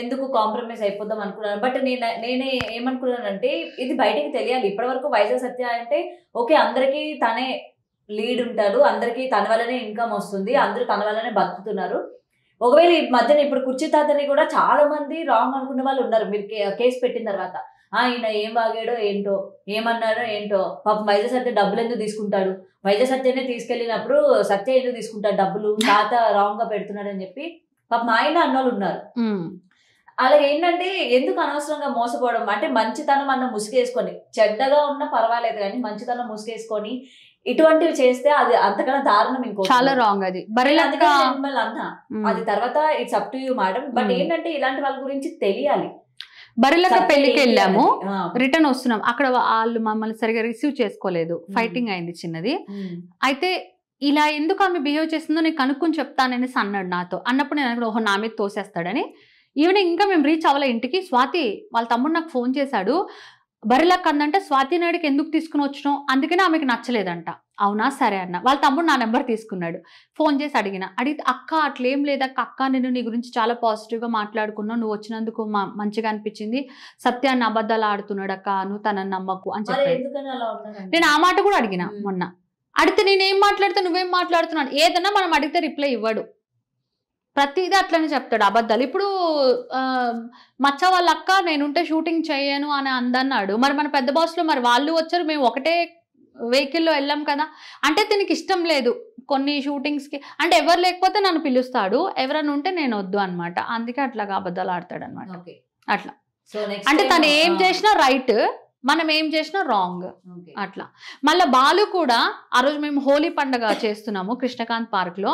ఎందుకు కాంప్రమైజ్ అయిపోదాం అనుకున్నాను బట్ నేను నేనే ఏమనుకున్నానంటే ఇది బయటకి తెలియాలి వరకు వైజాగ్ సత్య అంటే ఓకే అందరికీ తనే లీడ్ ఉంటారు అందరికీ తన వల్లనే ఇన్కమ్ వస్తుంది అందరూ తన వల్లనే బతుకుతున్నారు ఒకవేళ ఈ మధ్యన ఇప్పుడు కుర్చీ తాతని కూడా చాలా మంది రాంగ్ అనుకున్న వాళ్ళు ఉన్నారు మీరు కేసు పెట్టిన తర్వాత ఆయన ఏం వాగాడో ఏంటో ఏమన్నాడో ఏంటో పాప వైద్య సత్య డబ్బులు ఎందుకు తీసుకుంటాడు వైద్య సత్యనే తీసుకెళ్ళినప్పుడు సత్య ఎందుకు తీసుకుంటాడు డబ్బులు తాత రాంగ్ గా పెడుతున్నాడు అని చెప్పి పాప మా ఆయన అన్నోళ్ళు ఉన్నారు అలాగే ఏంటంటే ఎందుకు అనవసరంగా మోసపోవడం అంటే మంచితనం అన్న ముసుగేసుకొని చెడ్డగా ఉన్నా పర్వాలేదు కానీ మంచితనం ముసుగేసుకొని ఇటువంటివి చేస్తే అది అంతకన్నా దారుణం ఇంకో చాలా రాంగ్ అది అది తర్వాత it's up to you madam but ఏంటంటే ఇలాంటి వాళ్ళ గురించి తెలియాలి బరిలక పెళ్లికి వెళ్ళాము రిటర్న్ వస్తున్నాం అక్కడ వాళ్ళు మమ్మల్ని సరిగా రిసీవ్ చేసుకోలేదు ఫైటింగ్ అయింది చిన్నది అయితే ఇలా ఎందుకు ఆమె బిహేవ్ చేస్తుందో నేను కనుక్కొని చెప్తాననేసి అన్నాడు నాతో అన్నప్పుడు నేను అక్కడ ఓహో నా మీద తోసేస్తాడని ఈవెనింగ్ ఇంకా మేము రీచ్ అవ్వలే ఇంటికి స్వాతి వాళ్ళ తమ్ముడు నాకు ఫోన్ చేశాడు బరిలా కందంటే స్వాతి నాయుడికి ఎందుకు తీసుకుని వచ్చినో అందుకనే ఆమెకి నచ్చలేదంట అవునా సరే అన్న వాళ్ళ తమ్ముడు నా నెంబర్ తీసుకున్నాడు ఫోన్ చేసి అడిగిన అడిగితే అక్క అట్లేం లేదక్క అక్క నేను నీ గురించి చాలా పాజిటివ్గా మాట్లాడుకున్నావు నువ్వు వచ్చినందుకు మంచిగా అనిపించింది సత్యాన్ని అబద్ధాలు ఆడుతున్నాడు అక్క నువ్వు తనని నమ్మకు అని చెప్పాడు నేను ఆ మాట కూడా అడిగిన మొన్న అడిగితే నేనేం మాట్లాడితే నువ్వేం మాట్లాడుతున్నాడు ఏదన్నా మనం అడిగితే రిప్లై ఇవ్వడు ప్రతిదీ అట్లనే చెప్తాడు అబద్ధాలు ఇప్పుడు మచ్చ వాళ్ళ అక్క నేనుంటే షూటింగ్ చేయను అని అందన్నాడు మరి మన పెద్ద బాస్లో మరి వాళ్ళు వచ్చారు మేము ఒకటే వెహికల్లో వెళ్ళాం కదా అంటే దీనికి ఇష్టం లేదు కొన్ని షూటింగ్స్కి అంటే ఎవరు లేకపోతే నన్ను పిలుస్తాడు ఎవరైనా ఉంటే నేను వద్దు అనమాట అందుకే అట్లాగా అబద్ధాలు ఆడతాడు అనమాట అట్లా అంటే తను ఏం చేసినా రైట్ మనం ఏం చేసినా రాంగ్ అట్లా మళ్ళీ బాలు కూడా ఆ రోజు మేము హోలీ పండగ చేస్తున్నాము కృష్ణకాంత్ పార్క్ లో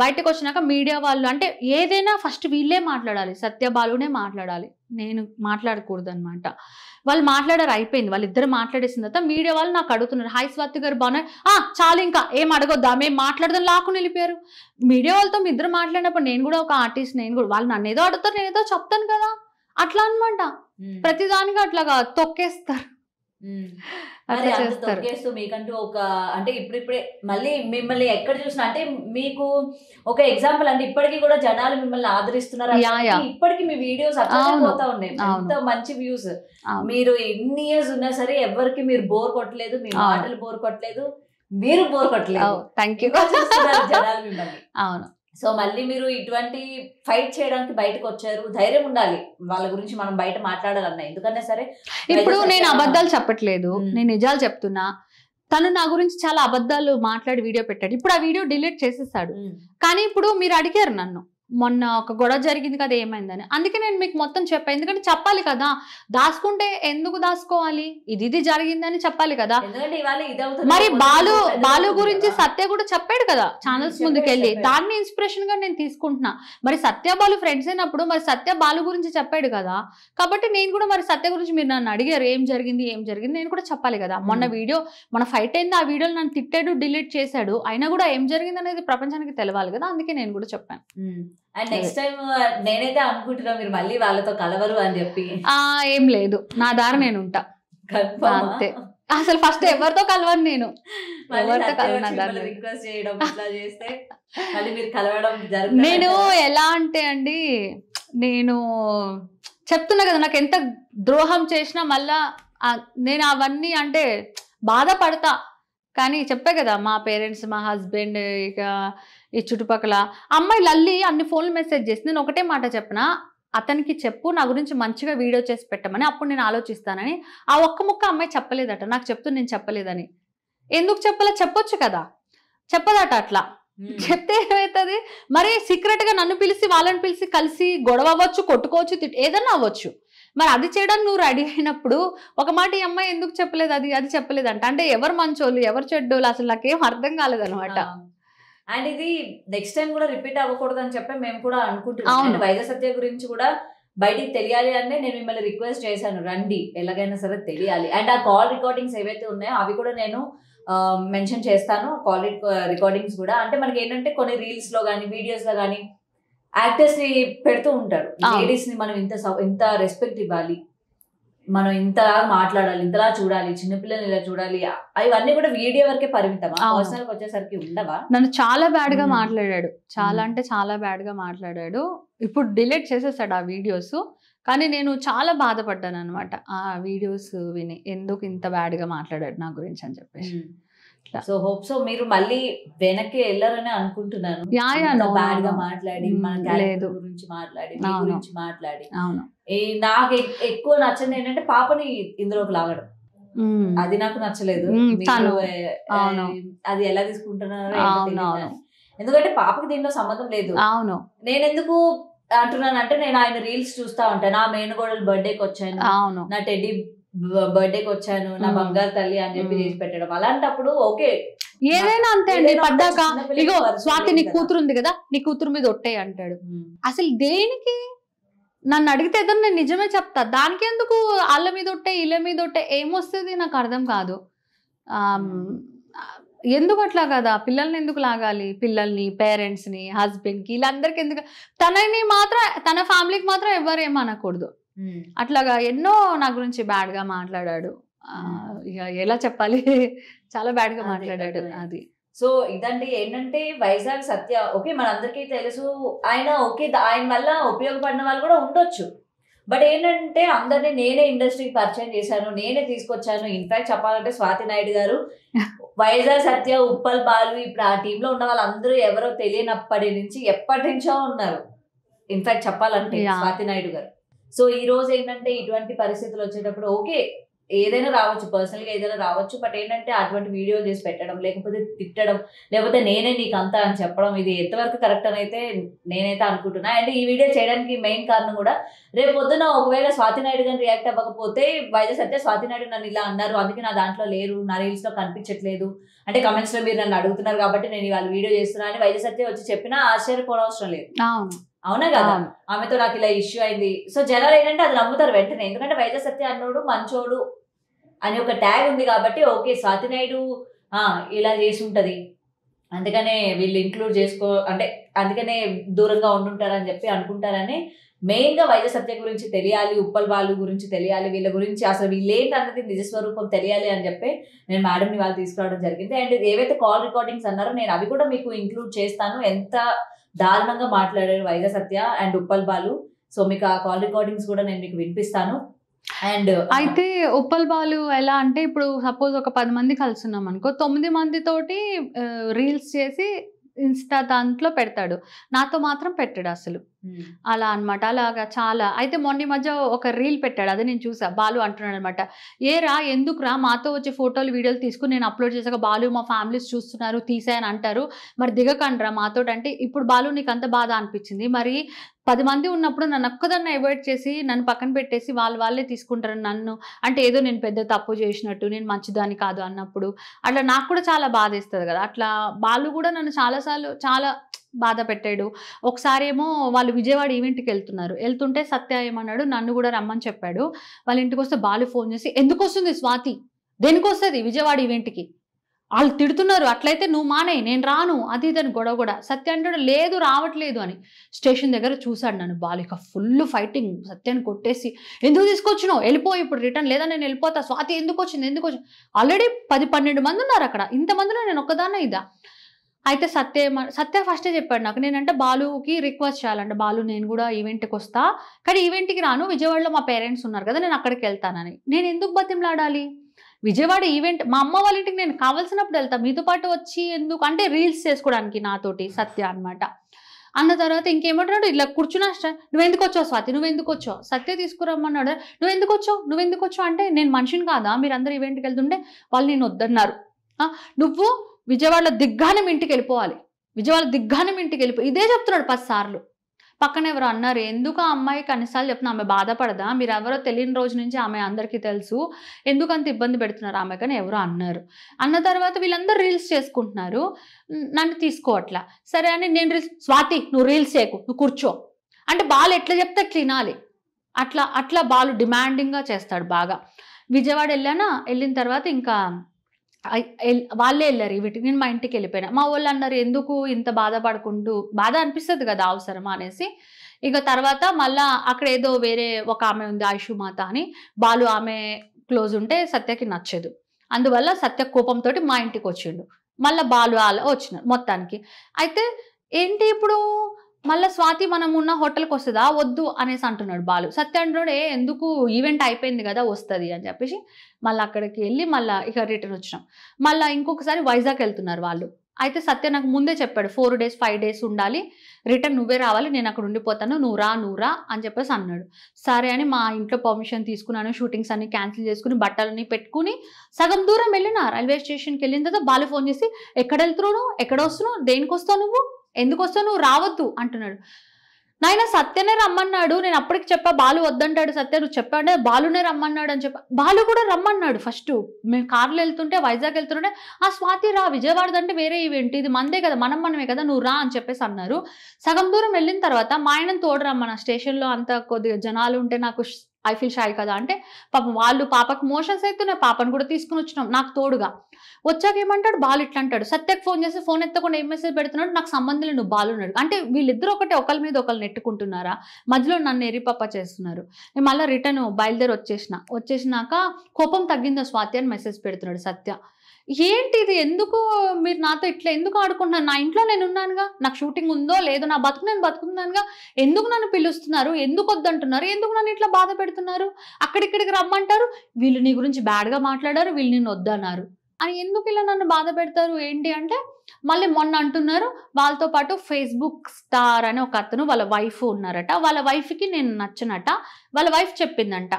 బయటకు వచ్చినాక మీడియా వాళ్ళు అంటే ఏదైనా ఫస్ట్ వీళ్ళే మాట్లాడాలి సత్య బాలునే మాట్లాడాలి నేను మాట్లాడకూడదు అనమాట వాళ్ళు మాట్లాడారు అయిపోయింది వాళ్ళిద్దరు మాట్లాడేసిన తర్వాత మీడియా వాళ్ళు నాకు అడుగుతున్నారు హాయ్ స్వాతి గారు బాగున్నారు ఆ చాలు ఇంకా ఏం అడగొద్దా మేము మాట్లాడదాం లాక్కుని వెళ్ళిపోయారు మీడియా వాళ్ళతో మీ ఇద్దరు మాట్లాడినప్పుడు నేను కూడా ఒక ఆర్టిస్ట్ నేను కూడా వాళ్ళు నన్ను ఏదో అడుగుతారు నేను ఏదో చెప్తాను కదా అట్లా అనమాట ప్రతిదానికి అట్లాగా తొక్కేస్తారు తొక్కేస్తూ మీకంటూ ఒక అంటే ఇప్పుడిప్పుడే మళ్ళీ మిమ్మల్ని ఎక్కడ చూసినా అంటే మీకు ఒక ఎగ్జాంపుల్ అంటే ఇప్పటికీ కూడా జనాలు మిమ్మల్ని ఆదరిస్తున్నారు ఇప్పటికీ మీ వీడియోస్ పోతా ఉన్నాయి ఎంత మంచి వ్యూస్ మీరు ఎన్ని ఇయర్స్ ఉన్నా సరే ఎవరికి మీరు బోర్ కొట్టలేదు మీ మాటలు బోర్ కొట్టలేదు మీరు బోర్ కొట్టలేదు థ్యాంక్ యూ అవును సో మళ్ళీ మీరు ఇటువంటి ఫైట్ చేయడానికి బయటకు వచ్చారు ధైర్యం ఉండాలి వాళ్ళ గురించి మనం బయట మాట్లాడాలన్నా ఎందుకన్నా సరే ఇప్పుడు నేను అబద్ధాలు చెప్పట్లేదు నేను నిజాలు చెప్తున్నా తను నా గురించి చాలా అబద్ధాలు మాట్లాడి వీడియో పెట్టాడు ఇప్పుడు ఆ వీడియో డిలీట్ చేసేసాడు కానీ ఇప్పుడు మీరు అడిగారు నన్ను మొన్న ఒక గొడవ జరిగింది కదా ఏమైందని అందుకే నేను మీకు మొత్తం చెప్పాను ఎందుకంటే చెప్పాలి కదా దాచుకుంటే ఎందుకు దాసుకోవాలి ఇది ఇది జరిగిందని చెప్పాలి కదా మరి బాలు బాలు గురించి సత్య కూడా చెప్పాడు కదా ఛానల్స్ ముందుకెళ్ళి దాన్ని ఇన్స్పిరేషన్ గా నేను తీసుకుంటున్నా మరి సత్య బాలు ఫ్రెండ్స్ అయినప్పుడు మరి సత్య బాలు గురించి చెప్పాడు కదా కాబట్టి నేను కూడా మరి సత్య గురించి మీరు నన్ను అడిగారు ఏం జరిగింది ఏం జరిగింది నేను కూడా చెప్పాలి కదా మొన్న వీడియో మన ఫైట్ అయింది ఆ వీడియోలు నన్ను తిట్టాడు డిలీట్ చేశాడు అయినా కూడా ఏం జరిగింది అనేది ప్రపంచానికి తెలవాలి కదా అందుకే నేను కూడా చెప్పాను అండ్ నెక్స్ట్ టైం నేనైతే అనుకుంటున్నా మీరు మళ్ళీ వాళ్ళతో కలవరు అని చెప్పి ఆ ఏం లేదు నా దారి నేను ఉంటా అంతే అసలు ఫస్ట్ ఎవరితో కలవను నేను ఎవరితో కలవను రిక్వెస్ట్ నేను ఎలా అంటే అండి నేను చెప్తున్నా కదా నాకు ఎంత ద్రోహం చేసినా మళ్ళా నేను అవన్నీ అంటే బాధపడతా కానీ చెప్పే కదా మా పేరెంట్స్ మా హస్బెండ్ ఇక ఈ చుట్టుపక్కల అమ్మాయి లల్లి అన్ని ఫోన్లు మెసేజ్ చేసి నేను ఒకటే మాట చెప్పిన అతనికి చెప్పు నా గురించి మంచిగా వీడియో చేసి పెట్టమని అప్పుడు నేను ఆలోచిస్తానని ఆ ఒక్క ముక్క అమ్మాయి చెప్పలేదట నాకు చెప్తూ నేను చెప్పలేదని ఎందుకు చెప్పలే చెప్పొచ్చు కదా చెప్పదట అట్లా చెప్తే ఏమవుతుంది మరి సీక్రెట్ గా నన్ను పిలిచి వాళ్ళని పిలిచి కలిసి గొడవ అవ్వచ్చు కొట్టుకోవచ్చు ఏదన్నా అవ్వచ్చు మరి అది చేయడానికి నువ్వు రెడీ అయినప్పుడు ఒక మాట ఈ అమ్మాయి ఎందుకు చెప్పలేదు అది అది చెప్పలేదంట అంటే ఎవరు మంచోళ్ళు ఎవరు చెడ్డోళ్ళు అసలు నాకేం అర్థం కాలేదు అనమాట అండ్ ఇది నెక్స్ట్ టైం కూడా రిపీట్ అవ్వకూడదు అని చెప్పి మేము కూడా అనుకుంటున్నాం వైద్య సత్య గురించి కూడా బయటికి తెలియాలి అంటే నేను మిమ్మల్ని రిక్వెస్ట్ చేశాను రండి ఎలాగైనా సరే తెలియాలి అండ్ ఆ కాల్ రికార్డింగ్స్ ఏవైతే ఉన్నాయో అవి కూడా నేను మెన్షన్ చేస్తాను కాల్ రికార్డింగ్స్ కూడా అంటే మనకి ఏంటంటే కొన్ని రీల్స్ లో కానీ వీడియోస్ లో కానీ యాక్టర్స్ ని పెడుతూ ఉంటారు లేడీస్ ని మనం ఇంత ఇంత రెస్పెక్ట్ ఇవ్వాలి మనం ఇంతలా మాట్లాడాలి ఇంతలా చూడాలి చిన్నపిల్లల్ని ఇలా చూడాలి అవన్నీ కూడా వీడియో వరకే పరిమితమా పర్సనల్ వచ్చేసరికి ఉండవా నన్ను చాలా బ్యాడ్ గా మాట్లాడాడు చాలా అంటే చాలా బ్యాడ్ గా మాట్లాడాడు ఇప్పుడు డిలీట్ చేసేసాడు ఆ వీడియోస్ కానీ నేను చాలా బాధపడ్డాను అనమాట ఆ వీడియోస్ విని ఎందుకు ఇంత బ్యాడ్గా మాట్లాడాడు నా గురించి అని చెప్పేసి సో హోప్ సో మీరు మళ్ళీ వెనక్కి వెళ్ళారని అనుకుంటున్నాను బ్యాడ్ గా మాట్లాడి mm, మన క్యారెక్టర్ గురించి మాట్లాడి మీ గురించి మాట్లాడి నాకు ఎక్కువ నచ్చింది ఏంటంటే పాపని ఇందులోకి లాగడం mm. అది నాకు నచ్చలేదు mm, అది ఎలా తీసుకుంటున్నారో ఎందుకంటే పాపకి దీనిలో సంబంధం లేదు అవును నేను ఎందుకు అంటున్నానంటే నేను ఆయన రీల్స్ చూస్తా ఉంటాను నా మేనగోడల బర్త్డేకి వచ్చాను నా టెడ్డీ బర్త్డేకి వచ్చాను నా బంగారు తల్లి అని చెప్పి చేసి పెట్టడం అలాంటప్పుడు ఓకే ఏదైనా అంతే అండి పడ్డాక ఇగో స్వాతి నీ కూతురు ఉంది కదా నీ కూతురు మీద ఒట్టే అంటాడు అసలు దేనికి నన్ను అడిగితే ఎదురు నేను నిజమే చెప్తా దానికి ఎందుకు వాళ్ళ మీద ఒట్టే ఇళ్ళ మీద ఒట్టే ఏమొస్తుంది నాకు అర్థం కాదు ఎందుకు అట్లా కదా పిల్లల్ని ఎందుకు లాగాలి పిల్లల్ని పేరెంట్స్ని హస్బెండ్కి వీళ్ళందరికీ ఎందుకు తనని మాత్రం తన ఫ్యామిలీకి మాత్రం ఎవరు ఏమనకూడదు అట్లాగా ఎన్నో నా గురించి బ్యాడ్ గా మాట్లాడాడు ఇక ఎలా చెప్పాలి చాలా బ్యాడ్గా మాట్లాడాడు అది సో ఇదండి ఏంటంటే వైజాగ్ సత్య ఓకే మనందరికీ తెలుసు ఆయన ఓకే ఆయన వల్ల ఉపయోగపడిన వాళ్ళు కూడా ఉండొచ్చు బట్ ఏంటంటే అందరినీ నేనే ఇండస్ట్రీకి పరిచయం చేశాను నేనే తీసుకొచ్చాను ఇన్ఫాక్ట్ చెప్పాలంటే స్వాతి నాయుడు గారు వైజాగ్ సత్య ఉప్పల్ బాలు ఇప్పుడు ఆ టీంలో ఉన్న వాళ్ళందరూ ఎవరో తెలియనప్పటి నుంచి ఎప్పటి నుంచో ఉన్నారు ఇన్ఫాక్ట్ చెప్పాలంటే స్వాతి నాయుడు గారు సో ఈ రోజు ఏంటంటే ఇటువంటి పరిస్థితులు వచ్చేటప్పుడు ఓకే ఏదైనా రావచ్చు పర్సనల్ గా ఏదైనా రావచ్చు బట్ ఏంటంటే అటువంటి వీడియో చేసి పెట్టడం లేకపోతే తిట్టడం లేకపోతే నేనే నీకు అంతా అని చెప్పడం ఇది ఎంతవరకు కరెక్ట్ అని అయితే నేనైతే అనుకుంటున్నా అండ్ ఈ వీడియో చేయడానికి మెయిన్ కారణం కూడా రేపు పొద్దున ఒకవేళ స్వాతి నాయుడు కానీ రియాక్ట్ అవ్వకపోతే వైజస్ అయితే స్వాతి నాయుడు నన్ను ఇలా అన్నారు అందుకే నా దాంట్లో లేరు నా లో కనిపించట్లేదు అంటే కమెంట్స్ లో మీరు నన్ను అడుగుతున్నారు కాబట్టి నేను ఇవాళ వీడియో చేస్తున్నాను అని వైజస్ అయితే వచ్చి చెప్పినా ఆశ్చర్యపోవడం అవసరం లేదు అవునా కదా ఆమెతో నాకు ఇలా ఇష్యూ అయింది సో జనాలు ఏంటంటే అది నమ్ముతారు వెంటనే ఎందుకంటే వైద్య సత్య అన్నోడు మంచోడు అని ఒక ట్యాగ్ ఉంది కాబట్టి ఓకే సాతినాయుడు ఇలా చేసి ఉంటది అందుకనే వీళ్ళు ఇంక్లూడ్ చేసుకో అంటే అందుకనే దూరంగా ఉండుంటారని చెప్పి అనుకుంటారని మెయిన్గా వైద్య సత్య గురించి తెలియాలి ఉప్పల్ వాళ్ళు గురించి తెలియాలి వీళ్ళ గురించి అసలు వీళ్ళేంటి అన్నది నిజస్వరూపం తెలియాలి అని చెప్పి నేను మేడంని వాళ్ళు తీసుకురావడం జరిగింది అండ్ ఏవైతే కాల్ రికార్డింగ్స్ అన్నారో నేను అవి కూడా మీకు ఇంక్లూడ్ చేస్తాను ఎంత దారుణంగా మాట్లాడారు వైజ సత్య అండ్ ఉప్పల్ బాలు సో మీకు ఆ కాల్ రికార్డింగ్స్ కూడా నేను మీకు వినిపిస్తాను అండ్ అయితే ఉప్పల్ బాలు ఎలా అంటే ఇప్పుడు సపోజ్ ఒక పది మంది కలుసున్నాం అనుకో తొమ్మిది తోటి రీల్స్ చేసి ఇన్స్టా దాంట్లో పెడతాడు నాతో మాత్రం పెట్టాడు అసలు అలా అనమాట అలాగా చాలా అయితే మొన్న మధ్య ఒక రీల్ పెట్టాడు అది నేను చూసా బాలు అంటున్నాడు అనమాట ఏ రా ఎందుకు రా మాతో వచ్చే ఫోటోలు వీడియోలు తీసుకుని నేను అప్లోడ్ చేశాక బాలు మా ఫ్యామిలీస్ చూస్తున్నారు తీసాయని అంటారు మరి దిగకండి రా మాతో అంటే ఇప్పుడు బాలు నీకు అంత బాధ అనిపించింది మరి పది మంది ఉన్నప్పుడు నన్ను ఒక్కదాన్ని అవాయిడ్ చేసి నన్ను పక్కన పెట్టేసి వాళ్ళు వాళ్ళే తీసుకుంటారు నన్ను అంటే ఏదో నేను పెద్ద తప్పు చేసినట్టు నేను మంచిదాన్ని కాదు అన్నప్పుడు అట్లా నాకు కూడా చాలా బాధ కదా అట్లా బాలు కూడా నన్ను చాలాసార్లు చాలా బాధ పెట్టాడు ఒకసారి ఏమో వాళ్ళు విజయవాడ ఈవెంట్కి వెళ్తున్నారు వెళ్తుంటే సత్య ఏమన్నాడు నన్ను కూడా రమ్మని చెప్పాడు వాళ్ళ ఇంటికి వస్తే బాలు ఫోన్ చేసి ఎందుకు వస్తుంది స్వాతి దేనికి వస్తుంది విజయవాడ ఈవెంట్కి వాళ్ళు తిడుతున్నారు అట్లయితే నువ్వు మానే నేను రాను అది ఇదని గొడవ కూడా సత్య అంటాడు లేదు రావట్లేదు అని స్టేషన్ దగ్గర చూశాడు నన్ను బాలిక ఫుల్ ఫైటింగ్ సత్యాన్ని కొట్టేసి ఎందుకు తీసుకొచ్చినావు వెళ్ళిపో ఇప్పుడు రిటర్న్ లేదా నేను వెళ్ళిపోతా స్వాతి ఎందుకు వచ్చింది ఎందుకు వచ్చింది ఆల్రెడీ పది పన్నెండు మంది ఉన్నారు అక్కడ ఇంతమందిలో నేను ఒక్కదాన్నే ఇదా అయితే సత్య సత్య ఫస్టే చెప్పాడు నాకు నేనంటే బాలుకి రిక్వెస్ట్ చేయాలంటే బాలు నేను కూడా ఈవెంట్కి వస్తా కానీ ఈవెంట్కి రాను విజయవాడలో మా పేరెంట్స్ ఉన్నారు కదా నేను అక్కడికి వెళ్తానని నేను ఎందుకు బతిమలాడాలి విజయవాడ ఈవెంట్ మా అమ్మ వాళ్ళ ఇంటికి నేను కావాల్సినప్పుడు వెళ్తా మీతో పాటు వచ్చి ఎందుకు అంటే రీల్స్ చేసుకోవడానికి నాతోటి సత్య అనమాట అన్న తర్వాత ఇంకేమంటున్నాడు ఇలా కూర్చున్నా నువ్వు ఎందుకు వచ్చావు స్వాతి నువ్వు ఎందుకు వచ్చావు సత్య తీసుకురమ్మన్నాడు నువ్వు ఎందుకు వచ్చావు నువ్వు ఎందుకు వచ్చావు అంటే నేను మనిషిని కాదా మీరు అందరు ఈవెంట్కి వెళ్తుంటే వాళ్ళు నేను వద్దన్నారు నువ్వు విజయవాడలో దిగ్గానం ఇంటికి వెళ్ళిపోవాలి విజయవాడ దిగ్గానం ఇంటికి వెళ్ళిపోయి ఇదే చెప్తున్నాడు పది సార్లు పక్కన ఎవరు అన్నారు ఎందుకు ఆ అమ్మాయి కనీసాలు చెప్తున్నా ఆమె బాధపడదా మీరు ఎవరో తెలియని రోజు నుంచి ఆమె అందరికీ తెలుసు ఎందుకంత ఇబ్బంది పెడుతున్నారు ఆమె కానీ ఎవరో అన్నారు అన్న తర్వాత వీళ్ళందరూ రీల్స్ చేసుకుంటున్నారు నన్ను తీసుకోవట్లా సరే అని నేను రీల్స్ స్వాతి నువ్వు రీల్స్ చేయకు నువ్వు కూర్చో అంటే బాలు ఎట్లా చెప్తే తినాలి అట్లా అట్లా బాలు డిమాండింగ్గా చేస్తాడు బాగా విజయవాడ వెళ్ళానా వెళ్ళిన తర్వాత ఇంకా వాళ్ళే వెళ్ళారు వీటికి నేను మా ఇంటికి వెళ్ళిపోయినా మా వాళ్ళు అన్నారు ఎందుకు ఇంత బాధపడుకుంటూ బాధ అనిపిస్తుంది కదా అవసరమా అనేసి ఇక తర్వాత మళ్ళా అక్కడ ఏదో వేరే ఒక ఆమె ఉంది ఆయుషుమాత అని బాలు ఆమె క్లోజ్ ఉంటే సత్యకి నచ్చదు అందువల్ల సత్య కోపంతో మా ఇంటికి వచ్చిండు మళ్ళీ బాలు అలా వచ్చినారు మొత్తానికి అయితే ఏంటి ఇప్పుడు మళ్ళీ స్వాతి మనం ఉన్న హోటల్కి వస్తుందా వద్దు అనేసి అంటున్నాడు బాలు సత్య ఎందుకు ఈవెంట్ అయిపోయింది కదా వస్తుంది అని చెప్పేసి మళ్ళీ అక్కడికి వెళ్ళి మళ్ళీ ఇక రిటర్న్ వచ్చినాం మళ్ళీ ఇంకొకసారి వైజాగ్ వెళ్తున్నారు వాళ్ళు అయితే సత్య నాకు ముందే చెప్పాడు ఫోర్ డేస్ ఫైవ్ డేస్ ఉండాలి రిటర్న్ నువ్వే రావాలి నేను అక్కడ ఉండిపోతాను నువ్వు రా నువ్వు రా అని చెప్పేసి అన్నాడు సరే అని మా ఇంట్లో పర్మిషన్ తీసుకున్నాను షూటింగ్స్ అన్ని క్యాన్సిల్ చేసుకుని బట్టలని పెట్టుకుని సగం దూరం వెళ్ళిన రైల్వే స్టేషన్కి వెళ్ళిన తర్వాత బాలు ఫోన్ చేసి ఎక్కడ వెళ్తున్నావు ఎక్కడ వస్తున్నావు దేనికి వస్తావు నువ్వు ఎందుకు వస్తావు నువ్వు రావద్దు అంటున్నాడు నాయన సత్యనే రమ్మన్నాడు నేను అప్పటికి చెప్పా బాలు వద్దంటాడు సత్య నువ్వు చెప్పాడే బాలునే రమ్మన్నాడు అని చెప్పా బాలు కూడా రమ్మన్నాడు ఫస్ట్ మేము కార్లో వెళ్తుంటే వైజాగ్ వెళ్తుంటే ఆ స్వాతి రా విజయవాడ అంటే వేరే ఈవెంట్ ఇది మందే కదా మనం మనమే కదా నువ్వు రా అని చెప్పేసి అన్నారు సగం దూరం వెళ్ళిన తర్వాత మా ఆయనను తోడు రమ్మన్న స్టేషన్లో అంత కొద్దిగా జనాలు ఉంటే నాకు ఐ ఫీల్ షాయ్ కదా అంటే పాపం వాళ్ళు పాపకు మోషన్స్ అవుతున్నాయి పాపను కూడా తీసుకుని వచ్చినాం నాకు తోడుగా వచ్చాక ఏమంటాడు బాలు ఇట్లా అంటాడు సత్యకు ఫోన్ చేసి ఫోన్ ఎత్తకుండా ఏం మెసేజ్ పెడుతున్నాడు నాకు సంబంధం నువ్వు బాలు ఉన్నాడు అంటే వీళ్ళిద్దరు ఒకటే ఒకరి మీద ఒకరు నెట్టుకుంటున్నారా మధ్యలో నన్ను ఎరిపప్ప చేస్తున్నారు నేను మళ్ళీ రిటర్న్ బయలుదేరి వచ్చేసిన వచ్చేసినాక కోపం తగ్గిందో స్వాతి అని మెసేజ్ పెడుతున్నాడు సత్య ఏంటి ఇది ఎందుకు మీరు నాతో ఇట్లా ఎందుకు ఆడుకుంటున్నారు నా ఇంట్లో నేను ఉన్నానుగా నాకు షూటింగ్ ఉందో లేదో నా బతుకు నేను బతుకున్నానుగా ఎందుకు నన్ను పిలుస్తున్నారు ఎందుకు వద్దంటున్నారు ఎందుకు నన్ను ఇట్లా బాధ పెడుతున్నారు అక్కడిక్కడికి రమ్మంటారు వీళ్ళు నీ గురించి బ్యాడ్గా మాట్లాడారు వీళ్ళు నేను వద్దన్నారు అని ఎందుకు ఇలా నన్ను బాధ పెడతారు ఏంటి అంటే మళ్ళీ మొన్న అంటున్నారు వాళ్ళతో పాటు ఫేస్బుక్ స్టార్ అనే ఒక అతను వాళ్ళ వైఫ్ ఉన్నారట వాళ్ళ వైఫ్కి నేను నచ్చనట వాళ్ళ వైఫ్ చెప్పిందంట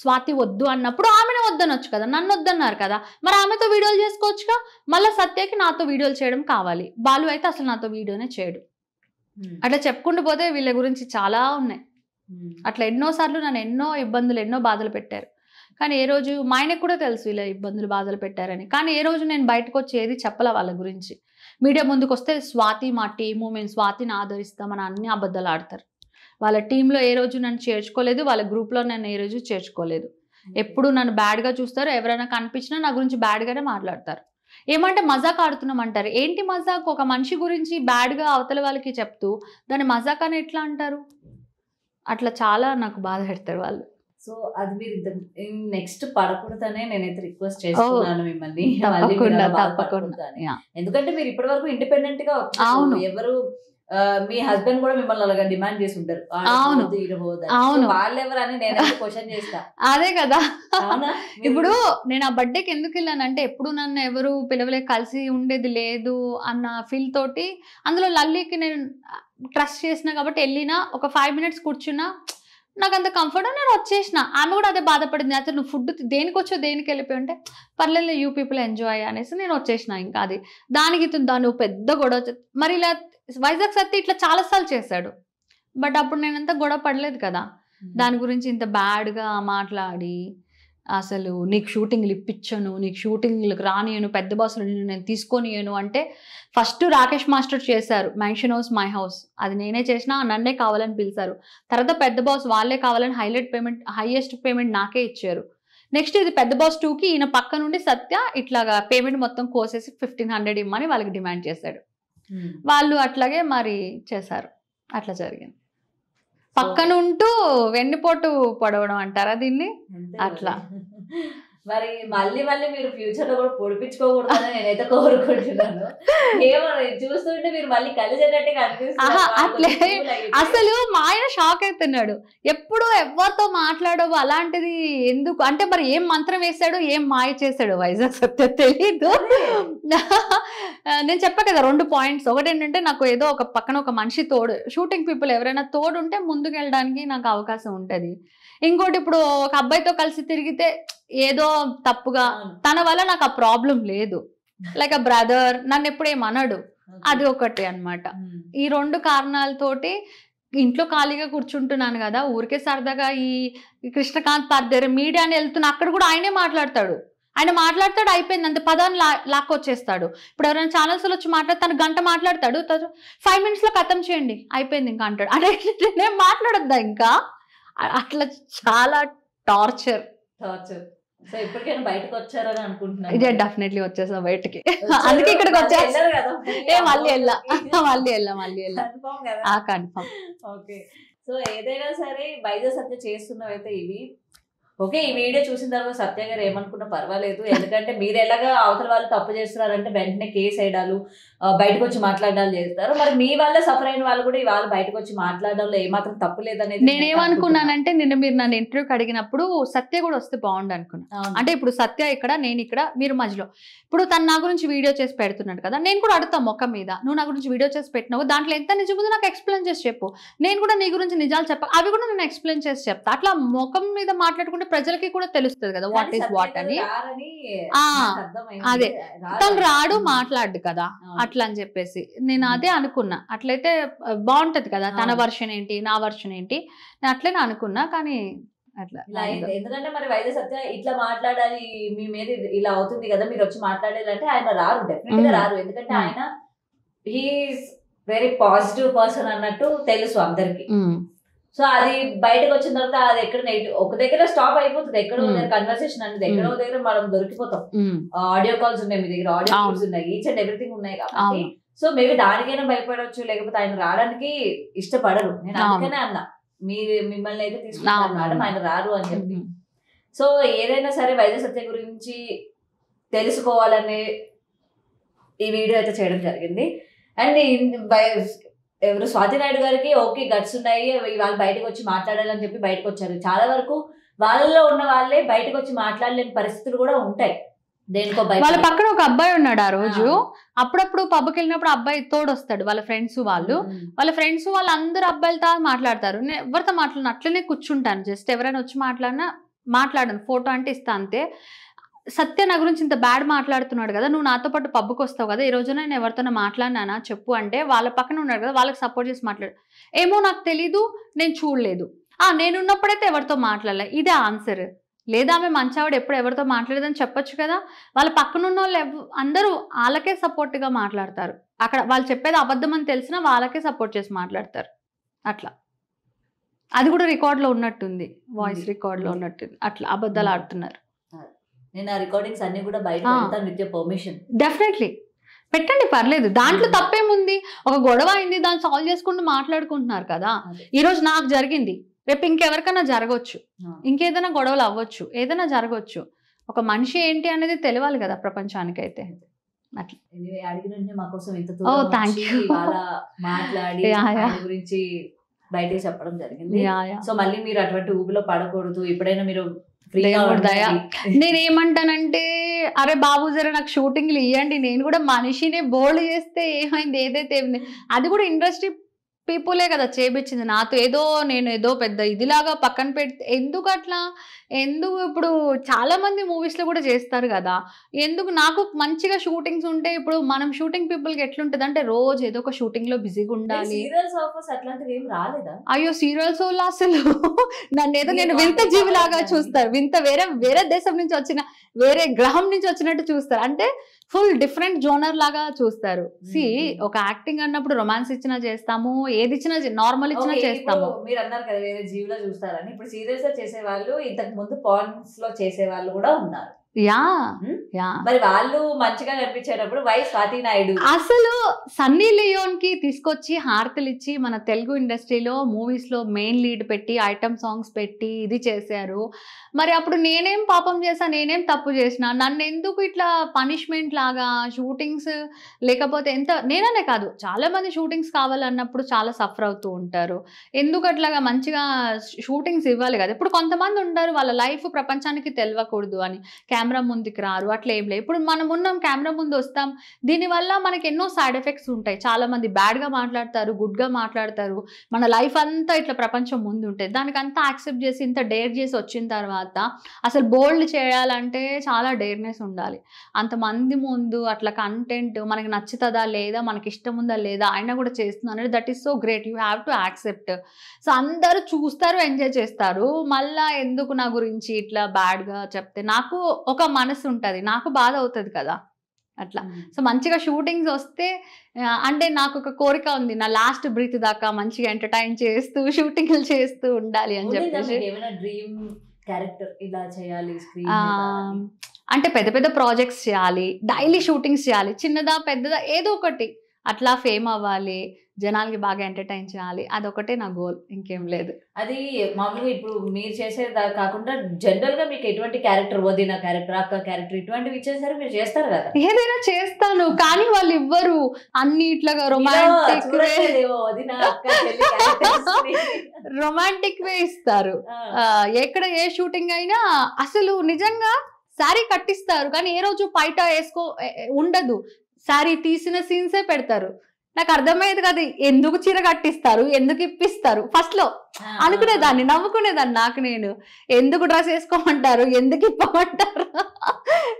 స్వాతి వద్దు అన్నప్పుడు ఆమెను వద్దనొచ్చు కదా నన్ను వద్దన్నారు కదా మరి ఆమెతో వీడియోలు చేసుకోవచ్చుగా మళ్ళీ సత్యకి నాతో వీడియోలు చేయడం కావాలి బాలు అయితే అసలు నాతో వీడియోనే చేయడు అట్లా చెప్పుకుంటూ పోతే వీళ్ళ గురించి చాలా ఉన్నాయి అట్లా ఎన్నోసార్లు నన్ను ఎన్నో ఇబ్బందులు ఎన్నో బాధలు పెట్టారు కానీ ఏ రోజు మా ఆయనకు కూడా తెలుసు ఇలా ఇబ్బందులు బాధలు పెట్టారని కానీ ఏ రోజు నేను బయటకు వచ్చి ఏది చెప్పల వాళ్ళ గురించి మీడియా ముందుకు వస్తే స్వాతి మా టీము మేము స్వాతిని ఆదరిస్తామని అన్ని అబద్ధాలు ఆడతారు వాళ్ళ టీంలో ఏ రోజు నన్ను చేర్చుకోలేదు వాళ్ళ గ్రూప్లో నన్ను ఏ రోజు చేర్చుకోలేదు hmm. ఎప్పుడు నన్ను బ్యాడ్గా చూస్తారు ఎవరైనా కనిపించినా నా గురించి బ్యాడ్గానే మాట్లాడతారు ఏమంటే మజాక్ ఆడుతున్నాం అంటారు ఏంటి మజాక్ ఒక మనిషి గురించి బ్యాడ్గా అవతల వాళ్ళకి చెప్తూ దాన్ని మజాక్ అని ఎట్లా అంటారు అట్లా చాలా నాకు బాధ పెడతారు వాళ్ళు సో అది మీరు నెక్స్ట్ పడకూడదనే నేనైతే రిక్వెస్ట్ చేస్తున్నాను మిమ్మల్ని ఎందుకంటే మీరు ఇప్పటి వరకు ఇండిపెండెంట్ గా ఎవరు మీ హస్బెండ్ కూడా మిమ్మల్ని అలాగా డిమాండ్ చేసి ఉంటారు అవును అవును వాళ్ళెవరని నేను క్వశ్చన్ చేస్తా అదే కదా ఇప్పుడు నేను ఆ బర్త్డేకి ఎందుకు వెళ్ళాను అంటే ఎప్పుడు నన్ను ఎవరు పిలవలే కలిసి ఉండేది లేదు అన్న ఫీల్ తోటి అందులో లల్లీకి నేను ట్రస్ట్ చేసిన కాబట్టి వెళ్ళినా ఒక ఫైవ్ మినిట్స్ కూర్చున్నా నాకు అంత కంఫర్ట్ నేను వచ్చేసిన ఆమె కూడా అదే బాధపడింది అయితే నువ్వు ఫుడ్ దేనికి వచ్చో దేనికి వెళ్ళిపోయి ఉంటే పర్లేదు యూ పీపుల్ ఎంజాయ్ అనేసి నేను వచ్చేసిన ఇంకా అది దానికి దాన్ని పెద్ద గొడవ మరి ఇలా వైజాగ్ సత్య ఇట్లా చాలాసార్లు చేశాడు బట్ అప్పుడు నేను అంత గొడవ పడలేదు కదా దాని గురించి ఇంత బ్యాడ్గా మాట్లాడి అసలు నీకు షూటింగ్లు ఇప్పించను నీకు షూటింగ్లకు రానియను పెద్ద బాసులు నేను తీసుకొనియను అంటే ఫస్ట్ రాకేష్ మాస్టర్ చేశారు మ్యాన్షన్ హౌస్ మై హౌస్ అది నేనే చేసిన నన్నే కావాలని పిలిచారు తర్వాత పెద్ద బాస్ వాళ్ళే కావాలని హైలైట్ పేమెంట్ హైయెస్ట్ పేమెంట్ నాకే ఇచ్చారు నెక్స్ట్ ఇది పెద్ద బాస్ టూకి ఈయన పక్క నుండి సత్య ఇట్లాగా పేమెంట్ మొత్తం కోసేసి ఫిఫ్టీన్ హండ్రెడ్ ఇమ్మని వాళ్ళకి డిమాండ్ చేశాడు Hmm. వాళ్ళు అట్లాగే మరి చేశారు అట్లా జరిగింది పక్కనుంటూ వెన్నుపోటు పొడవడం అంటారా దీన్ని అట్లా మరి మళ్ళీ మళ్ళీ మీరు ఫ్యూచర్ లో కూడా పొడిపించుకోకూడదు అని నేనైతే కోరుకుంటున్నాను ఏమో చూస్తుంటే మీరు మళ్ళీ కలిసేటట్టుగా అనిపిస్తుంది అసలు మా ఆయన షాక్ అవుతున్నాడు ఎప్పుడు ఎవరితో మాట్లాడవు అలాంటిది ఎందుకు అంటే మరి ఏం మంత్రం వేసాడు ఏం మాయ చేశాడు వైజాగ్ సత్య తెలీదు నేను చెప్పా కదా రెండు పాయింట్స్ ఒకటి ఏంటంటే నాకు ఏదో ఒక పక్కన ఒక మనిషి తోడు షూటింగ్ పీపుల్ ఎవరైనా తోడు ఉంటే ముందుకు వెళ్ళడానికి నాకు అవకాశం ఉంటుంది ఇంకోటి ఇప్పుడు ఒక అబ్బాయితో కలిసి తిరిగితే ఏదో తప్పుగా తన వల్ల నాకు ఆ ప్రాబ్లం లేదు లైక్ ఆ బ్రదర్ నన్ను ఎప్పుడేమనడు అది ఒకటి అనమాట ఈ రెండు కారణాలతోటి ఇంట్లో ఖాళీగా కూర్చుంటున్నాను కదా ఊరికే సరదాగా ఈ కృష్ణకాంత్ పార్దర్ మీడియా వెళ్తున్న అక్కడ కూడా ఆయనే మాట్లాడతాడు ఆయన మాట్లాడతాడు అయిపోయింది అంత పదాన్ని లా లాక్కొచ్చేస్తాడు ఇప్పుడు ఎవరైనా ఛానల్స్లో వచ్చి మాట్లాడు తను గంట మాట్లాడతాడు ఫైవ్ మినిట్స్లో ఖతం చేయండి అయిపోయింది ఇంకా అంటాడు అంటే నేను మాట్లాడొద్దా ఇంకా అట్లా చాలా టార్చర్ టార్చర్ సో బయటకు వచ్చారని అనుకుంటున్నాను డెఫినెట్లీ వచ్చేసా బయటకి అందుకే ఇక్కడికి వచ్చేసారు కదా ఏ మళ్ళీ వెళ్ళా మళ్ళీ వెళ్ళా మళ్ళీ వెళ్ళా కన్ఫర్మ్ ఓకే సో ఏదైనా సరే బైజస్ అయితే ఇవి ఓకే ఈ వీడియో చూసిన తర్వాత సత్య గారు ఏమనుకున్నా పర్వాలేదు ఎందుకంటే మీరు ఎలాగా అవతల వాళ్ళు తప్పు చేస్తున్నారంటే వెంటనే కేసు వేయడాలు బయటకు వచ్చి మాట్లాడాలు చేస్తారు మరి మీ వల్ల సఫర్ అయిన వాళ్ళు కూడా ఇవాళ బయటకు వచ్చి మాట్లాడడంలో ఏమాత్రం తప్పు లేదనేది నేనేమనుకున్నానంటే నిన్న మీరు నన్ను ఇంటర్వ్యూకి అడిగినప్పుడు సత్య కూడా వస్తే బాగుండు అనుకున్నా అంటే ఇప్పుడు సత్య ఇక్కడ నేను ఇక్కడ మీరు మధ్యలో ఇప్పుడు తను నా గురించి వీడియో చేసి పెడుతున్నాడు కదా నేను కూడా అడుగుతా మొక్క మీద నువ్వు నా గురించి వీడియో చేసి పెట్టినావు దాంట్లో ఎంత నిజముందో నాకు ఎక్స్ప్లెయిన్ చేసి చెప్పు నేను కూడా నీ గురించి నిజాలు చెప్ప అవి కూడా నేను ఎక్స్ప్లెయిన్ చేసి చెప్తా అట్లా ముఖం మీద మాట్లాడుకుంటే ప్రజలకి కూడా తెలుస్తుంది కదా వాట్ ఈస్ వాట్ అని అదే తను రాడు మాట్లాడు కదా అట్లా అని చెప్పేసి నేను అదే అనుకున్నా అట్లయితే బాగుంటది కదా తన వర్షన్ ఏంటి నా వర్షన్ ఏంటి నేను అట్లనే అనుకున్నా కానీ అట్లా ఎందుకంటే మరి వైద్య సత్య ఇట్లా మాట్లాడాలి మీ మీద ఇలా అవుతుంది కదా మీరు వచ్చి మాట్లాడాలంటే ఆయన రారు డెఫినెట్ గా రారు ఎందుకంటే ఆయన హీఈస్ వెరీ పాజిటివ్ పర్సన్ అన్నట్టు తెలుసు అందరికి సో అది బయటకు వచ్చిన తర్వాత అది ఎక్కడ ఒక దగ్గర స్టాప్ అయిపోతుంది ఎక్కడ కన్వర్సేషన్ అనేది ఎక్కడ దగ్గర మనం దొరికిపోతాం ఆడియో కాల్స్ ఉన్నాయి మీ దగ్గర ఆడియో కాల్స్ ఉన్నాయి ఈచ్ అండ్ ఎవ్రీథింగ్ ఉన్నాయి కాబట్టి సో మేబీ దానికైనా భయపడవచ్చు లేకపోతే ఆయన రావడానికి ఇష్టపడరు నేను అందుకనే అన్నా మీరు మిమ్మల్ని అయితే తీసుకున్నాను మేడం ఆయన రారు అని చెప్పి సో ఏదైనా సరే వైద్య సత్య గురించి తెలుసుకోవాలని ఈ వీడియో అయితే చేయడం జరిగింది అండ్ ఎవరు స్వాతి నాయుడు గారికి ఓకే గట్స్ ఉన్నాయి వాళ్ళు బయటకు వచ్చి మాట్లాడాలని చెప్పి బయటకు వచ్చారు చాలా వరకు వాళ్ళలో ఉన్న వాళ్ళే బయటకు వచ్చి మాట్లాడలేని పరిస్థితులు కూడా ఉంటాయి దేనికో వాళ్ళ పక్కన ఒక అబ్బాయి ఉన్నాడు ఆ రోజు అప్పుడప్పుడు పబ్కి వెళ్ళినప్పుడు అబ్బాయి తోడు వస్తాడు వాళ్ళ ఫ్రెండ్స్ వాళ్ళు వాళ్ళ ఫ్రెండ్స్ వాళ్ళు అందరు అబ్బాయిలతో మాట్లాడతారు నేను ఎవరితో మాట్లాడిన అట్లనే కూర్చుంటాను జస్ట్ ఎవరైనా వచ్చి మాట్లాడినా మాట్లాడను ఫోటో అంటే ఇస్తా అంతే సత్య నా గురించి ఇంత బ్యాడ్ మాట్లాడుతున్నాడు కదా నువ్వు నాతో పాటు పబ్బుకు వస్తావు కదా ఈ రోజున నేను ఎవరితోనో మాట్లాడినానా చెప్పు అంటే వాళ్ళ పక్కన ఉన్నాడు కదా వాళ్ళకి సపోర్ట్ చేసి మాట్లాడు ఏమో నాకు తెలీదు నేను చూడలేదు ఆ నేనున్నప్పుడైతే ఎవరితో మాట్లాడలే ఇదే ఆన్సర్ లేదా ఆమె ఆవిడ ఎప్పుడు ఎవరితో మాట్లాడేదని చెప్పొచ్చు కదా వాళ్ళ పక్కన ఉన్న వాళ్ళు అందరూ వాళ్ళకే సపోర్ట్గా మాట్లాడతారు అక్కడ వాళ్ళు చెప్పేది అబద్ధం అని తెలిసినా వాళ్ళకే సపోర్ట్ చేసి మాట్లాడతారు అట్లా అది కూడా రికార్డ్లో ఉన్నట్టుంది వాయిస్ రికార్డ్లో ఉన్నట్టుంది అట్లా అబద్ధాలు ఆడుతున్నారు నేను ఆ రికార్డింగ్స్ అన్ని కూడా బయట పెడతాను విత్ పర్మిషన్ డెఫినెట్లీ పెట్టండి పర్లేదు దాంట్లో hmm. తప్పేముంది ఒక గొడవ అయింది దాన్ని సాల్వ్ చేసుకుంటూ మాట్లాడుకుంటున్నారు కదా ఈరోజు నాకు జరిగింది రేపు ఇంకెవరికైనా జరగవచ్చు ఇంకేదైనా గొడవలు అవ్వచ్చు ఏదైనా జరగవచ్చు ఒక మనిషి ఏంటి అనేది తెలియాలి కదా ప్రపంచానికి అయితే oh, గురించి బయటకి చెప్పడం జరిగింది సో మళ్ళీ మీరు అటువంటి ఊబిలో పడకూడదు ఎప్పుడైనా మీరు దేవుడు దయ నేనేమంటానంటే అరే బాబు జర నాకు షూటింగ్లు ఇవ్వండి నేను కూడా మనిషిని బోల్డ్ చేస్తే ఏమైంది ఏదైతే అది కూడా ఇండస్ట్రీ పీపులే కదా చేపించింది నాతో ఏదో నేను ఏదో పెద్ద ఇదిలాగా పక్కన పెడితే ఎందుకు అట్లా ఎందుకు ఇప్పుడు చాలామంది మూవీస్లో కూడా చేస్తారు కదా ఎందుకు నాకు మంచిగా షూటింగ్స్ ఉంటే ఇప్పుడు మనం షూటింగ్ పీపుల్కి ఎట్లుంటుంది అంటే రోజు ఏదో ఒక షూటింగ్లో బిజీగా ఉండాలి అయ్యో సీరియల్స్ అసలు నన్ను ఏదో నేను వింత జీవిలాగా చూస్తారు వింత వేరే వేరే దేశం నుంచి వచ్చిన వేరే గ్రహం నుంచి వచ్చినట్టు చూస్తారు అంటే ఫుల్ డిఫరెంట్ జోనర్ లాగా చూస్తారు సి ఒక యాక్టింగ్ అన్నప్పుడు రొమాన్స్ ఇచ్చినా చేస్తాము ఏది ఇచ్చినా నార్మల్ ఇచ్చినా చేస్తాము మీరు అన్నారు కదా వేరే జీవిలో చూస్తారని ఇప్పుడు సీరియల్స్ లో చేసే వాళ్ళు ఇంతకు ముందు పాన్స్ లో చేసే వాళ్ళు కూడా ఉన్నారు యా యా మరి వాళ్ళు మంచిగా నడిపించేటప్పుడు వై స్వాతి నాయుడు అసలు సన్నీ లియోన్ కి తీసుకొచ్చి హార్తలు ఇచ్చి మన తెలుగు ఇండస్ట్రీలో మూవీస్ లో మెయిన్ లీడ్ పెట్టి ఐటమ్ సాంగ్స్ పెట్టి ఇది చేశారు మరి అప్పుడు నేనేం పాపం చేసా నేనేం తప్పు చేసిన నన్ను ఎందుకు ఇట్లా పనిష్మెంట్ లాగా షూటింగ్స్ లేకపోతే ఎంత నేననే కాదు చాలా మంది షూటింగ్స్ కావాలన్నప్పుడు చాలా సఫర్ అవుతూ ఉంటారు ఎందుకు అట్లాగా మంచిగా షూటింగ్స్ ఇవ్వాలి కదా ఇప్పుడు కొంతమంది ఉంటారు వాళ్ళ లైఫ్ ప్రపంచానికి తెలియకూడదు అని కెమెరా ముందుకు రారు అట్లా ఏం లేదు ఇప్పుడు మనం ఉన్నాం కెమెరా ముందు వస్తాం దీనివల్ల మనకి ఎన్నో సైడ్ ఎఫెక్ట్స్ ఉంటాయి చాలా మంది బ్యాడ్గా మాట్లాడతారు గుడ్గా మాట్లాడతారు మన లైఫ్ అంతా ఇట్లా ప్రపంచం ముందు ఉంటుంది దానికి అంతా యాక్సెప్ట్ చేసి ఇంత డేర్ చేసి వచ్చిన తర్వాత అసలు బోల్డ్ చేయాలంటే చాలా డేర్నెస్ ఉండాలి అంతమంది ముందు అట్లా కంటెంట్ మనకి నచ్చుతుందా లేదా మనకి ఇష్టం ఉందా లేదా అయినా కూడా చేస్తుంది అనేది that is so great you have to accept so అందరూ చూస్తారు ఎంజాయ్ చేస్తారు మళ్ళీ ఎందుకు నా గురించి ఇట్లా బ్యాడ్గా చెప్తే నాకు ఒక మనసు ఉంటుంది నాకు బాధ అవుతుంది కదా అట్లా సో మంచిగా షూటింగ్స్ వస్తే అంటే నాకు ఒక కోరిక ఉంది నా లాస్ట్ బ్రీత్ దాకా మంచిగా ఎంటర్టైన్ చేస్తూ షూటింగ్లు చేస్తూ ఉండాలి అని చెప్పేసి అంటే పెద్ద పెద్ద ప్రాజెక్ట్స్ చేయాలి డైలీ షూటింగ్స్ చేయాలి చిన్నదా పెద్దదా ఏదో ఒకటి అట్లా ఫేమ్ అవ్వాలి జనాలకి బాగా ఎంటర్టైన్ చేయాలి అదొకటే నా గోల్ ఇంకేం లేదు అది మామూలుగా ఇప్పుడు మీరు చేసేది కాకుండా జనరల్ గా మీకు ఎటువంటి క్యారెక్టర్ వదిన క్యారెక్టర్ అక్క క్యారెక్టర్ ఇటువంటివి ఇచ్చేసారు మీరు చేస్తారు కదా ఏదైనా చేస్తాను కానీ వాళ్ళు ఇవ్వరు అన్ని ఇట్లాగా రొమాంటిక్ రొమాంటిక్ వే ఇస్తారు ఎక్కడ ఏ షూటింగ్ అయినా అసలు నిజంగా శారీ కట్టిస్తారు కానీ ఏ రోజు పైట వేసుకో ఉండదు సారీ తీసిన సీన్సే పెడతారు నాకు అర్థమయ్యేది కదా ఎందుకు చీర కట్టిస్తారు ఎందుకు ఇప్పిస్తారు ఫస్ట్ లో అనుకునేదాన్ని నవ్వుకునేదాన్ని నాకు నేను ఎందుకు డ్రెస్ వేసుకోమంటారు ఎందుకు ఇప్పమంటారు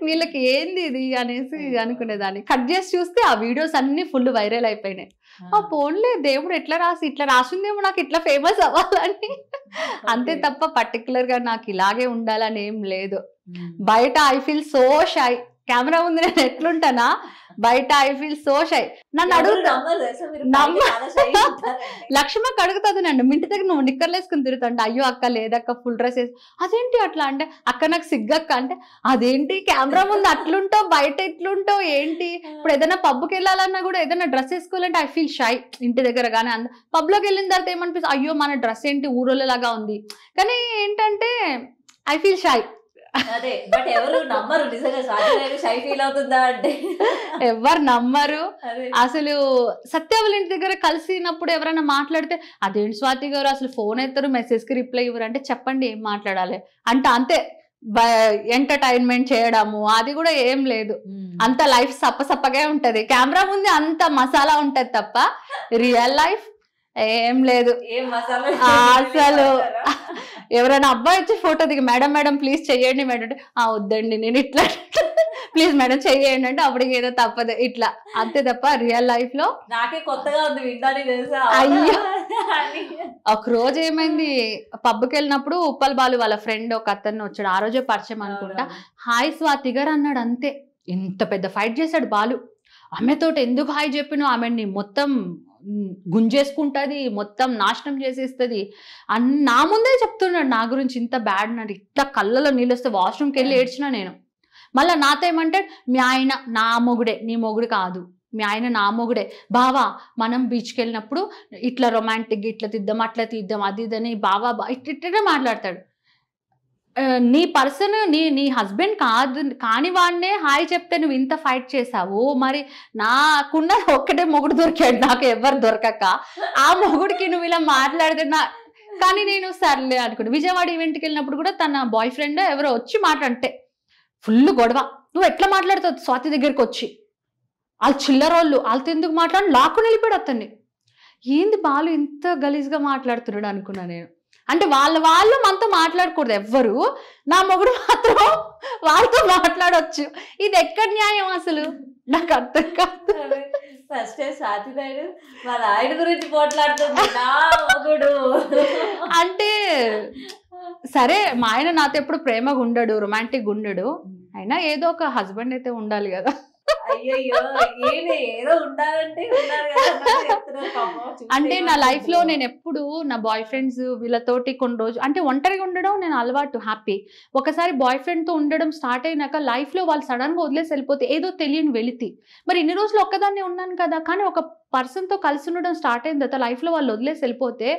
వీళ్ళకి ఏంది ఇది అనేసి అనుకునేదాన్ని కట్ చేసి చూస్తే ఆ వీడియోస్ అన్ని ఫుల్ వైరల్ అయిపోయినాయి ఆ పోన్లే దేవుడు ఎట్లా రాసి ఇట్లా రాసిందేమో నాకు ఇట్లా ఫేమస్ అవ్వాలని అంతే తప్ప పర్టికులర్ గా నాకు ఇలాగే ఉండాలని ఏం లేదు బయట I feel so shy camera ముందు నేను ఎట్లుంటానా బయట ఐ ఫీల్ సో షై నన్ను అడుగుతా నమ్మ లక్ష్మకి అడుగుతుంది నన్ను ఇంటి దగ్గర నువ్వు నిక్కర్లేసుకుని తిరుగుతాండి అయ్యో అక్క లేదక్క ఫుల్ డ్రెస్ వేసి అదేంటి అట్లా అంటే అక్క నాకు సిగ్గక్క అంటే అదేంటి కెమెరా ముందు అట్లుంటావు బయట ఎట్లుంటో ఏంటి ఇప్పుడు ఏదైనా పబ్కి వెళ్ళాలన్నా కూడా ఏదైనా డ్రెస్ వేసుకోవాలంటే ఐ ఫీల్ షై ఇంటి దగ్గర కానీ అంద పబ్లోకి వెళ్ళిన తర్వాత ఏమనిపిస్తుంది అయ్యో మన డ్రెస్ ఏంటి ఊరోళ్ళలాగా ఉంది కానీ ఏంటంటే ఐ ఫీల్ షై అదే బట్ ఎవరు నమ్మరు నిజంగా షై ఫీల్ అవుతుందా అంటే ఎవరు నమ్మరు అసలు సత్యవల్ ఇంటి దగ్గర కలిసినప్పుడు ఎవరైనా మాట్లాడితే అదేంటి స్వాతి గారు అసలు ఫోన్ ఎత్తారు మెసేజ్ కి రిప్లై ఇవ్వరు అంటే చెప్పండి ఏం మాట్లాడాలి అంటే అంతే ఎంటర్టైన్మెంట్ చేయడము అది కూడా ఏం లేదు అంత లైఫ్ సప్పసప్పగా ఉంటది కెమెరా ముందు అంత మసాలా ఉంటది తప్ప రియల్ లైఫ్ ఏం లేదు అసలు ఎవరైనా అబ్బాయి వచ్చి ఫోటో దిగి మేడం మేడం ప్లీజ్ చెయ్యండి మేడం ఆ వద్దండి నేను ఇట్లా ప్లీజ్ మేడం చెయ్యండి అంటే అప్పటికి ఏదో తప్పదు ఇట్లా అంతే తప్ప రియల్ లైఫ్ లో నాకే కొత్తగా ఉంది వింటాని తెలుసా అయ్యో ఒక రోజు ఏమైంది పబ్కి వెళ్ళినప్పుడు ఉప్పల్ బాలు వాళ్ళ ఫ్రెండ్ ఒక అతను వచ్చాడు ఆ రోజే పరిచయం అనుకుంటా హాయ్ స్వాతిగర్ అన్నాడు అంతే ఇంత పెద్ద ఫైట్ చేశాడు బాలు ఆమెతోటి ఎందుకు హాయ్ చెప్పినో ఆమెని మొత్తం గుంజేసుకుంటుంది మొత్తం నాశనం చేసేస్తుంది అన్న నా ముందే చెప్తున్నాడు నా గురించి ఇంత బ్యాడ్ నాడు ఇట్లా కళ్ళలో నీళ్ళు వస్తే వాష్రూమ్కి వెళ్ళి ఏడ్చిన నేను మళ్ళీ నాతో ఏమంటే మీ ఆయన నా మొగుడే నీ మొగుడు కాదు మీ ఆయన నా మొగుడే బావా మనం బీచ్కి వెళ్ళినప్పుడు ఇట్లా రొమాంటిక్ ఇట్లా తీద్దాం అట్లా తీద్దాం అది ఇదని బావా ఇట్లా మాట్లాడతాడు నీ పర్సన్ నీ నీ హస్బెండ్ కాదు కాని వాడినే హాయ్ చెప్తే నువ్వు ఇంత ఫైట్ చేసావు మరి నాకున్న ఒక్కటే మొగుడు దొరికాడు నాకు ఎవరు దొరకక ఆ మొగుడికి నువ్వు ఇలా మాట్లాడితే నా కానీ నేను సర్లే అనుకుంటా విజయవాడ ఈవెంట్కి వెళ్ళినప్పుడు కూడా తన బాయ్ ఫ్రెండ్ ఎవరో వచ్చి మాట్లాడితే ఫుల్ గొడవ నువ్వు ఎట్లా మాట్లాడుతావు స్వాతి దగ్గరికి వచ్చి వాళ్ళు చిల్లరోళ్ళు వాళ్ళతో ఎందుకు మాట్లాడి లాక్కుని వెళ్ళిపోయాడు అతన్ని ఏంది బాలు ఇంత గలీజ్గా మాట్లాడుతున్నాడు అనుకున్నా నేను అంటే వాళ్ళ వాళ్ళు మనతో మాట్లాడకూడదు ఎవ్వరు నా మొగుడు మాత్రం వాళ్ళతో మాట్లాడొచ్చు ఇది ఎక్కడ న్యాయం అసలు నాకు అర్థం కాదు ఫస్ట్ సాతి వాళ్ళ ఆయన గురించి పోట్లాడుతుంది అంటే సరే మా ఆయన నాతో ఎప్పుడు ప్రేమగా ఉండడు రొమాంటిక్ ఉండడు అయినా ఏదో ఒక హస్బెండ్ అయితే ఉండాలి కదా అయ్యయ్యో ఏదో ఉండాలంటే అంటే నా లైఫ్ లో నేను ఎప్పుడు నా బాయ్ ఫ్రెండ్స్ వీళ్ళతోటి కొన్ని రోజు అంటే ఒంటరిగా ఉండడం నేను అలవాటు హ్యాపీ ఒకసారి బాయ్ ఫ్రెండ్ తో ఉండడం స్టార్ట్ అయినాక లైఫ్ లో వాళ్ళు సడన్ గా వదిలేసి వెళ్ళిపోతే ఏదో తెలియని వెళితి మరి ఇన్ని రోజులు ఒక్కదాన్ని ఉన్నాను కదా కానీ ఒక పర్సన్ తో కలిసి ఉండడం స్టార్ట్ అయిన తర్వాత లైఫ్ లో వాళ్ళు వదిలేసి వెళ్ళిపోతే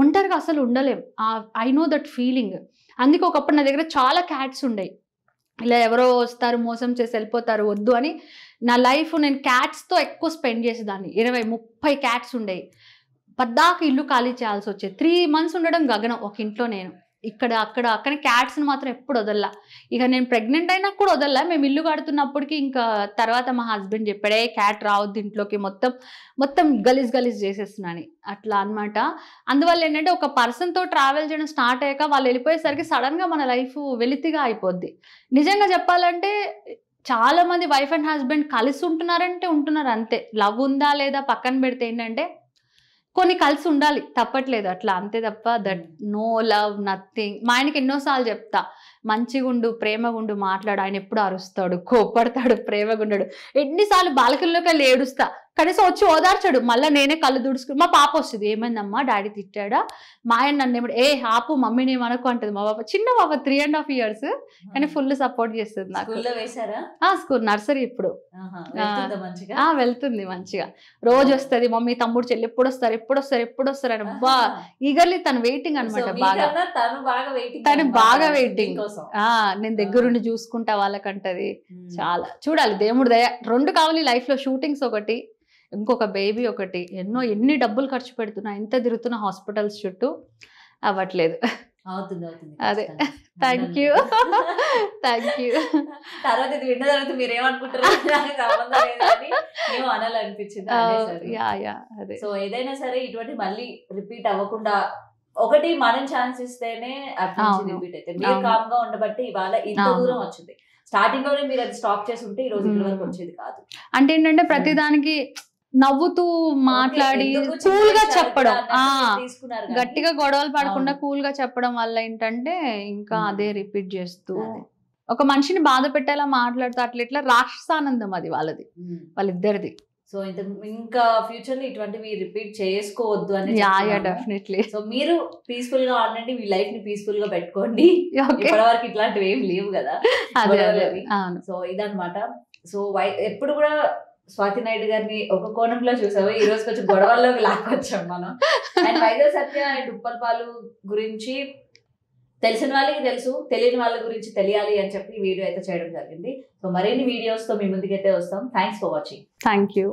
ఒంటరిగా అసలు ఉండలేం ఐ నో దట్ ఫీలింగ్ అందుకే ఒకప్పుడు నా దగ్గర చాలా క్యాట్స్ ఉండేవి ఇలా ఎవరో వస్తారు మోసం చేసి వెళ్ళిపోతారు వద్దు అని నా లైఫ్ నేను క్యాట్స్తో ఎక్కువ స్పెండ్ చేసేదాన్ని ఇరవై ముప్పై క్యాట్స్ ఉండేవి పద్దాక ఇల్లు ఖాళీ చేయాల్సి వచ్చేది త్రీ మంత్స్ ఉండడం గగనం ఒక ఇంట్లో నేను ఇక్కడ అక్కడ అక్కడ క్యాట్స్ని మాత్రం ఎప్పుడు వదల్లా ఇక నేను ప్రెగ్నెంట్ అయినా కూడా వదల్లా మేము ఇల్లు కడుతున్నప్పటికి ఇంకా తర్వాత మా హస్బెండ్ చెప్పాడే క్యాట్ రావద్దు ఇంట్లోకి మొత్తం మొత్తం గలీజ్ గలీజ్ చేసేస్తున్నాను అట్లా అనమాట అందువల్ల ఏంటంటే ఒక పర్సన్తో ట్రావెల్ చేయడం స్టార్ట్ అయ్యాక వాళ్ళు వెళ్ళిపోయేసరికి సడన్గా మన లైఫ్ వెలితిగా అయిపోద్ది నిజంగా చెప్పాలంటే చాలా మంది వైఫ్ అండ్ హస్బెండ్ కలిసి ఉంటున్నారంటే ఉంటున్నారు అంతే లవ్ ఉందా లేదా పక్కన పెడితే ఏంటంటే కొన్ని కలిసి ఉండాలి తప్పట్లేదు అట్లా అంతే తప్ప దట్ నో లవ్ నథింగ్ మా ఆయనకి ఎన్నోసార్లు చెప్తా మంచిగుండు ప్రేమగుండు మాట్లాడు ఆయన ఎప్పుడు అరుస్తాడు కోపడతాడు ప్రేమగుండడు ఎన్నిసార్లు బాలకల్లోకి వెళ్ళి ఏడుస్తా కనీసం వచ్చి ఓదార్చాడు మళ్ళీ నేనే కళ్ళు దుడుచుకుని మా పాప వస్తుంది ఏమైందమ్మా డాడీ తిట్టాడా మా ఆయన నన్ను ఏ ఆపు మమ్మీని ఏమనుకు అంటది మా పాప చిన్న పాప త్రీ అండ్ హాఫ్ ఇయర్స్ కానీ ఫుల్ సపోర్ట్ చేస్తుంది నాకు స్కూల్ నర్సరీ ఇప్పుడు వెళ్తుంది మంచిగా రోజు వస్తుంది మమ్మీ తమ్ముడు చెల్లి ఎప్పుడు వస్తారు ఎప్పుడు వస్తారు ఎప్పుడు వస్తారు అని బా ఈగర్లీ తను వెయిటింగ్ అనమాట బాగా తను బాగా వెయిటింగ్ నేను దగ్గరుండి చూసుకుంటా వాళ్ళకంటది చాలా చూడాలి దేవుడి దయ రెండు కావాలి లైఫ్ లో షూటింగ్స్ ఒకటి ఇంకొక బేబీ ఒకటి ఎన్నో ఎన్ని డబ్బులు ఖర్చు పెడుతున్నా ఎంత తిరుగుతున్నా హాస్పిటల్స్ చుట్టూ అవ్వట్లేదు అదే థ్యాంక్ యూ థ్యాంక్ యూ తర్వాత ఇది విన్న తర్వాత మీరు ఏమనుకుంటారు అనాలనిపించింది సో ఏదైనా సరే ఇటువంటి మళ్ళీ రిపీట్ అవ్వకుండా ఒకటి మనం ఛాన్స్ ఇస్తేనే రిపీట్ అయితే మీరు కామ్ గా ఉండబట్టి ఇవాళ ఇంత దూరం వచ్చింది స్టార్టింగ్ లోనే మీరు అది స్టాప్ చేసి ఉంటే ఈ రోజు వరకు వచ్చేది కాదు అంటే ఏంటంటే ప్రతి దానికి నవ్వుతూ మాట్లాడి కూల్ గా చెప్పడం గట్టిగా గొడవలు పడకుండా కూల్ గా చెప్పడం వల్ల ఏంటంటే ఇంకా అదే రిపీట్ చేస్తూ ఒక మనిషిని బాధ పెట్టేలా మాట్లాడుతూ అట్లా ఇట్లా రాక్షసానందం అది వాళ్ళది వాళ్ళిద్దరిది సో ఇంత ఇంకా ఫ్యూచర్ లో ఇటువంటివి రిపీట్ చేసుకోవద్దు అని డెఫినెట్లీ సో మీరు పీస్ఫుల్ గా ఆడండి మీ లైఫ్ ని పీస్ఫుల్ గా పెట్టుకోండి ఇప్పటివరకు ఇట్లాంటివి ఏం లేవు కదా సో ఇదనమాట సో వై ఎప్పుడు కూడా స్వాతి నాయుడు గారిని ఒక కోణంలో చూసాము ఈ రోజు కొంచెం గొడవల్లోకి లాక్కొచ్చాం మనం అండ్ వైద్య సత్య అండ్ పాలు గురించి తెలిసిన వాళ్ళకి తెలుసు తెలియని వాళ్ళ గురించి తెలియాలి అని చెప్పి వీడియో అయితే చేయడం జరిగింది సో మరిన్ని వీడియోస్తో మీ ముందుకైతే వస్తాం thanks for watching thank you